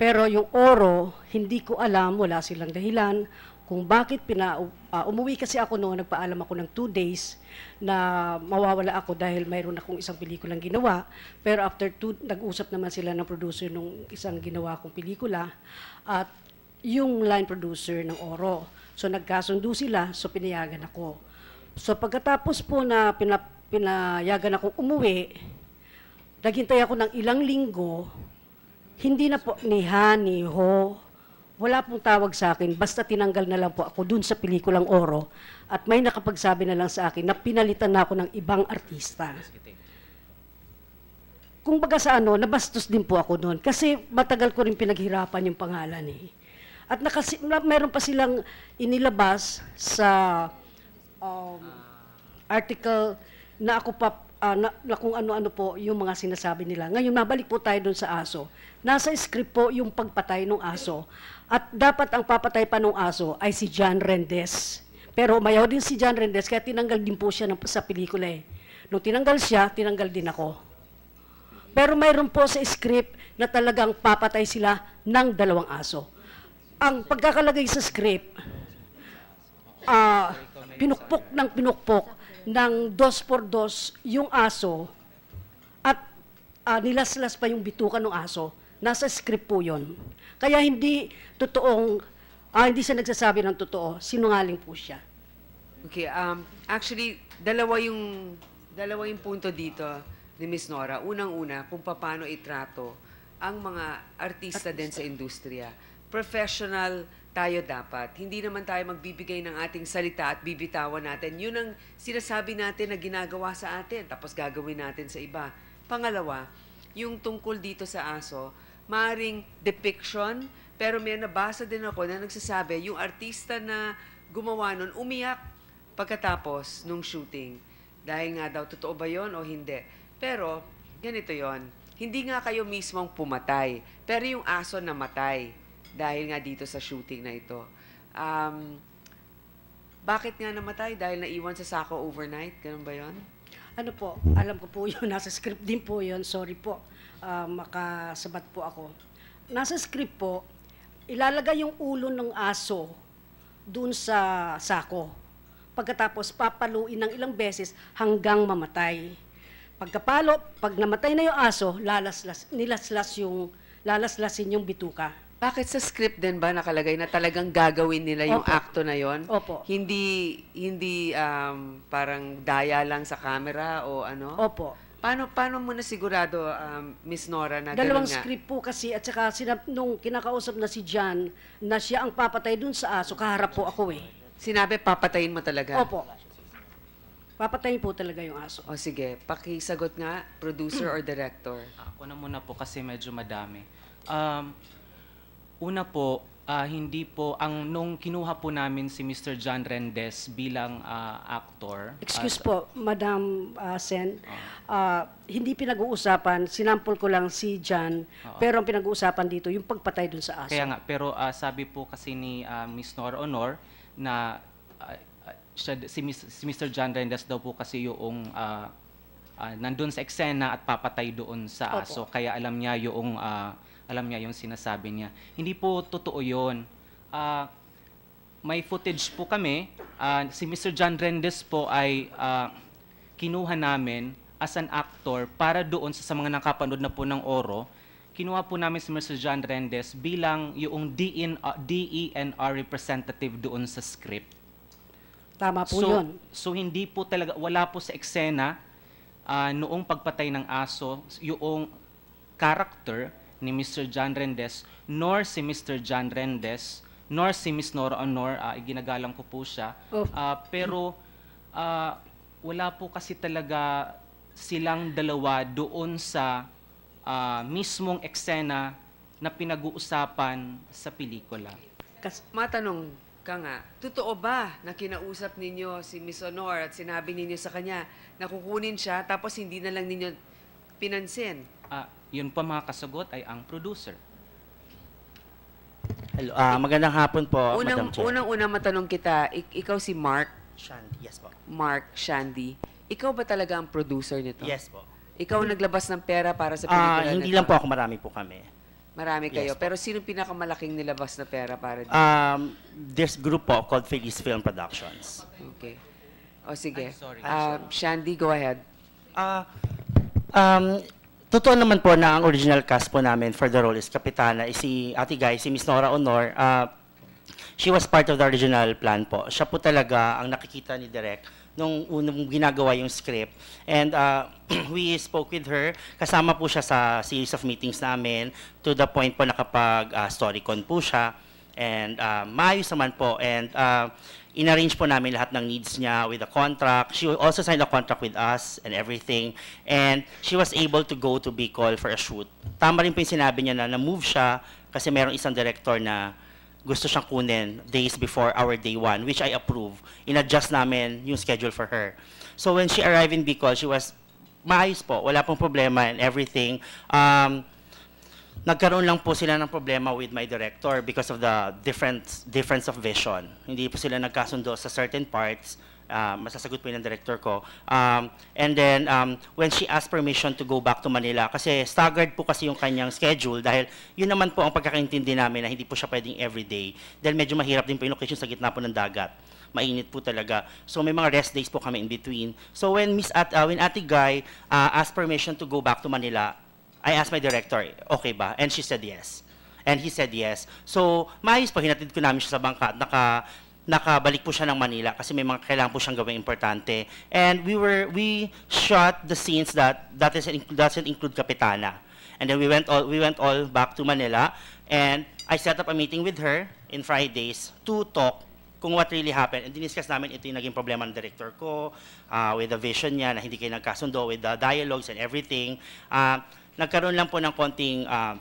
Pero yung Oro, hindi ko alam, wala silang dahilan kung bakit pina, uh, umuwi kasi ako noon, nagpaalam ako ng two days na mawawala ako dahil mayroon akong isang pelikulang ginawa. Pero after two, nag-usap naman sila ng producer nung isang ginawa kong pelikula at yung line producer ng Oro So nagkasundo sila, so pinayagan ako. So pagkatapos po na pina, pinayagan ako umuwi, naghintay ako ng ilang linggo, hindi na po ni Ha, Ho, wala pong tawag sa akin, basta tinanggal na lang po ako dun sa pelikulang Oro at may nakapagsabi na lang sa akin na pinalitan na ako ng ibang artista. Kung baga sa ano, nabastos din po ako noon kasi matagal ko rin pinaghirapan yung pangalan eh. At nakasi- mayroon pa silang inilabas sa um, article na ako pa uh, na, na kung ano-ano po yung mga sinasabi nila. Ngayon, mabalik po tayo doon sa aso. Nasa script po yung pagpatay ng aso. At dapat ang papatay pa ng aso ay si John Rendes. Pero umayaw din si John Rendes, kaya tinanggal din po siya ng, sa pelikula eh. Nung tinanggal siya, tinanggal din ako. Pero mayroon po sa script na talagang papatay sila ng dalawang aso ang pagkakalagay sa script, uh, pinukpok ng pinukpok ng dos por dos yung aso at uh, nilaslas pa yung bituka ng aso. Nasa script po yun. Kaya hindi totoong, uh, hindi siya nagsasabi ng totoo. Sinungaling po siya. Okay, um, actually, dalawa yung, dalawa yung punto dito ni Miss Nora. Unang-una, kung paano itrato ang mga artista, artista. din sa industriya professional tayo dapat. Hindi naman tayo magbibigay ng ating salita at bibitawan natin. Yun ang sinasabi natin na ginagawa sa atin, tapos gagawin natin sa iba. Pangalawa, yung tungkol dito sa aso, maring depiction, pero may nabasa din ako na nagsasabi, yung artista na gumawa nun, umiyak pagkatapos nung shooting. Dahil nga daw, totoo ba yon o hindi? Pero, ganito yon Hindi nga kayo mismong pumatay, pero yung aso na namatay dahil nga dito sa shooting na ito. Um, bakit nga namatay? Dahil naiwan sa sako overnight? Ganun ba yon? Ano po, alam ko po yun, nasa script din po yun, sorry po, uh, makasabat po ako. Nasa script po, ilalagay yung ulo ng aso dun sa sako. Pagkatapos, papaluin ng ilang beses hanggang mamatay. Pagkapalo, pag namatay na yung aso, lalaslas, nilaslas yung, lalaslasin yung bituka. Bakit sa script din ba nakalagay na talagang gagawin nila yung Opo. akto na yon? Opo. Hindi hindi um, parang daya lang sa camera o ano? Opo. Paano paano mo na sigurado um, Miss Nora na Dalawang nga? script po kasi at saka sinap, nung kinakausap na si Jan na siya ang papatay dun sa aso, kaharap po ako eh. Sinabi papatayin mo talaga? Opo. Papatayin po talaga yung aso. O sige, pakisagot nga, producer or director? Ako na muna po kasi medyo madami. Um, Una po, uh, hindi po, ang nung kinuha po namin si Mr. John Rendes bilang uh, actor. Excuse as, ah, po, Madam uh, Sen, uh, uh, hindi pinag-uusapan, sinampol ko lang si John, uh, pero ang pinag-uusapan dito, yung pagpatay dun sa aso. Kaya nga, pero uh, sabi po kasi ni uh, Ms. Nora Honor na uh, si, si Mr. John Rendes daw po kasi yung uh, uh, nandun sa eksena at papatay doon sa Opo. aso. Kaya alam niya yung... Uh, alam niya yung sinasabi niya. Hindi po totoo yun. Uh, may footage po kami. Uh, si Mr. John Rendes po ay uh, kinuha namin as an actor para doon sa, mga nakapanood na po ng Oro. Kinuha po namin si Mr. John Rendes bilang yung DENR representative doon sa script. Tama po so, yun. So hindi po talaga, wala po sa eksena uh, noong pagpatay ng aso, yung character ni Mr. John Rendes, nor si Mr. John Rendes, nor si Ms. Nora Honor, uh, ah, ginagalang ko po siya. Oh. Uh, pero uh, wala po kasi talaga silang dalawa doon sa uh, mismong eksena na pinag-uusapan sa pelikula. Kas matanong ka nga, totoo ba na kinausap ninyo si Miss Honor at sinabi ninyo sa kanya na kukunin siya tapos hindi na lang ninyo pinansin? Ah, yun po mga kasagot ay ang producer. Hello, uh, magandang hapon po, unang, Madam Chair. Unang-una matanong kita, ik- ikaw si Mark? Shandy, yes po. Mark Shandy. Ikaw ba talaga ang producer nito? Yes po. Ikaw ang naglabas ng pera para sa pelikula Ah, hindi nito? lang po ako, marami po kami. Marami kayo. Yes, Pero sino pinakamalaking nilabas na pera para dito? Um, this group po called Feliz Film Productions. okay. O sige. I'm sorry. Um, Shandy, go ahead. Uh, um, Totoo naman po na ang original cast po namin for the role is Kapitana, is eh, si Ate Guy, si Miss Nora Honor. Uh, she was part of the original plan po. Siya po talaga ang nakikita ni Direk nung unang ginagawa yung script. And uh, we spoke with her. Kasama po siya sa series of meetings namin to the point po nakapag-storycon ah, uh, po siya. And uh, maayos naman po. And uh, inarrange po namin lahat ng needs niya with the contract. She also signed a contract with us and everything. And she was able to go to Bicol for a shoot. Tama rin po yung sinabi niya na na-move siya kasi merong isang director na gusto siyang kunin days before our day one, which I approve. Inadjust namin yung schedule for her. So when she arrived in Bicol, she was maayos po. Wala pong problema and everything. Um, nagkaroon lang po sila ng problema with my director because of the difference, difference of vision. Hindi po sila nagkasundo sa certain parts. Uh, masasagot po yun ng director ko. Um, and then, um, when she asked permission to go back to Manila, kasi staggered po kasi yung kanyang schedule dahil yun naman po ang pagkakaintindi namin na hindi po siya pwedeng everyday. Dahil medyo mahirap din po yung location sa gitna po ng dagat mainit po talaga. So may mga rest days po kami in between. So when Miss At uh, when Ate Guy uh, asked permission to go back to Manila, I asked my director, okay ba? And she said yes. And he said yes. So, maayos po, hinatid ko namin siya sa bangka. Naka, nakabalik po siya ng Manila kasi may mga kailangan po siyang gawing importante. And we were, we shot the scenes that, that is, doesn't include Kapitana. And then we went all, we went all back to Manila and I set up a meeting with her in Fridays to talk kung what really happened. And diniscuss namin ito yung naging problema ng director ko, uh, with the vision niya na hindi kayo nagkasundo, with the dialogues and everything. Uh, nagkaroon lang po ng konting uh,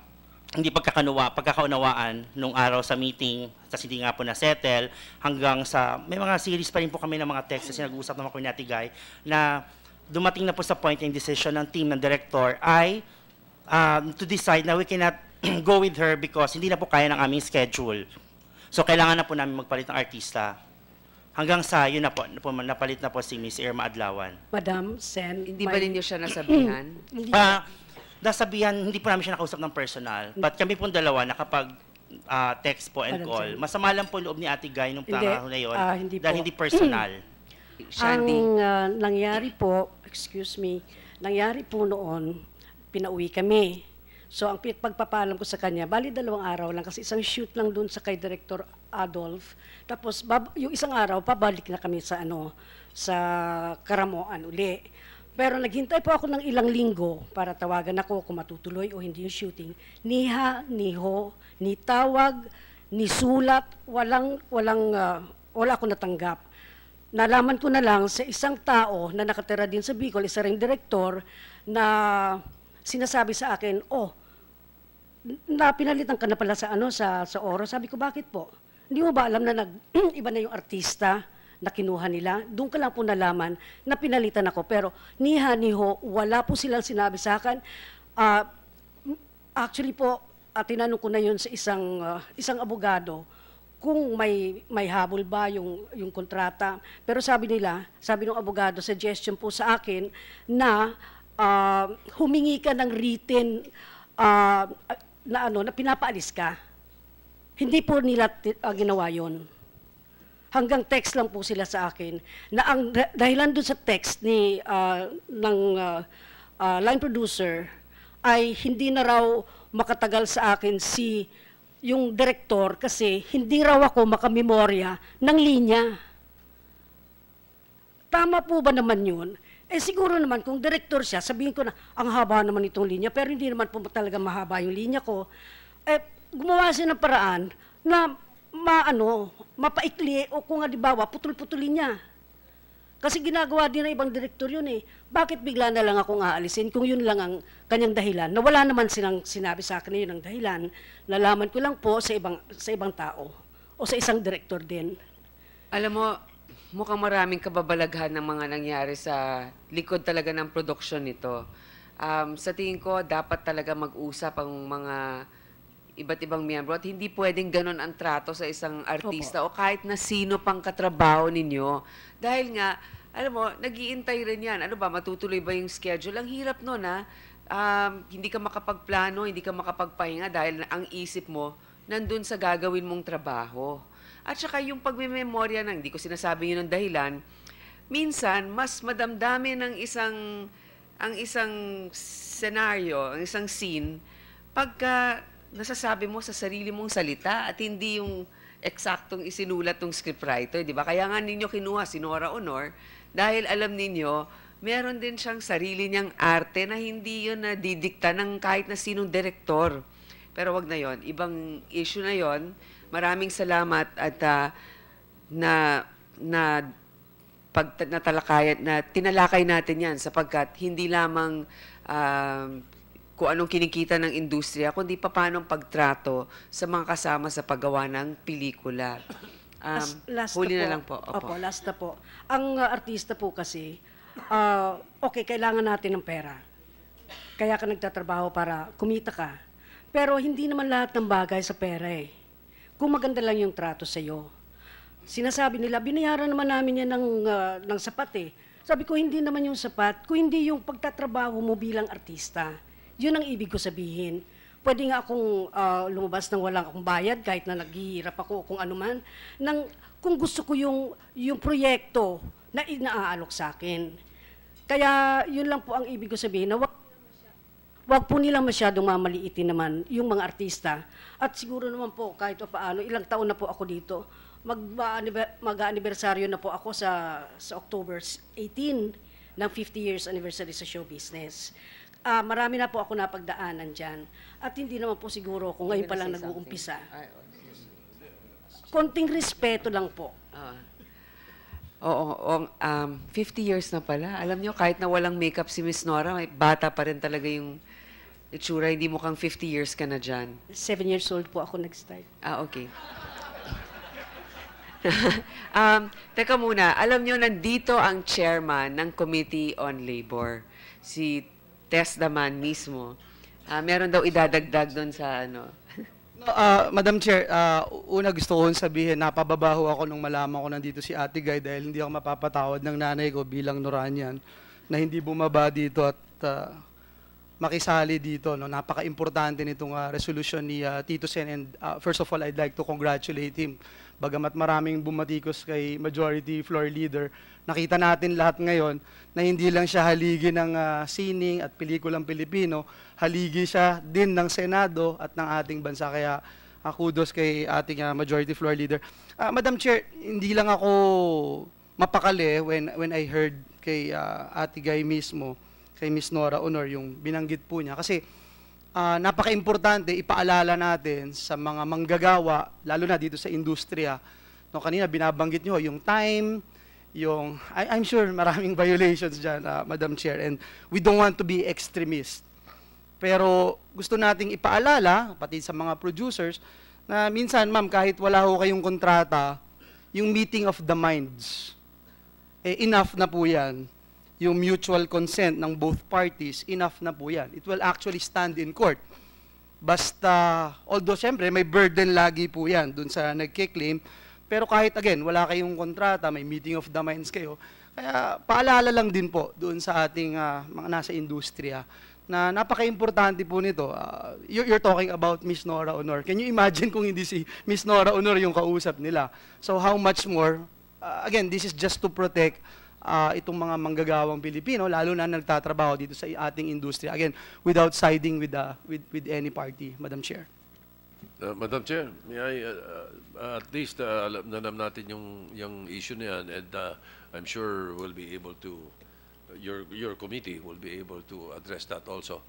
hindi pagkakanuwa, pagkakaunawaan nung araw sa meeting, tapos hindi nga po na-settle, hanggang sa, may mga series pa rin po kami ng mga texts, na nag-uusap naman ko ni Ate Guy, na dumating na po sa point yung decision ng team ng director ay uh, to decide na we cannot go with her because hindi na po kaya ng aming schedule. So kailangan na po namin magpalit ng artista. Hanggang sa, yun na po, napalit na po si Miss Irma Adlawan. Madam, Sen, hindi ba rin niyo siya nasabihan? uh, nasabihan, hindi po namin siya nakausap ng personal. But kami pong dalawa nakapag uh, text po and call. Masama lang po loob ni Ate Guy nung panahon na yun. Ah, hindi dahil po. hindi personal. Shandy. Ang uh, nangyari po, excuse me, nangyari po noon, pinauwi kami. So ang pagpapalam ko sa kanya, bali dalawang araw lang kasi isang shoot lang doon sa kay Director Adolf. Tapos yung isang araw pabalik na kami sa ano sa Karamoan uli. Pero naghintay po ako ng ilang linggo para tawagan ako kung matutuloy o hindi yung shooting. Niha, niho, ni tawag, ni sulat, walang, walang, uh, wala ako natanggap. Nalaman ko na lang sa isang tao na nakatira din sa Bicol, isa ring direktor, na sinasabi sa akin, oh, na pinalitan ka na pala sa ano sa sa oras. Sabi ko, bakit po? Hindi mo ba alam na nag iba na yung artista? na kinuha nila. Doon ko lang po nalaman na pinalitan ako. Pero niha niho, wala po silang sinabi sa akin. Uh, actually po, uh, tinanong ko na yun sa isang, uh, isang abogado kung may may habol ba yung yung kontrata. Pero sabi nila, sabi ng abogado, suggestion po sa akin na uh, humingi ka ng written uh, na ano na pinapaalis ka. Hindi po nila uh, ginawa 'yon hanggang text lang po sila sa akin na ang dahilan doon sa text ni uh, ng uh, uh, line producer ay hindi na raw makatagal sa akin si yung direktor kasi hindi raw ako makamemorya ng linya. Tama po ba naman yun? Eh siguro naman kung direktor siya, sabihin ko na ang haba naman itong linya pero hindi naman po talaga mahaba yung linya ko. Eh gumawa siya ng paraan na maano mapaikli o kung nga di bawa, putol-putulin niya. Kasi ginagawa din ng ibang direktor yun eh. Bakit bigla na lang akong aalisin kung yun lang ang kanyang dahilan? Nawala naman silang sinabi sa akin na yun ang dahilan. Nalaman ko lang po sa ibang, sa ibang tao o sa isang direktor din. Alam mo, mukhang maraming kababalaghan ng mga nangyari sa likod talaga ng production nito. Um, sa tingin ko, dapat talaga mag-usap ang mga iba't ibang miyembro at hindi pwedeng ganun ang trato sa isang artista Opo. o kahit na sino pang katrabaho ninyo. Dahil nga, alam mo, nagiintay rin yan. Ano ba, matutuloy ba yung schedule? Ang hirap nun ha. Ah. Um, hindi ka makapagplano, hindi ka makapagpahinga dahil ang isip mo nandun sa gagawin mong trabaho. At saka yung pagmemorya ng, hindi ko sinasabi yun ang dahilan, minsan mas madamdami ng isang ang isang scenario, ang isang scene pagka nasasabi mo sa sarili mong salita at hindi yung eksaktong isinulat ng scriptwriter, di ba? Kaya nga ninyo kinuha si Nora Honor dahil alam ninyo, meron din siyang sarili niyang arte na hindi yun didikta ng kahit na sinong direktor. Pero wag na yon Ibang issue na yon Maraming salamat at uh, na na pag natalakayan na tinalakay natin 'yan sapagkat hindi lamang uh, kung anong kinikita ng industriya, kundi paano ang pagtrato sa mga kasama sa paggawa ng pelikula. Um, last huli na, po. lang po. Opo. Opo, last na po. Ang uh, artista po kasi, uh, okay, kailangan natin ng pera. Kaya ka nagtatrabaho para kumita ka. Pero hindi naman lahat ng bagay sa pera eh. Kung maganda lang yung trato sa'yo. Sinasabi nila, binayaran naman namin yan ng, uh, ng sapat eh. Sabi ko, hindi naman yung sapat, kung hindi yung pagtatrabaho mo bilang artista yun ang ibig ko sabihin. Pwede nga akong uh, lumabas nang walang akong bayad kahit na naghihirap ako kung ano man. Nang, kung gusto ko yung, yung proyekto na inaalok sa akin. Kaya yun lang po ang ibig ko sabihin na wag, wag po nilang masyadong mamaliitin naman yung mga artista. At siguro naman po kahit o paano, ilang taon na po ako dito, mag-anibersaryo na po ako sa, sa October 18 ng 50 years anniversary sa show business uh, marami na po ako napagdaanan dyan. At hindi naman po siguro ako ngayon pa lang nag-uumpisa. Oh, Konting respeto lang po. Uh, oo, oo um, 50 years na pala. Alam niyo kahit na walang makeup si Miss Nora, may bata pa rin talaga yung itsura. Hindi mukhang 50 years ka na dyan. 7 years old po ako nag-start. Ah, okay. um, teka muna, alam nyo, nandito ang chairman ng Committee on Labor, si test the man mismo. Uh, meron daw idadagdag doon sa ano. no, uh, Madam Chair, uh, una gusto ko sabihin, napababaho ako nung malaman ko nandito si Ate Guy dahil hindi ako mapapatawad ng nanay ko bilang Noranyan na hindi bumaba dito at uh, makisali dito. No? Napaka-importante nitong uh, resolution ni uh, Tito Sen and uh, first of all, I'd like to congratulate him bagamat maraming bumatikos kay majority floor leader, nakita natin lahat ngayon na hindi lang siya haligi ng uh, sining at pelikulang Pilipino, haligi siya din ng Senado at ng ating bansa. Kaya uh, kudos kay ating uh, majority floor leader. Uh, Madam Chair, hindi lang ako mapakali when, when I heard kay uh, Ate Guy mismo, kay Miss Nora Honor, yung binanggit po niya. Kasi uh, napaka-importante ipaalala natin sa mga manggagawa, lalo na dito sa industriya. No, kanina binabanggit nyo yung time, yung, I, I'm sure maraming violations dyan, uh, Madam Chair, and we don't want to be extremist. Pero gusto nating ipaalala, pati sa mga producers, na minsan, ma'am, kahit wala ho kayong kontrata, yung meeting of the minds, eh, enough na po yan yung mutual consent ng both parties, enough na po yan. It will actually stand in court. Basta, although siyempre may burden lagi po yan dun sa nagkiklaim, pero kahit again, wala kayong kontrata, may meeting of the minds kayo, kaya paalala lang din po doon sa ating uh, mga nasa industriya na napaka-importante po nito. Uh, you're, talking about Miss Nora Honor. Can you imagine kung hindi si Miss Nora Honor yung kausap nila? So how much more? Uh, again, this is just to protect uh, itong mga manggagawang Pilipino, lalo na nagtatrabaho dito sa ating industry. Again, without siding with, the, ah, with, with any party, Madam Chair. Uh, Madam Chair, may I, uh, uh, at least uh, alam alam natin yung, yung issue na yan and uh, I'm sure we'll be able to, your, your committee will be able to address that also.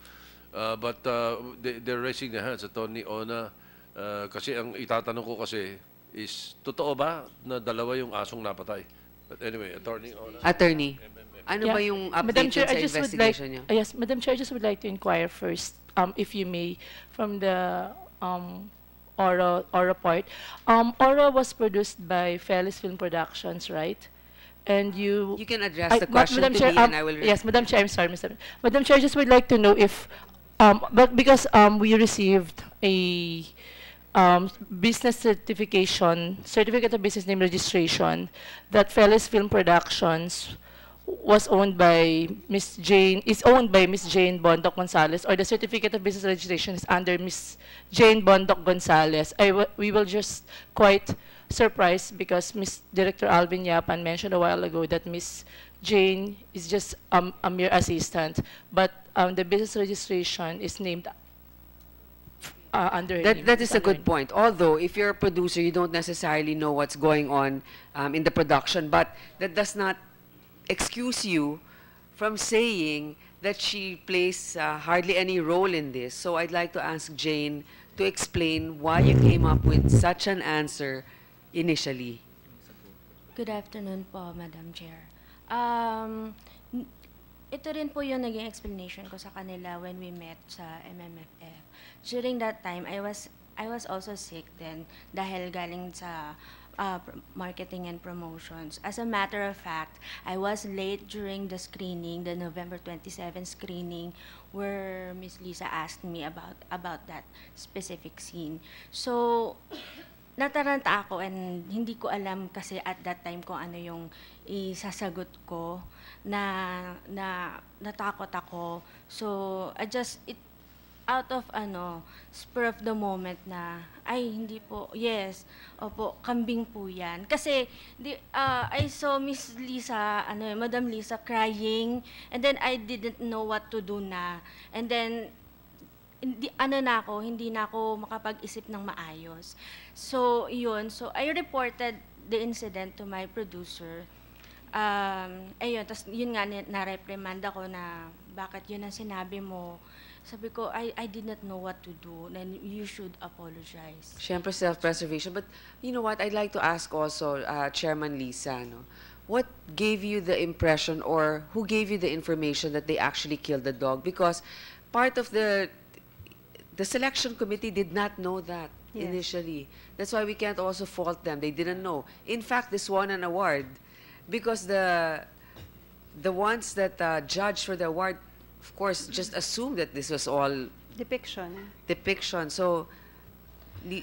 Uh, but uh, they, they're raising their hands, Attorney Ona, uh, kasi ang itatanong ko kasi is, totoo ba na dalawa yung asong napatay? But anyway, Attorney Ona. Oh, attorney, ano Yeah. ba yung update Chair, sa just would like, niyo? ah, yes, Madam Chair, I just would like to inquire first, um, if you may, from the um, Aura, Aura part. Um, Aura was produced by Felis Film Productions, right? And you... You can address I- the question Madam to Chair, me um, and I will... Yes, Madam Chair, I'm sorry, Mr. Madam Chair, I just would like to know if, um, but because um, we received a um, business certification, certificate of business name registration, that fellas Film Productions was owned by Miss Jane, is owned by Miss Jane Bondoc Gonzalez, or the certificate of business registration is under Miss Jane Bondoc Gonzalez. we will just quite surprised because Miss Director Alvin Yapan mentioned a while ago that Miss Jane is just um, a mere assistant, but um, the business registration is named uh, under that, that is a good point. Although, if you're a producer, you don't necessarily know what's going on um, in the production, but that does not excuse you from saying that she plays uh, hardly any role in this. So I'd like to ask Jane to explain why you came up with such an answer initially. Good afternoon po, Madam Chair. Um, ito rin po yung naging explanation ko sa kanila when we met sa MMFF during that time, I was I was also sick then dahil galing sa uh, marketing and promotions. As a matter of fact, I was late during the screening, the November 27 screening, where Miss Lisa asked me about about that specific scene. So, nataranta ako and hindi ko alam kasi at that time kung ano yung isasagot ko na na natakot ako. So, I just it out of ano, spur of the moment na, ay, hindi po, yes, opo, kambing po yan. Kasi, di, uh, I saw Miss Lisa, ano eh, Madam Lisa crying, and then I didn't know what to do na. And then, hindi, ano na ako, hindi na ako makapag-isip ng maayos. So, yun. So, I reported the incident to my producer. Um, ayun, tapos yun nga, na-reprimand ako na bakit yun ang sinabi mo Sabi ko, I, I did not know what to do and you should apologize. Siyempre self-preservation. But you know what, I'd like to ask also uh, Chairman Lisa, no? what gave you the impression or who gave you the information that they actually killed the dog? Because part of the, the selection committee did not know that. Yes. initially. That's why we can't also fault them. They didn't know. In fact, this won an award because the the ones that uh, judged for the award of course, just assume that this was all depiction. Depiction. So,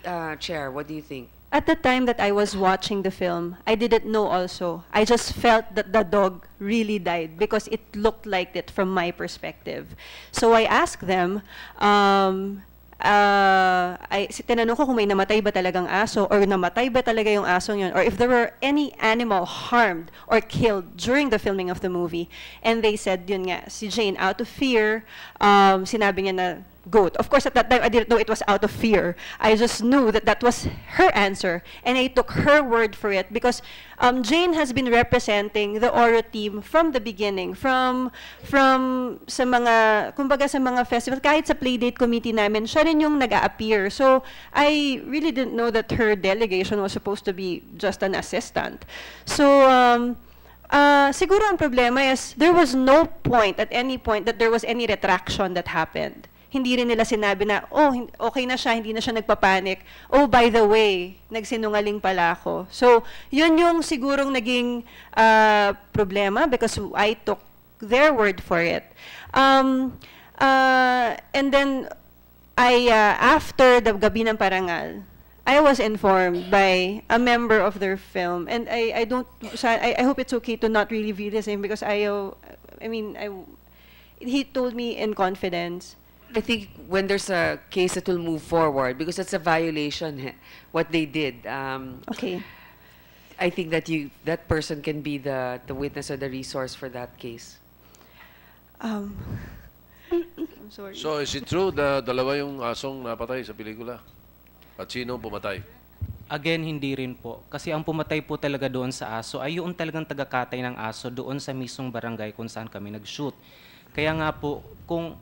uh, Chair, what do you think? At the time that I was watching the film, I didn't know also. I just felt that the dog really died because it looked like it from my perspective. So I asked them, um, uh, ay, tinanong ko kung may namatay ba talagang aso or namatay ba talaga yung aso yun or if there were any animal harmed or killed during the filming of the movie. And they said, yun nga, si Jane, out of fear, um, sinabi niya na goat. Of course, at that time, I didn't know it was out of fear. I just knew that that was her answer, and I took her word for it because um, Jane has been representing the ORO team from the beginning, from from sa mga kumbaga sa mga festival, kahit sa playdate committee namin, siya rin yung nag-appear. So I really didn't know that her delegation was supposed to be just an assistant. So um, uh, siguro ang problema is there was no point at any point that there was any retraction that happened. hindi rin nila sinabi na, oh, okay na siya, hindi na siya nagpapanik. Oh, by the way, nagsinungaling pala ako. So, yun yung sigurong naging uh, problema because I took their word for it. Um, uh, and then, I, uh, after the Gabi ng Parangal, I was informed by a member of their film, and I, I don't, I, I hope it's okay to not really reveal this name because I, I mean, I, he told me in confidence I think when there's a case that will move forward, because it's a violation, eh, what they did. Um, okay. I think that you that person can be the the witness or the resource for that case. Um, I'm sorry. So is it true na dalawa yung asong napatay sa pelikula? At sino pumatay? Again, hindi rin po. Kasi ang pumatay po talaga doon sa aso ay yung talagang tagakatay ng aso doon sa misong barangay kung saan kami nag-shoot. Kaya nga po, kung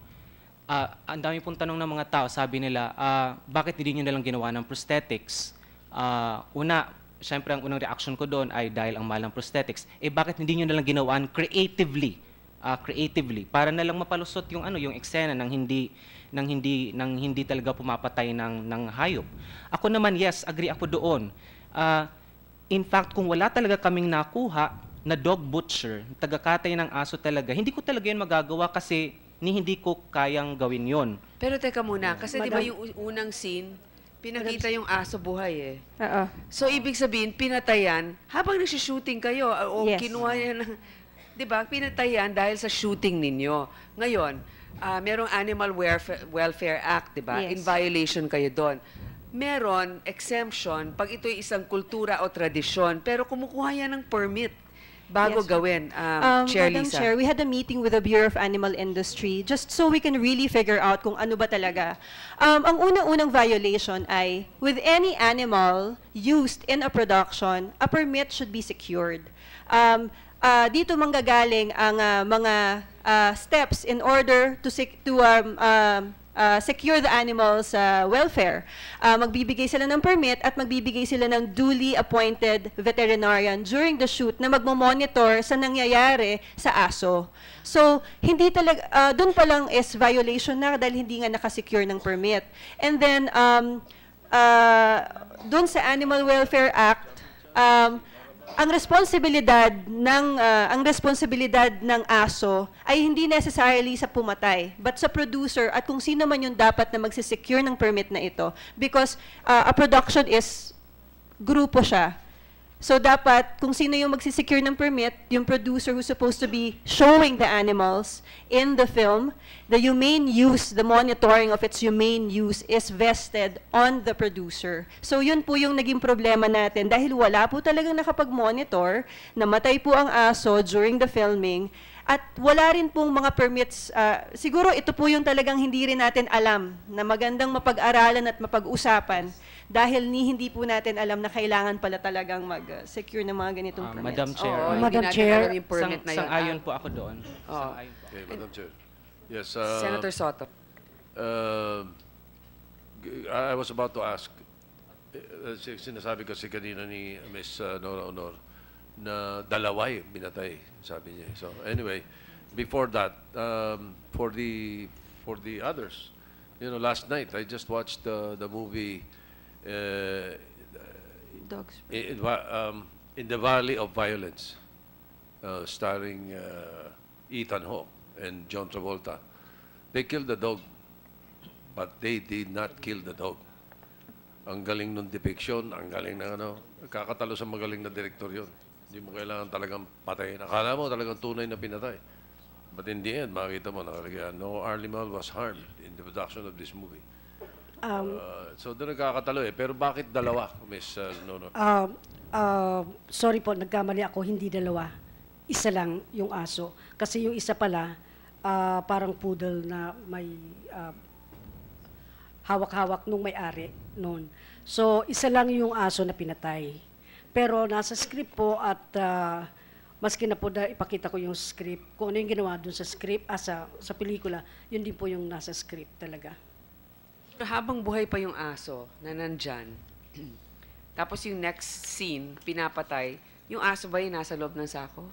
uh, ang dami pong tanong ng mga tao, sabi nila, uh, bakit hindi nyo nalang ginawa ng prosthetics? Uh, una, syempre ang unang reaction ko doon ay dahil ang mahal prosthetics. Eh bakit hindi nyo nalang ginawaan creatively? Uh, creatively para na lang mapalusot yung ano yung eksena ng hindi ng hindi ng hindi talaga pumapatay ng ng hayop. Ako naman yes, agree ako doon. Uh, in fact, kung wala talaga kaming nakuha na dog butcher, tagakatay ng aso talaga, hindi ko talaga 'yun magagawa kasi ni hindi ko kayang gawin yon. Pero teka muna, kasi di ba yung unang scene, pinakita yung aso buhay eh. Oo. So, ibig sabihin, pinatayan habang nag-shooting kayo o Yes. kinuha niya ng... Di ba? Pinatayan dahil sa shooting ninyo. Ngayon, ah, merong Animal Welfare, Welfare Act, di ba? Yes. In violation kayo doon. Meron exemption pag ito'y isang kultura o tradisyon, pero kumukuha yan ng permit. Bago yes, gawin, um, um, Chair Madam Lisa. Chair, we had a meeting with the Bureau of Animal Industry just so we can really figure out kung ano ba talaga. Um, ang unang-unang violation ay, with any animal used in a production, a permit should be secured. Um, uh, dito manggagaling ang uh, mga uh, steps in order to, to um, um, uh, secure the animals' uh, welfare. Uh, magbibigay sila ng permit at magbibigay sila ng duly appointed veterinarian during the shoot na magmo-monitor sa nangyayari sa aso. So, hindi talaga, uh, dun pa lang is violation na dahil hindi nga nakasecure ng permit. And then, um, uh, dun sa Animal Welfare Act, um, ang responsibilidad ng uh, ang responsibilidad ng aso ay hindi necessarily sa pumatay but sa producer at kung sino man yung dapat na magse-secure ng permit na ito because uh, a production is grupo siya So dapat, kung sino yung magsisecure ng permit, yung producer who's supposed to be showing the animals in the film, the humane use, the monitoring of its humane use is vested on the producer. So yun po yung naging problema natin dahil wala po talagang nakapag-monitor, namatay po ang aso during the filming, at wala rin pong mga permits. Uh, siguro ito po yung talagang hindi rin natin alam na magandang mapag-aralan at mapag-usapan dahil ni hindi po natin alam na kailangan pala talagang mag-secure ng mga ganitong uh, permits. Madam Chair. Oh, Madam Chair. Sang, ayon po ako doon. Oh. Ah. ayon po. Okay, Madam Chair. Yes. Uh, Senator Soto. Uh, I was about to ask, eh, eh, sinasabi ko kasi kanina ni Ms. Uh, Nora Honor na dalaway binatay, sabi niya. So anyway, before that, um, for the for the others, you know, last night I just watched uh, the movie Uh, Dogs. In, um, in the Valley of Violence, uh, starring uh, Ethan Hawke and John Travolta. They killed the dog, but they did not kill the dog. Ang galing ng depiction, ang galing ng ano. Kakatalo sa magaling na direktor yun. Hindi mo kailangan talagang patayin. Akala mo talagang tunay na pinatay. But in the end, makikita mo, nakalagyan, no animal was harmed in the production of this movie. Um, uh, so doon nagkakatalo eh. Pero bakit dalawa, Miss uh, Nono? Uh, uh, sorry po, nagkamali ako. Hindi dalawa. Isa lang yung aso. Kasi yung isa pala, uh, parang poodle na may uh, hawak-hawak nung may-ari noon. So, isa lang yung aso na pinatay. Pero nasa script po at uh, maski na po da, ipakita ko yung script, kung ano yung ginawa doon sa script, ah, sa, sa pelikula, yun din po yung nasa script talaga habang buhay pa yung aso na nandyan, tapos yung next scene, pinapatay, yung aso ba yung nasa loob ng sako?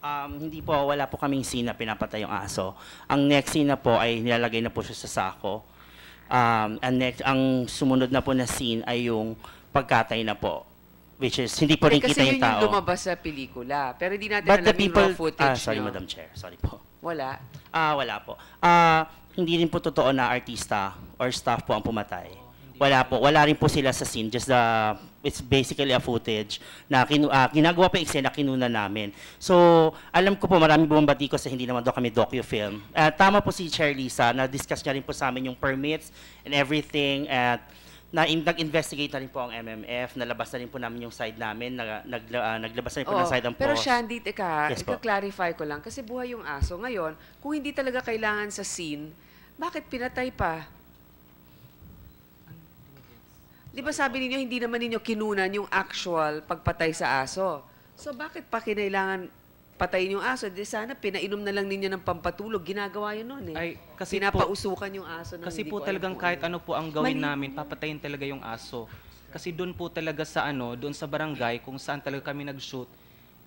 Um, hindi po, wala po kaming scene na pinapatay yung aso. Ang next scene na po ay nilalagay na po siya sa sako. Um, and next, ang sumunod na po na scene ay yung pagkatay na po. Which is, hindi po eh, rin eh, kita yung tao. Kasi yun yung lumabas sa pelikula. Pero hindi natin But alam the people, yung raw footage. Ah, sorry, no? Madam Chair. Sorry po. Wala. Ah, wala po. Ah, hindi rin po totoo na artista or staff po ang pumatay. Wala po. Wala rin po sila sa scene. Just the, ah, it's basically a footage na kinu, ah, ginagawa pa yung eksena, kinuna namin. So, alam ko po, maraming bumabati ko sa hindi naman daw kami docu-film. Ah, tama po si Chair Lisa na discuss niya rin po sa amin yung permits and everything at na nag-investigate na rin po ang MMF, nalabas na rin po namin yung side namin, nag, nag, uh, naglabas na rin po Oo, ng side ang post. Pero Shandy, teka, yes, clarify ko lang, kasi buhay yung aso. Ngayon, kung hindi talaga kailangan sa scene, bakit pinatay pa? Di ba sabi ninyo, hindi naman ninyo kinunan yung actual pagpatay sa aso? So bakit pa kinailangan patayin yung aso, di sana pinainom na lang ninyo ng pampatulog. Ginagawa yun noon eh. Ay, kasi Pinapausukan po, yung aso. Ng kasi po talagang po kahit ano. ano po ang gawin Mali. namin, papatayin talaga yung aso. Kasi doon po talaga sa ano, doon sa barangay, kung saan talaga kami nag-shoot,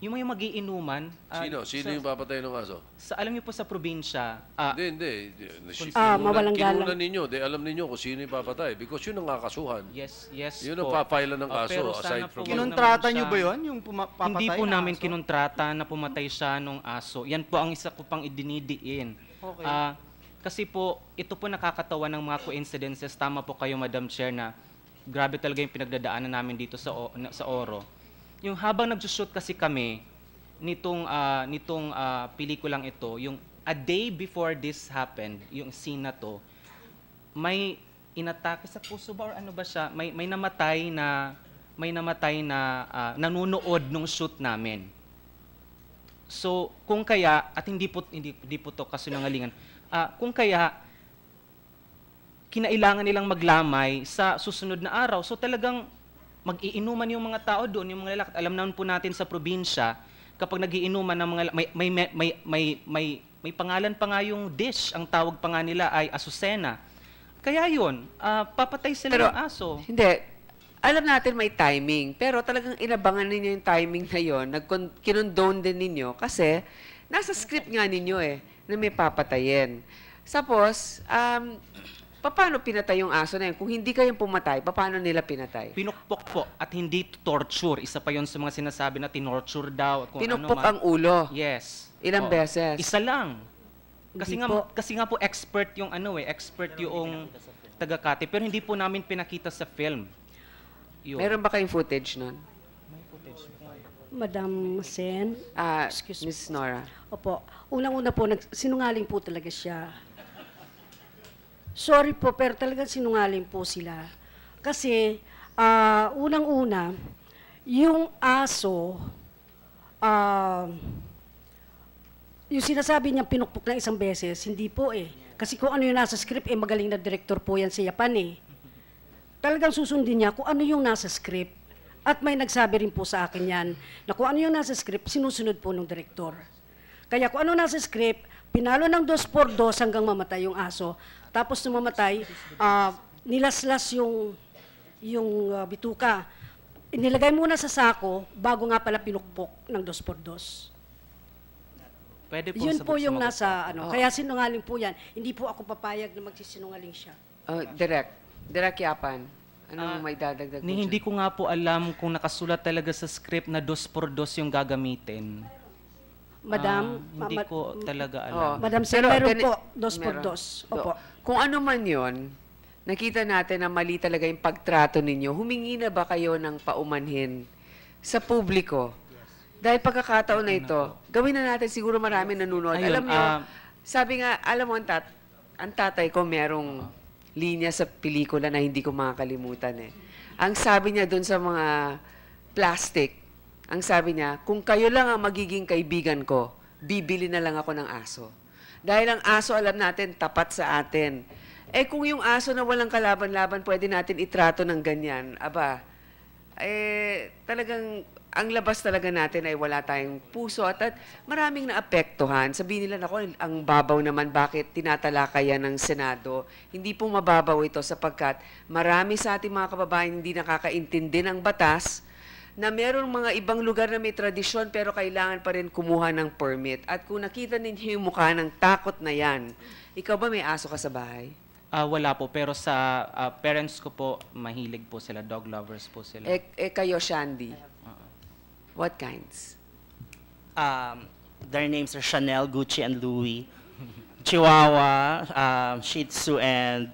yung mga magiinuman. Uh, ah, Sino? Sino sa, yung papatay ng aso? Sa, alam niyo po sa probinsya. Uh, hindi, hindi. Ah, uh, mawalang galang. Kinunan ninyo. De, alam niyo kung sino yung papatay. Because yun ang kakasuhan. Yes, yes Yun ang papailan ng ah, kaso. Uh, pero aside from kinontrata niyo ba yun? Yung papatay Hindi po na namin aso? kinontrata na pumatay siya nung aso. Yan po ang isa ko pang idinidiin. Okay. Uh, kasi po, ito po nakakatawa ng mga coincidences. Tama po kayo, Madam Chair, na grabe talaga yung pinagdadaanan namin dito sa, o, na, sa Oro yung habang nagsushoot kasi kami nitong uh, nitong uh, pelikulang ito, yung a day before this happened, yung scene na to, may inatake sa puso ba or ano ba siya? May may namatay na may namatay na uh, nanonood nung shoot namin. So, kung kaya at hindi po hindi, hindi po to kasi kasinungalingan. Uh, kung kaya kinailangan nilang maglamay sa susunod na araw. So talagang mag-iinuman yung mga tao doon, yung mga lalaki. Alam naman po natin sa probinsya, kapag nagiinuman ng mga may may may may may, may, may pangalan pa nga yung dish, ang tawag pa nga nila ay asusena. Kaya yun, uh, papatay sila Pero, ng aso. Hindi, alam natin may timing, pero talagang inabangan ninyo yung timing na yon, kinondone din ninyo, kasi nasa script nga ninyo eh, na may papatayin. Tapos, um, Paano pinatay yung aso na yun? Kung hindi kayong pumatay, paano nila pinatay? Pinukpok po at hindi torture. Isa pa yon sa mga sinasabi na tinorture daw. kung ano Pinukpok ano ang ulo? Yes. Ilang po. beses? Isa lang. Kasi hindi nga, po. kasi nga po expert yung ano eh, expert Pero yung taga-Kati. Pero hindi po namin pinakita sa film. Yun. Meron ba kayong footage nun? May footage. Madam Sen. Uh, Miss Nora. Opo. Unang-una po, sinungaling po talaga siya sorry po, pero talagang sinungaling po sila. Kasi, uh, unang-una, yung aso, uh, yung sinasabi niya pinukpok lang isang beses, hindi po eh. Kasi kung ano yung nasa script, eh magaling na director po yan sa Japan eh. Talagang susundin niya kung ano yung nasa script. At may nagsabi rin po sa akin yan, na kung ano yung nasa script, sinusunod po ng director. Kaya kung ano nasa script, pinalo ng dos por dos hanggang mamatay yung aso. Tapos namamatay, uh, nilaslas yung, yung uh, bituka. Inilagay muna sa sako bago nga pala pinukpok ng dos por dos. Pwede po Yun po yung nasa, ano, oh. kaya sinungaling po yan. Hindi po ako papayag na magsisinungaling siya. Uh, ah, direct. Direct yapan. Ano uh, may dadagdag? Ni, hindi ko nga po alam kung nakasulat talaga sa script na dos por dos yung gagamitin. Madam, ah, hindi ma- ko talaga oh. alam. Oh. Madam Sir, Pero, meron po, dos meron. por dos. Opo. Kung ano man yon, nakita natin na mali talaga yung pagtrato ninyo. Humingi na ba kayo ng paumanhin sa publiko? Yes. Dahil pagkakataon na ito, gawin na natin siguro marami nanonood. Ayun, alam niyo, uh, um, sabi nga, alam mo, ang, tat ang tatay ko merong linya sa pelikula na hindi ko makakalimutan eh. Ang sabi niya doon sa mga plastic, ang sabi niya, kung kayo lang ang magiging kaibigan ko, bibili na lang ako ng aso. Dahil ang aso, alam natin, tapat sa atin. Eh kung yung aso na walang kalaban-laban, pwede natin itrato ng ganyan. Aba, eh talagang ang labas talaga natin ay wala tayong puso at, at maraming naapektuhan. Sabihin nila, ako, ang babaw naman, bakit tinatalakayan ng Senado? Hindi po mababaw ito sapagkat marami sa ating mga kababayan hindi nakakaintindi ng batas na merong mga ibang lugar na may tradisyon pero kailangan pa rin kumuha ng permit. At kung nakita ninyo yung mukha ng takot na yan, ikaw ba may aso ka sa bahay? Uh, wala po, pero sa uh, parents ko po, mahilig po sila, dog lovers po sila. Eh, eh kayo, Shandy? Uh -huh. What kinds? Um, their names are Chanel, Gucci, and Louis. Chihuahua, um, Shih Tzu, and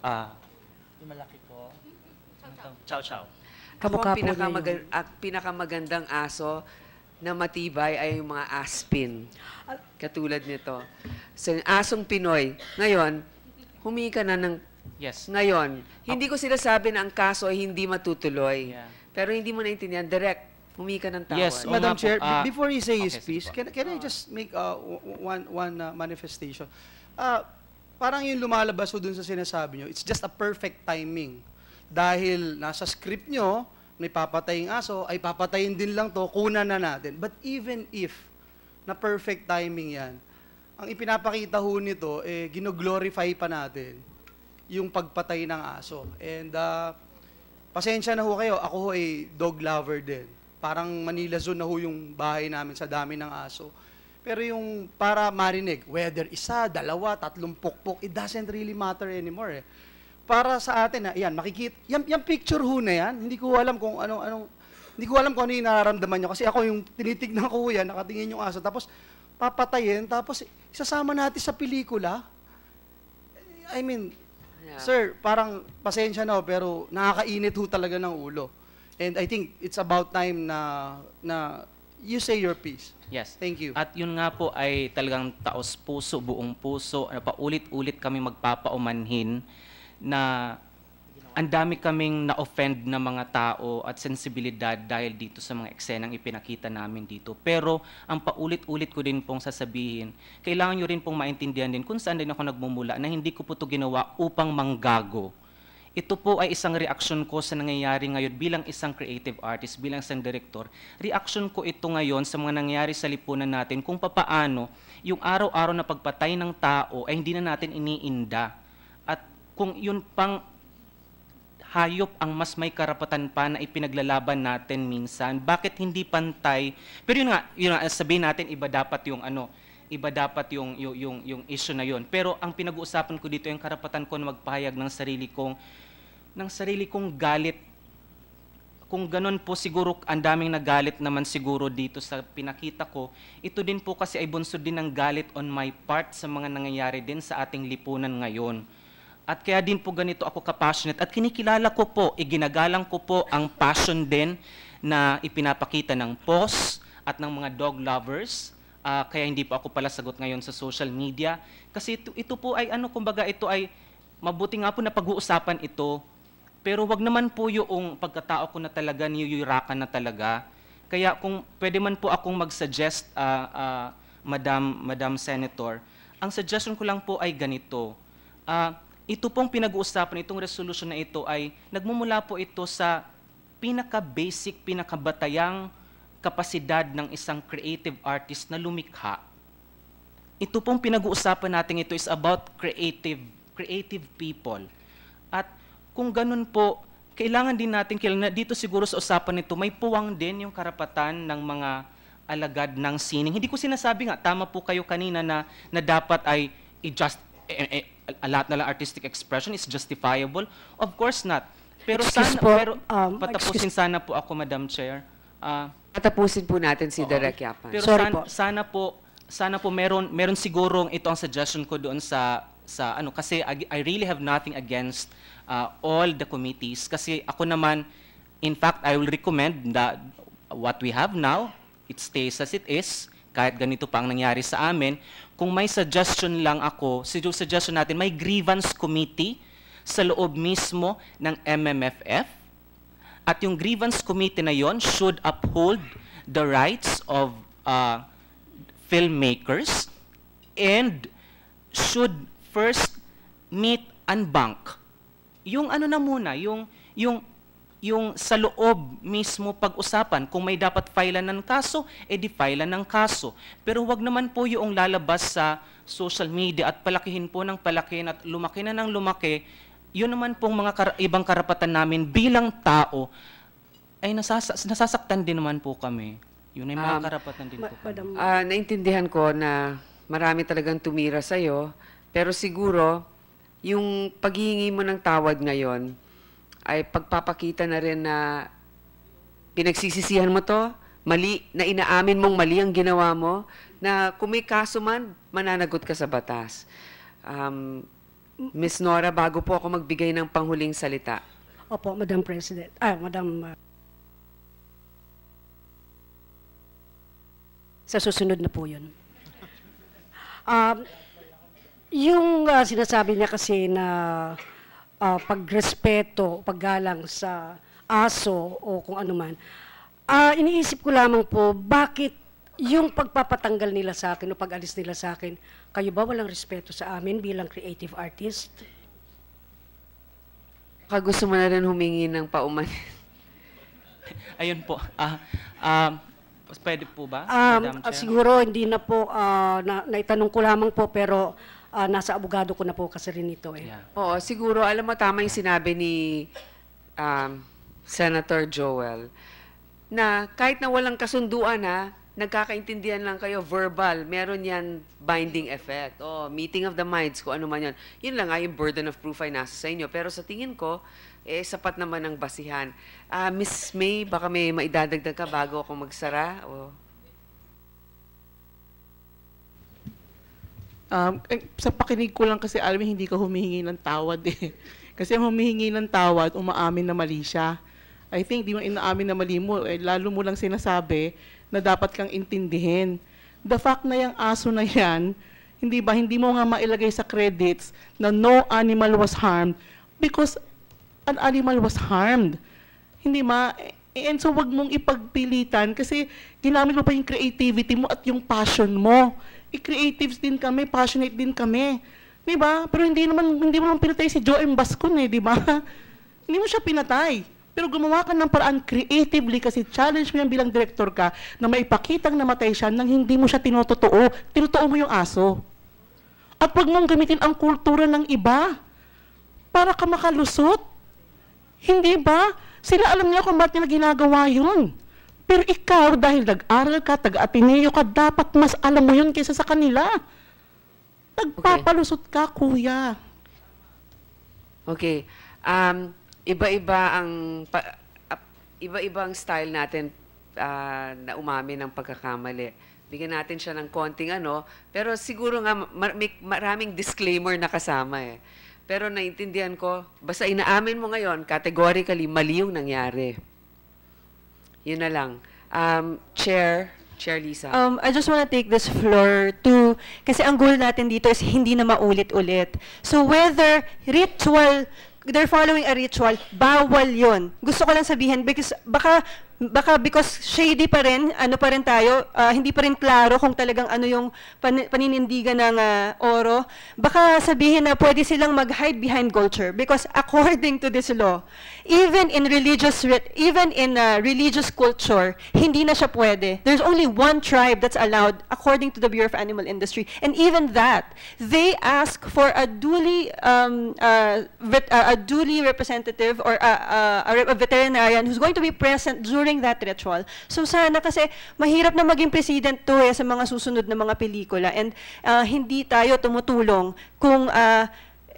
uh, yung malaki ko. Chow Chow. Chow Chow. Ako ang pinakamagand uh, pinakamagandang aso na matibay ay yung mga aspin. Ah. Katulad nito. So, asong Pinoy. Ngayon, humingi ka na ng... Yes. Ngayon, hindi ko sila sabi na ang kaso ay hindi matutuloy. Yeah. Pero hindi mo naintindihan, direct, humingi ka ng tawad. Yes, Madam Chair, uh, before you say okay, his piece, can, can I ah. just make uh, one, one uh, manifestation? Uh, parang yung lumalabas ko dun sa sinasabi nyo, it's just a perfect timing dahil nasa script nyo, may papatayin aso, ay papatayin din lang to, kunan na natin. But even if na perfect timing yan, ang ipinapakita ho nito, eh, ginoglorify pa natin yung pagpatay ng aso. And uh, pasensya na ho kayo, ako ho ay eh, dog lover din. Parang Manila Zone na ho yung bahay namin sa dami ng aso. Pero yung para marinig, whether isa, dalawa, tatlong pukpok, it doesn't really matter anymore. Eh para sa atin, na, yan, makikita, yan, yan picture ho na yan, hindi ko alam kung ano, ano, hindi ko alam kung ano yung nararamdaman nyo. Kasi ako yung tinitignan ko yan, nakatingin yung aso, tapos papatayin, tapos isasama natin sa pelikula. I mean, yeah. sir, parang pasensya na pero nakakainit ho talaga ng ulo. And I think it's about time na, na you say your piece. Yes. Thank you. At yun nga po ay talagang taos puso, buong puso. Ano pa, ulit-ulit kami magpapaumanhin na ang dami kaming na-offend na mga tao at sensibilidad dahil dito sa mga eksenang ipinakita namin dito. Pero ang paulit-ulit ko din pong sasabihin, kailangan nyo rin pong maintindihan din kung saan din ako nagmumula na hindi ko po ito ginawa upang manggago. Ito po ay isang reaction ko sa nangyayari ngayon bilang isang creative artist, bilang isang director. Reaction ko ito ngayon sa mga nangyayari sa lipunan natin kung papaano yung araw-araw na pagpatay ng tao ay hindi na natin iniinda kung yun pang hayop ang mas may karapatan pa na ipinaglalaban natin minsan. Bakit hindi pantay? Pero yun nga, yun nga sabihin natin iba dapat yung ano, iba dapat yung yung yung, yung issue na yun. Pero ang pinag-uusapan ko dito yung karapatan ko na magpahayag ng sarili kong ng sarili kong galit. Kung ganun po siguro ang daming nagalit naman siguro dito sa pinakita ko, ito din po kasi ay bunso din ng galit on my part sa mga nangyayari din sa ating lipunan ngayon at kaya din po ganito ako ka-passionate. At kinikilala ko po, iginagalang ko po ang passion din na ipinapakita ng POS at ng mga dog lovers. Uh, kaya hindi po ako pala sagot ngayon sa social media. Kasi ito, ito po ay ano, kumbaga ito ay mabuti nga po na pag-uusapan ito. Pero wag naman po yung pagkatao ko na talaga, niyuyurakan na talaga. Kaya kung pwede man po akong mag-suggest, uh, uh, Madam, Madam Senator, ang suggestion ko lang po ay ganito. Uh, ito pong pinag-uusapan, itong resolution na ito ay nagmumula po ito sa pinaka-basic, pinakabatayang kapasidad ng isang creative artist na lumikha. Ito pong pinag-uusapan natin ito is about creative, creative people. At kung ganun po, kailangan din natin, dito siguro sa usapan nito, may puwang din yung karapatan ng mga alagad ng sining. Hindi ko sinasabi nga, tama po kayo kanina na, na dapat ay i-just eh, eh, lahat na lang artistic expression is justifiable? Of course not. Pero excuse sana, po, pero um, patapusin excuse. sana po ako, Madam Chair. Uh, Patapusin po natin si Derek Yapan. Pero Sorry sana, po. Sana po, sana po meron, meron siguro ito ang suggestion ko doon sa sa ano kasi I, I really have nothing against uh, all the committees kasi ako naman in fact I will recommend that what we have now it stays as it is kahit ganito pa ang nangyari sa amin kung may suggestion lang ako, suggestion natin, may grievance committee sa loob mismo ng MMFF. At yung grievance committee na yon should uphold the rights of uh, filmmakers and should first meet and bank. Yung ano na muna, yung, yung yung sa loob mismo pag-usapan. Kung may dapat filean ng kaso, edi filean ng kaso. Pero wag naman po yung lalabas sa social media at palakihin po ng palakihin at lumaki na ng lumaki. Yun naman pong mga kar- ibang karapatan namin bilang tao ay nasas- nasasaktan din naman po kami. Yun ay mga um, karapatan din po kami. Uh, naintindihan ko na marami talagang tumira sa'yo, pero siguro yung paghihingi mo ng tawad ngayon, ay pagpapakita na rin na pinagsisisihan mo to, mali, na inaamin mong mali ang ginawa mo, na kung may kaso man, mananagot ka sa batas. Um, Miss Nora, bago po ako magbigay ng panghuling salita. Opo, Madam President. Ah, Madam... Uh, sa susunod na po yun. Um, yung uh, sinasabi niya kasi na uh, pagrespeto, paggalang sa aso o kung ano man, uh, iniisip ko lamang po, bakit yung pagpapatanggal nila sa akin o pag-alis nila sa akin, kayo ba walang respeto sa amin bilang creative artist? Baka gusto mo na rin humingi ng pauman. Ayun po. Uh, um, pwede po ba? Um, siguro hindi na po, uh, na, naitanong ko lamang po, pero uh, nasa abogado ko na po kasi rin ito eh. Yeah. Oo, siguro alam mo tama yung sinabi ni um, Senator Joel na kahit na walang kasunduan ha, nagkakaintindihan lang kayo verbal, meron yan binding effect. Oh, meeting of the minds, kung ano man yan. Yun lang nga yung burden of proof ay nasa sa inyo. Pero sa tingin ko, eh, sapat naman ang basihan. Uh, Miss May, baka may maidadagdag ka bago ako magsara? O... Oh. Um, eh, sa pakinig ko lang kasi, Alvin, hindi ka humihingi ng tawad eh. Kasi humihingi ng tawad, umaamin na mali siya. I think di mo inaamin na mali mo, eh, lalo mo lang sinasabi na dapat kang intindihin. The fact na yung aso na yan, hindi ba, hindi mo nga mailagay sa credits na no animal was harmed because an animal was harmed. Hindi ma, eh, and so wag mong ipagpilitan kasi ginamit mo pa yung creativity mo at yung passion mo creatives din kami, passionate din kami. 'Di ba? Pero hindi naman hindi mo lang pinatay si Joem Bascon eh, 'di ba? hindi mo siya pinatay. Pero gumawa ka ng paraan creatively kasi challenge mo yan bilang director ka na maipakitang namatay siya nang hindi mo siya tinototoo. Tinotoo mo yung aso. At pag mong gamitin ang kultura ng iba para ka makalusot. Hindi ba? Sila alam niya kung bakit nila ginagawa yun. Pero ikaw, dahil nag-aral ka, taga-Ateneo ka, dapat mas alam mo yun kaysa sa kanila. Nagpapalusot ka, kuya. Okay. Um, iba-iba ang iba-ibang style natin uh, na umamin ng pagkakamali. Bigyan natin siya ng konting ano, pero siguro nga mar- may maraming disclaimer na kasama eh. Pero naintindihan ko, basta inaamin mo ngayon, categorically, mali yung nangyari. Yun na lang. Um, Chair, Chair Lisa. Um, I just want to take this floor to, kasi ang goal natin dito is hindi na maulit-ulit. So whether ritual, they're following a ritual, bawal yon. Gusto ko lang sabihin because baka baka because shady pa rin, ano pa rin tayo, uh, hindi pa rin klaro kung talagang ano yung pan- paninindigan ng uh, oro, baka sabihin na pwede silang mag-hide behind culture because according to this law, even in religious even in uh, religious culture, hindi na siya pwede. There's only one tribe that's allowed according to the Bureau of Animal Industry. And even that, they ask for a duly um, uh, vet- uh, a duly representative or a, a, a veterinarian who's going to be present during during that ritual. So sana kasi mahirap na maging president to eh, sa mga susunod na mga pelikula and uh, hindi tayo tumutulong kung uh,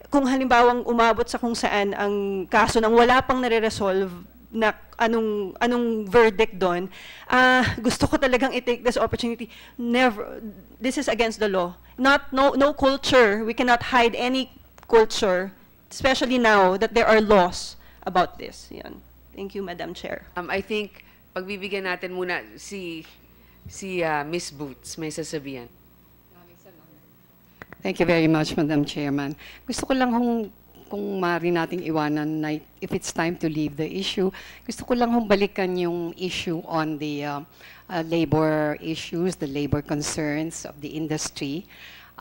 kung halimbawang umabot sa kung saan ang kaso nang wala pang nare-resolve na anong anong verdict doon uh, gusto ko talagang i-take this opportunity never this is against the law not no no culture we cannot hide any culture especially now that there are laws about this yan Thank you, Madam Chair. Um, I think pagbibigyan natin muna si si uh, Miss Boots may sasabihan. Thank you very much, Madam Chairman. Gusto ko lang hong kung mari nating iwanan na if it's time to leave the issue, gusto ko lang hong balikan yung issue on the uh, uh, labor issues, the labor concerns of the industry.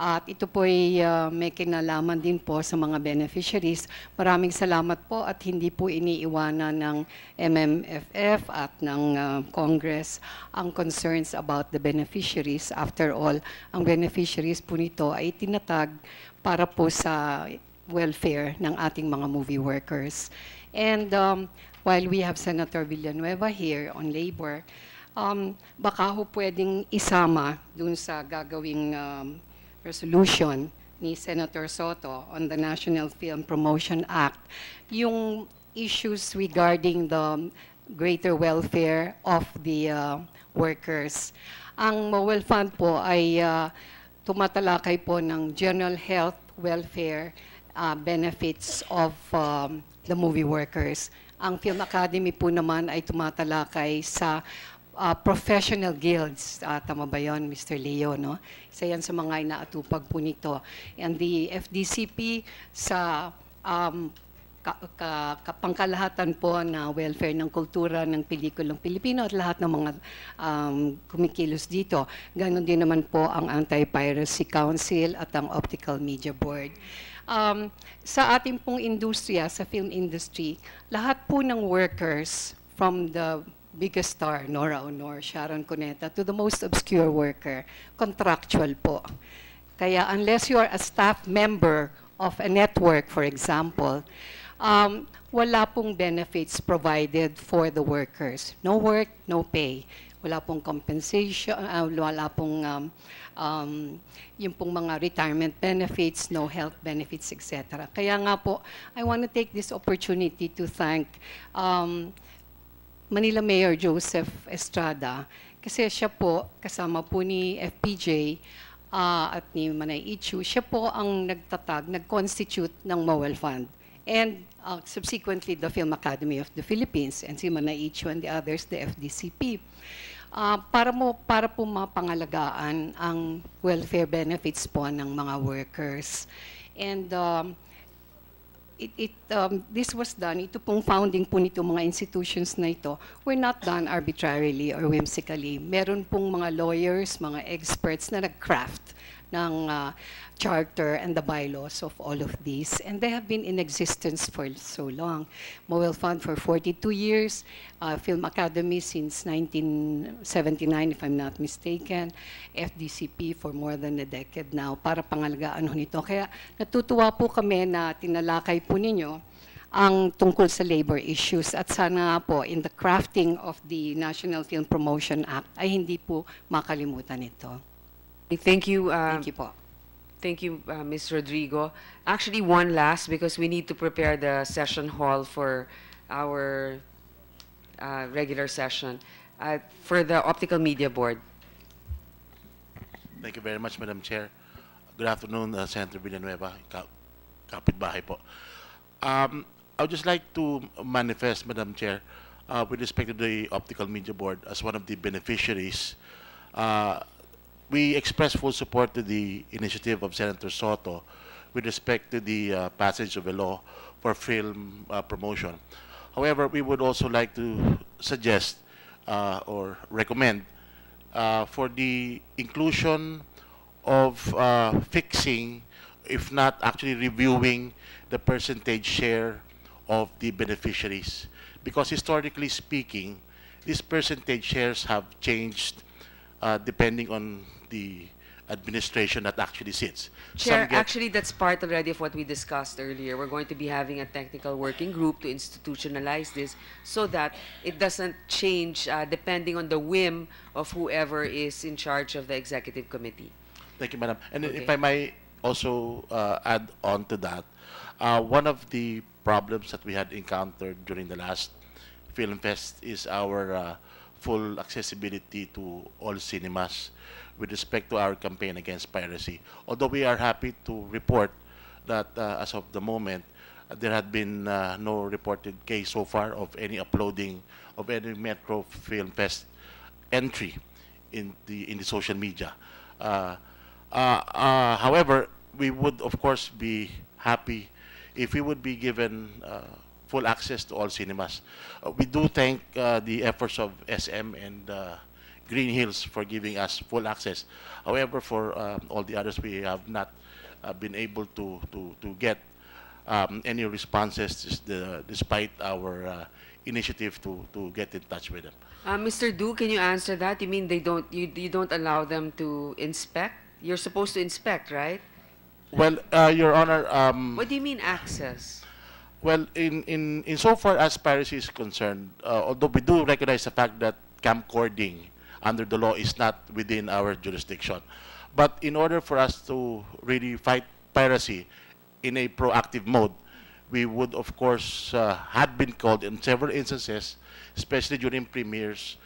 At ito po ay uh, may kinalaman din po sa mga beneficiaries. Maraming salamat po at hindi po iniiwanan ng MMFF at ng uh, Congress ang concerns about the beneficiaries. After all, ang beneficiaries po nito ay tinatag para po sa welfare ng ating mga movie workers. And um, while we have Senator Villanueva here on labor, um, baka ho pwedeng isama dun sa gagawing um, resolution ni Senator Soto on the National Film Promotion Act, yung issues regarding the greater welfare of the uh, workers. Ang Mowell Fund po ay uh, tumatalakay po ng general health welfare uh, benefits of um, the movie workers. Ang Film Academy po naman ay tumatalakay sa uh, professional guilds. Uh, tama ba yon, Mr. Leo? No? Isa yan sa mga inaatupag po nito. And the FDCP sa um, ka, ka, ka, po na welfare ng kultura ng pelikulang Pilipino at lahat ng mga um, kumikilos dito. Ganon din naman po ang Anti-Piracy Council at ang Optical Media Board um, sa ating pong industriya, sa film industry, lahat po ng workers from the biggest star, Nora Honor, Sharon Cuneta, to the most obscure worker, contractual po. Kaya unless you are a staff member of a network, for example, um, wala pong benefits provided for the workers. No work, no pay. Wala pong compensation, uh, wala pong um, um, yung pong mga retirement benefits, no health benefits, etc. Kaya nga po, I want to take this opportunity to thank um, Manila Mayor Joseph Estrada kasi siya po kasama po ni FPJ uh, ah, at ni Manay Ichu, siya po ang nagtatag, nag-constitute ng MOEL Fund and uh, subsequently the Film Academy of the Philippines and si Manay Ichu and the others, the FDCP. Uh, ah, para mo para po mapangalagaan ang welfare benefits po ng mga workers. And um, uh, it, it, um, this was done, ito pong founding po nito mga institutions na ito, were not done arbitrarily or whimsically. Meron pong mga lawyers, mga experts na nagcraft craft ng uh, charter and the bylaws of all of these. And they have been in existence for so long. Mobile Fund for 42 years, uh, Film Academy since 1979, if I'm not mistaken, FDCP for more than a decade now, para pangalagaan ho nito. Kaya natutuwa po kami na tinalakay po ninyo ang tungkol sa labor issues at sana nga po in the crafting of the National Film Promotion Act ay hindi po makalimutan ito. Um, thank you. Uh, Thank you, Paul. Thank you, uh, Ms. Rodrigo. Actually, one last because we need to prepare the session hall for our uh, regular session uh, for the Optical Media Board. Thank you very much, Madam Chair. Good afternoon, uh, Senator Villanueva, kapitbahay po. Um, I would just like to manifest, Madam Chair, uh, with respect to the Optical Media Board as one of the beneficiaries uh, we express full support to the initiative of Senator Soto with respect to the uh, passage of a law for film uh, promotion. However, we would also like to suggest uh, or recommend uh, for the inclusion of uh, fixing, if not actually reviewing, the percentage share of the beneficiaries. Because historically speaking, these percentage shares have changed uh, depending on the administration that actually sits. Chair, actually, that's part already of what we discussed earlier. We're going to be having a technical working group to institutionalize this so that it doesn't change uh, depending on the whim of whoever is in charge of the executive committee. Thank you, Madam. And okay. if I may also uh, add on to that, uh, one of the problems that we had encountered during the last Film Fest is our uh, full accessibility to all cinemas with respect to our campaign against piracy. Although we are happy to report that uh, as of the moment, uh, there had been uh, no reported case so far of any uploading of any Metro Film Fest entry in the in the social media. Uh, uh, uh however, we would of course be happy if we would be given full access to all cinemas. we do thank the efforts of SM and Green Hills for giving us full access. However, for um, all the others, we have not uh, been able to, to, to get um, any responses despite our uh, initiative to, to get in touch with them. Uh, Mr. Du, can you answer that? You mean they don't, you, you don't allow them to inspect? You're supposed to inspect, right? Well, uh, Your Honor... Um, what do you mean access? Well, in, in, in so far as piracy is concerned, uh, although we do recognize the fact that camcording under the law is not within our jurisdiction. But in order for us to really fight piracy in a proactive mode, we would, of course, uh, been called in several instances, especially during premieres,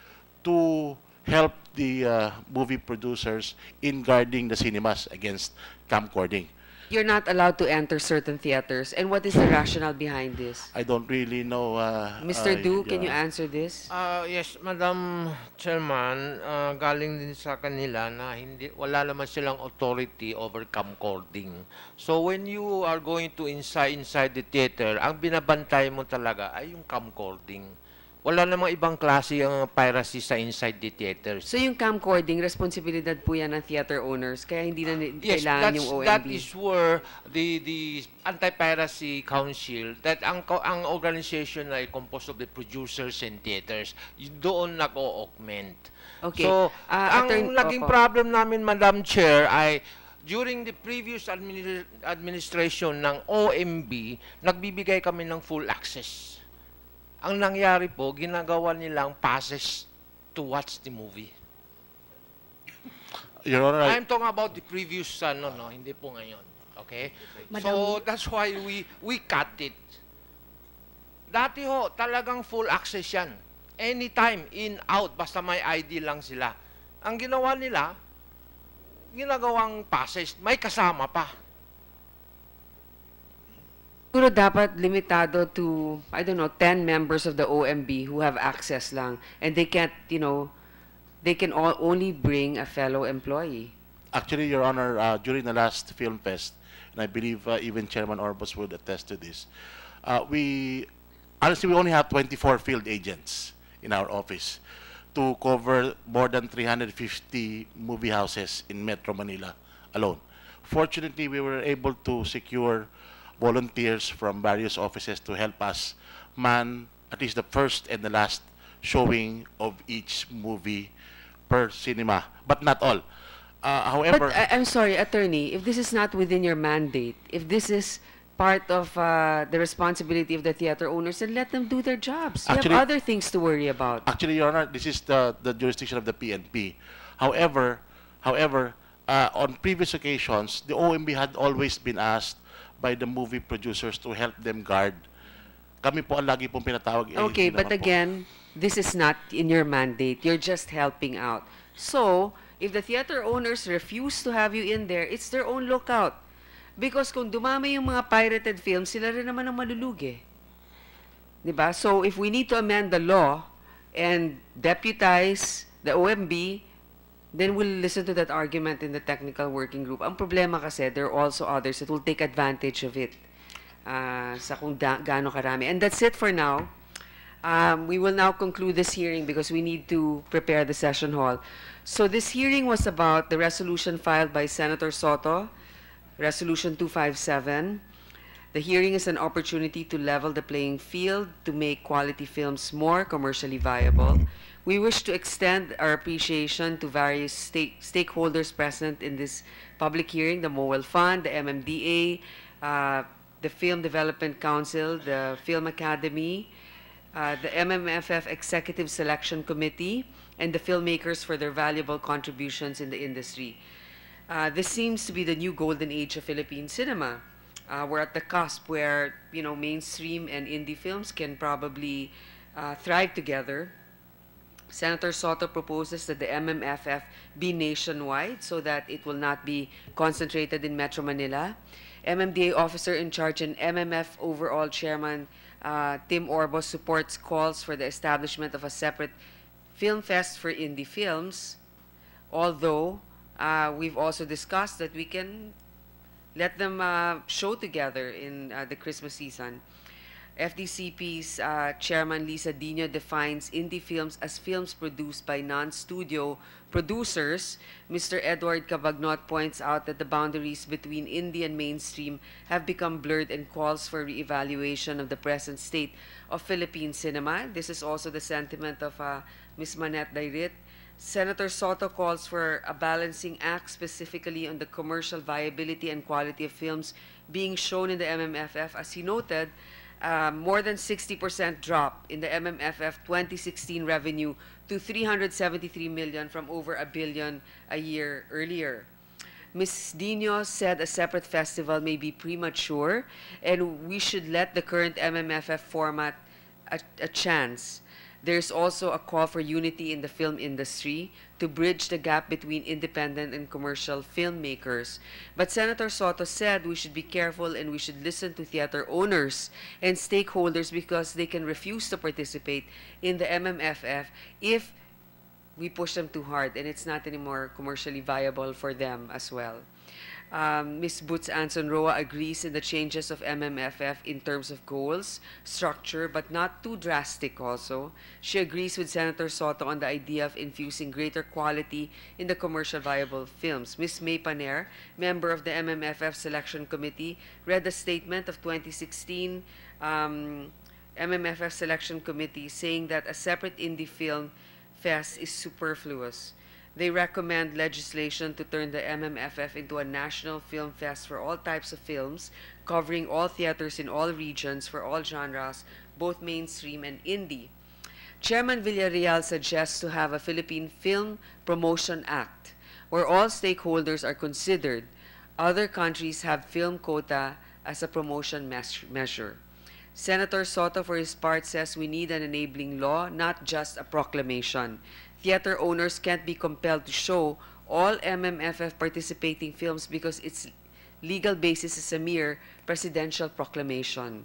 to help the uh, movie producers in guarding the cinemas against camcording. you're not allowed to enter certain theaters. And what is the rationale behind this? I don't really know. Uh, Mr. Uh, Du, yeah. can you answer this? Uh, yes, Madam Chairman, uh, galing din sa kanila na hindi, wala naman silang authority over camcording. So when you are going to inside, inside the theater, ang binabantay mo talaga ay yung camcording wala namang ibang klase ang piracy sa inside the theater. So yung camcording, responsibilidad po yan ng theater owners, kaya hindi na yes, kailangan yung OMB. Yes, that is where the, the Anti-Piracy Council, that ang, ang organization na composed of the producers and theaters, doon nag-augment. Okay. So, uh, ang attorney, naging opo. problem namin, Madam Chair, ay during the previous administration ng OMB, nagbibigay kami ng full access ang nangyari po, ginagawa nilang passes to watch the movie. You know, right. I'm talking about the previous, uh, no, no, hindi po ngayon. Okay? So, that's why we, we cut it. Dati ho, talagang full access yan. Anytime, in, out, basta may ID lang sila. Ang ginawa nila, ginagawang passes, may kasama pa. siguro dapat limitado to, I don't know, 10 members of the OMB who have access lang. And they can't, you know, they can all only bring a fellow employee. Actually, Your Honor, uh, during the last Film Fest, and I believe uh, even Chairman Orbos would attest to this, uh, we, honestly, we only have 24 field agents in our office to cover more than 350 movie houses in Metro Manila alone. Fortunately, we were able to secure volunteers from various offices to help us man at least the first and the last showing of each movie per cinema, but not all. Uh, however, but, uh, I, am sorry, attorney, if this is not within your mandate, if this is part of uh, the responsibility of the theater owners, then let them do their jobs. Actually, you have other things to worry about. Actually, Your Honor, this is the, the jurisdiction of the PNP. However, however, uh, on previous occasions, the OMB had always been asked by the movie producers to help them guard. Kami po ang lagi pong pinatawag. Eh, okay, but again, po. this is not in your mandate. You're just helping out. So, if the theater owners refuse to have you in there, it's their own lookout. Because kung dumami yung mga pirated films, sila rin naman ang malulugi. ba? Diba? So, if we need to amend the law and deputize the OMB then we'll listen to that argument in the technical working group. Ang problema kasi, there are also others that will take advantage of it uh, sa kung gaano karami. And that's it for now. Um, we will now conclude this hearing because we need to prepare the session hall. So this hearing was about the resolution filed by Senator Soto, Resolution 257. The hearing is an opportunity to level the playing field to make quality films more commercially viable. We wish to extend our appreciation to various stake stakeholders present in this public hearing, the MOEL Fund, the MMDA, uh, the Film Development Council, the Film Academy, uh, the MMFF Executive Selection Committee, and the filmmakers for their valuable contributions in the industry. Uh, this seems to be the new golden age of Philippine cinema. Uh, we're at the cusp where you know mainstream and indie films can probably uh, thrive together Senator Soto proposes that the MMFF be nationwide so that it will not be concentrated in Metro Manila. MMDA officer in charge and MMF overall chairman uh, Tim Orbo supports calls for the establishment of a separate film fest for indie films, although uh, we've also discussed that we can let them uh, show together in uh, the Christmas season. FDCP's uh, chairman Lisa Dino defines indie films as films produced by non-studio producers. Mr. Edward Cabagnot points out that the boundaries between indie and mainstream have become blurred and calls for re-evaluation of the present state of Philippine cinema. This is also the sentiment of uh, Ms. Manette Dairit. Senator Soto calls for a balancing act specifically on the commercial viability and quality of films being shown in the MMFF. As he noted, um, more than 60% drop in the MMFF 2016 revenue to 373 million from over a billion a year earlier. Ms. Dino said a separate festival may be premature and we should let the current MMFF format a, a chance. There's also a call for unity in the film industry to bridge the gap between independent and commercial filmmakers. But Senator Soto said we should be careful and we should listen to theater owners and stakeholders because they can refuse to participate in the MMFF if we push them too hard and it's not anymore commercially viable for them as well. Um, Ms. Boots Anson Roa agrees in the changes of MMFF in terms of goals, structure, but not too drastic also. She agrees with Senator Soto on the idea of infusing greater quality in the commercial viable films. Ms. May Paner, member of the MMFF Selection Committee, read the statement of 2016 um, MMFF Selection Committee saying that a separate indie film fest is superfluous. They recommend legislation to turn the MMFF into a national film fest for all types of films, covering all theaters in all regions for all genres, both mainstream and indie. Chairman Villarreal suggests to have a Philippine Film Promotion Act where all stakeholders are considered. Other countries have film quota as a promotion measure. Senator Soto, for his part, says we need an enabling law, not just a proclamation theater owners can't be compelled to show all MMFF participating films because its legal basis is a mere presidential proclamation.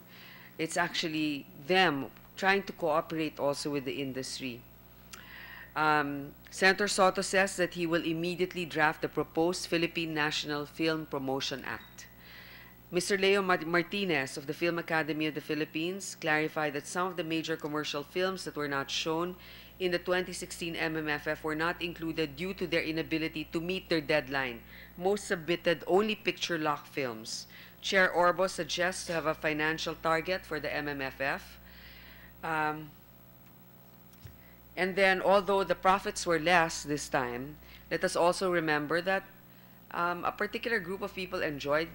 It's actually them trying to cooperate also with the industry. Um, Senator Soto says that he will immediately draft the proposed Philippine National Film Promotion Act. Mr. Leo Martinez of the Film Academy of the Philippines clarified that some of the major commercial films that were not shown in the 2016 MMFF were not included due to their inability to meet their deadline. Most submitted only picture lock films. Chair Orbo suggests to have a financial target for the MMFF. Um, and then, although the profits were less this time, let us also remember that um, a particular group of people enjoyed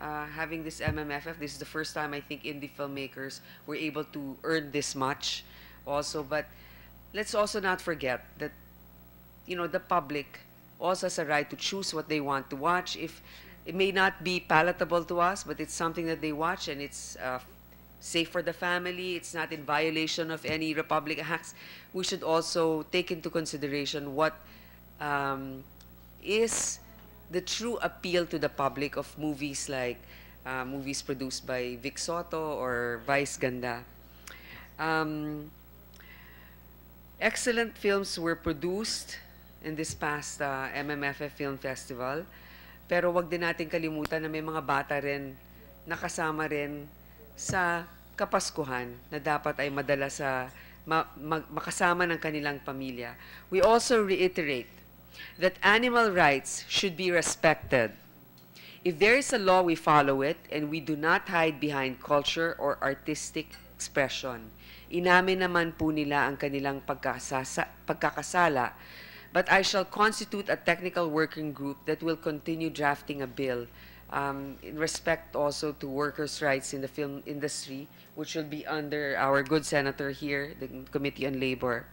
uh, having this MMFF. This is the first time I think indie filmmakers were able to earn this much also. But let's also not forget that, you know, the public also has a right to choose what they want to watch. If it may not be palatable to us, but it's something that they watch and it's uh, safe for the family. It's not in violation of any Republic acts. We should also take into consideration what um, is the true appeal to the public of movies like uh, movies produced by Vic Soto or Vice Ganda. Um, Excellent films were produced in this past uh, MMFF Film Festival. Pero wag din natin kalimutan na may mga bata rin nakasama rin sa kapaskuhan na dapat ay madala sa ma ma makasama ng kanilang pamilya. We also reiterate that animal rights should be respected. If there is a law, we follow it, and we do not hide behind culture or artistic expression. Inamin naman po nila ang kanilang pagkakasala, but I shall constitute a technical working group that will continue drafting a bill um, in respect also to workers' rights in the film industry, which will be under our good senator here, the Committee on Labor.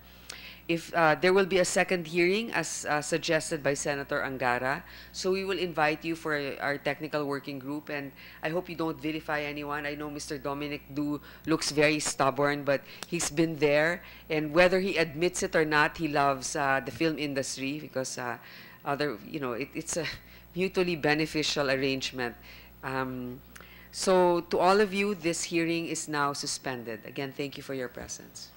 if uh, there will be a second hearing as uh, suggested by Senator Angara. So we will invite you for uh, our technical working group and I hope you don't vilify anyone. I know Mr. Dominic Du looks very stubborn but he's been there and whether he admits it or not, he loves uh, the film industry because uh, other, you know, it, it's a mutually beneficial arrangement. Um, so to all of you, this hearing is now suspended. Again, thank you for your presence.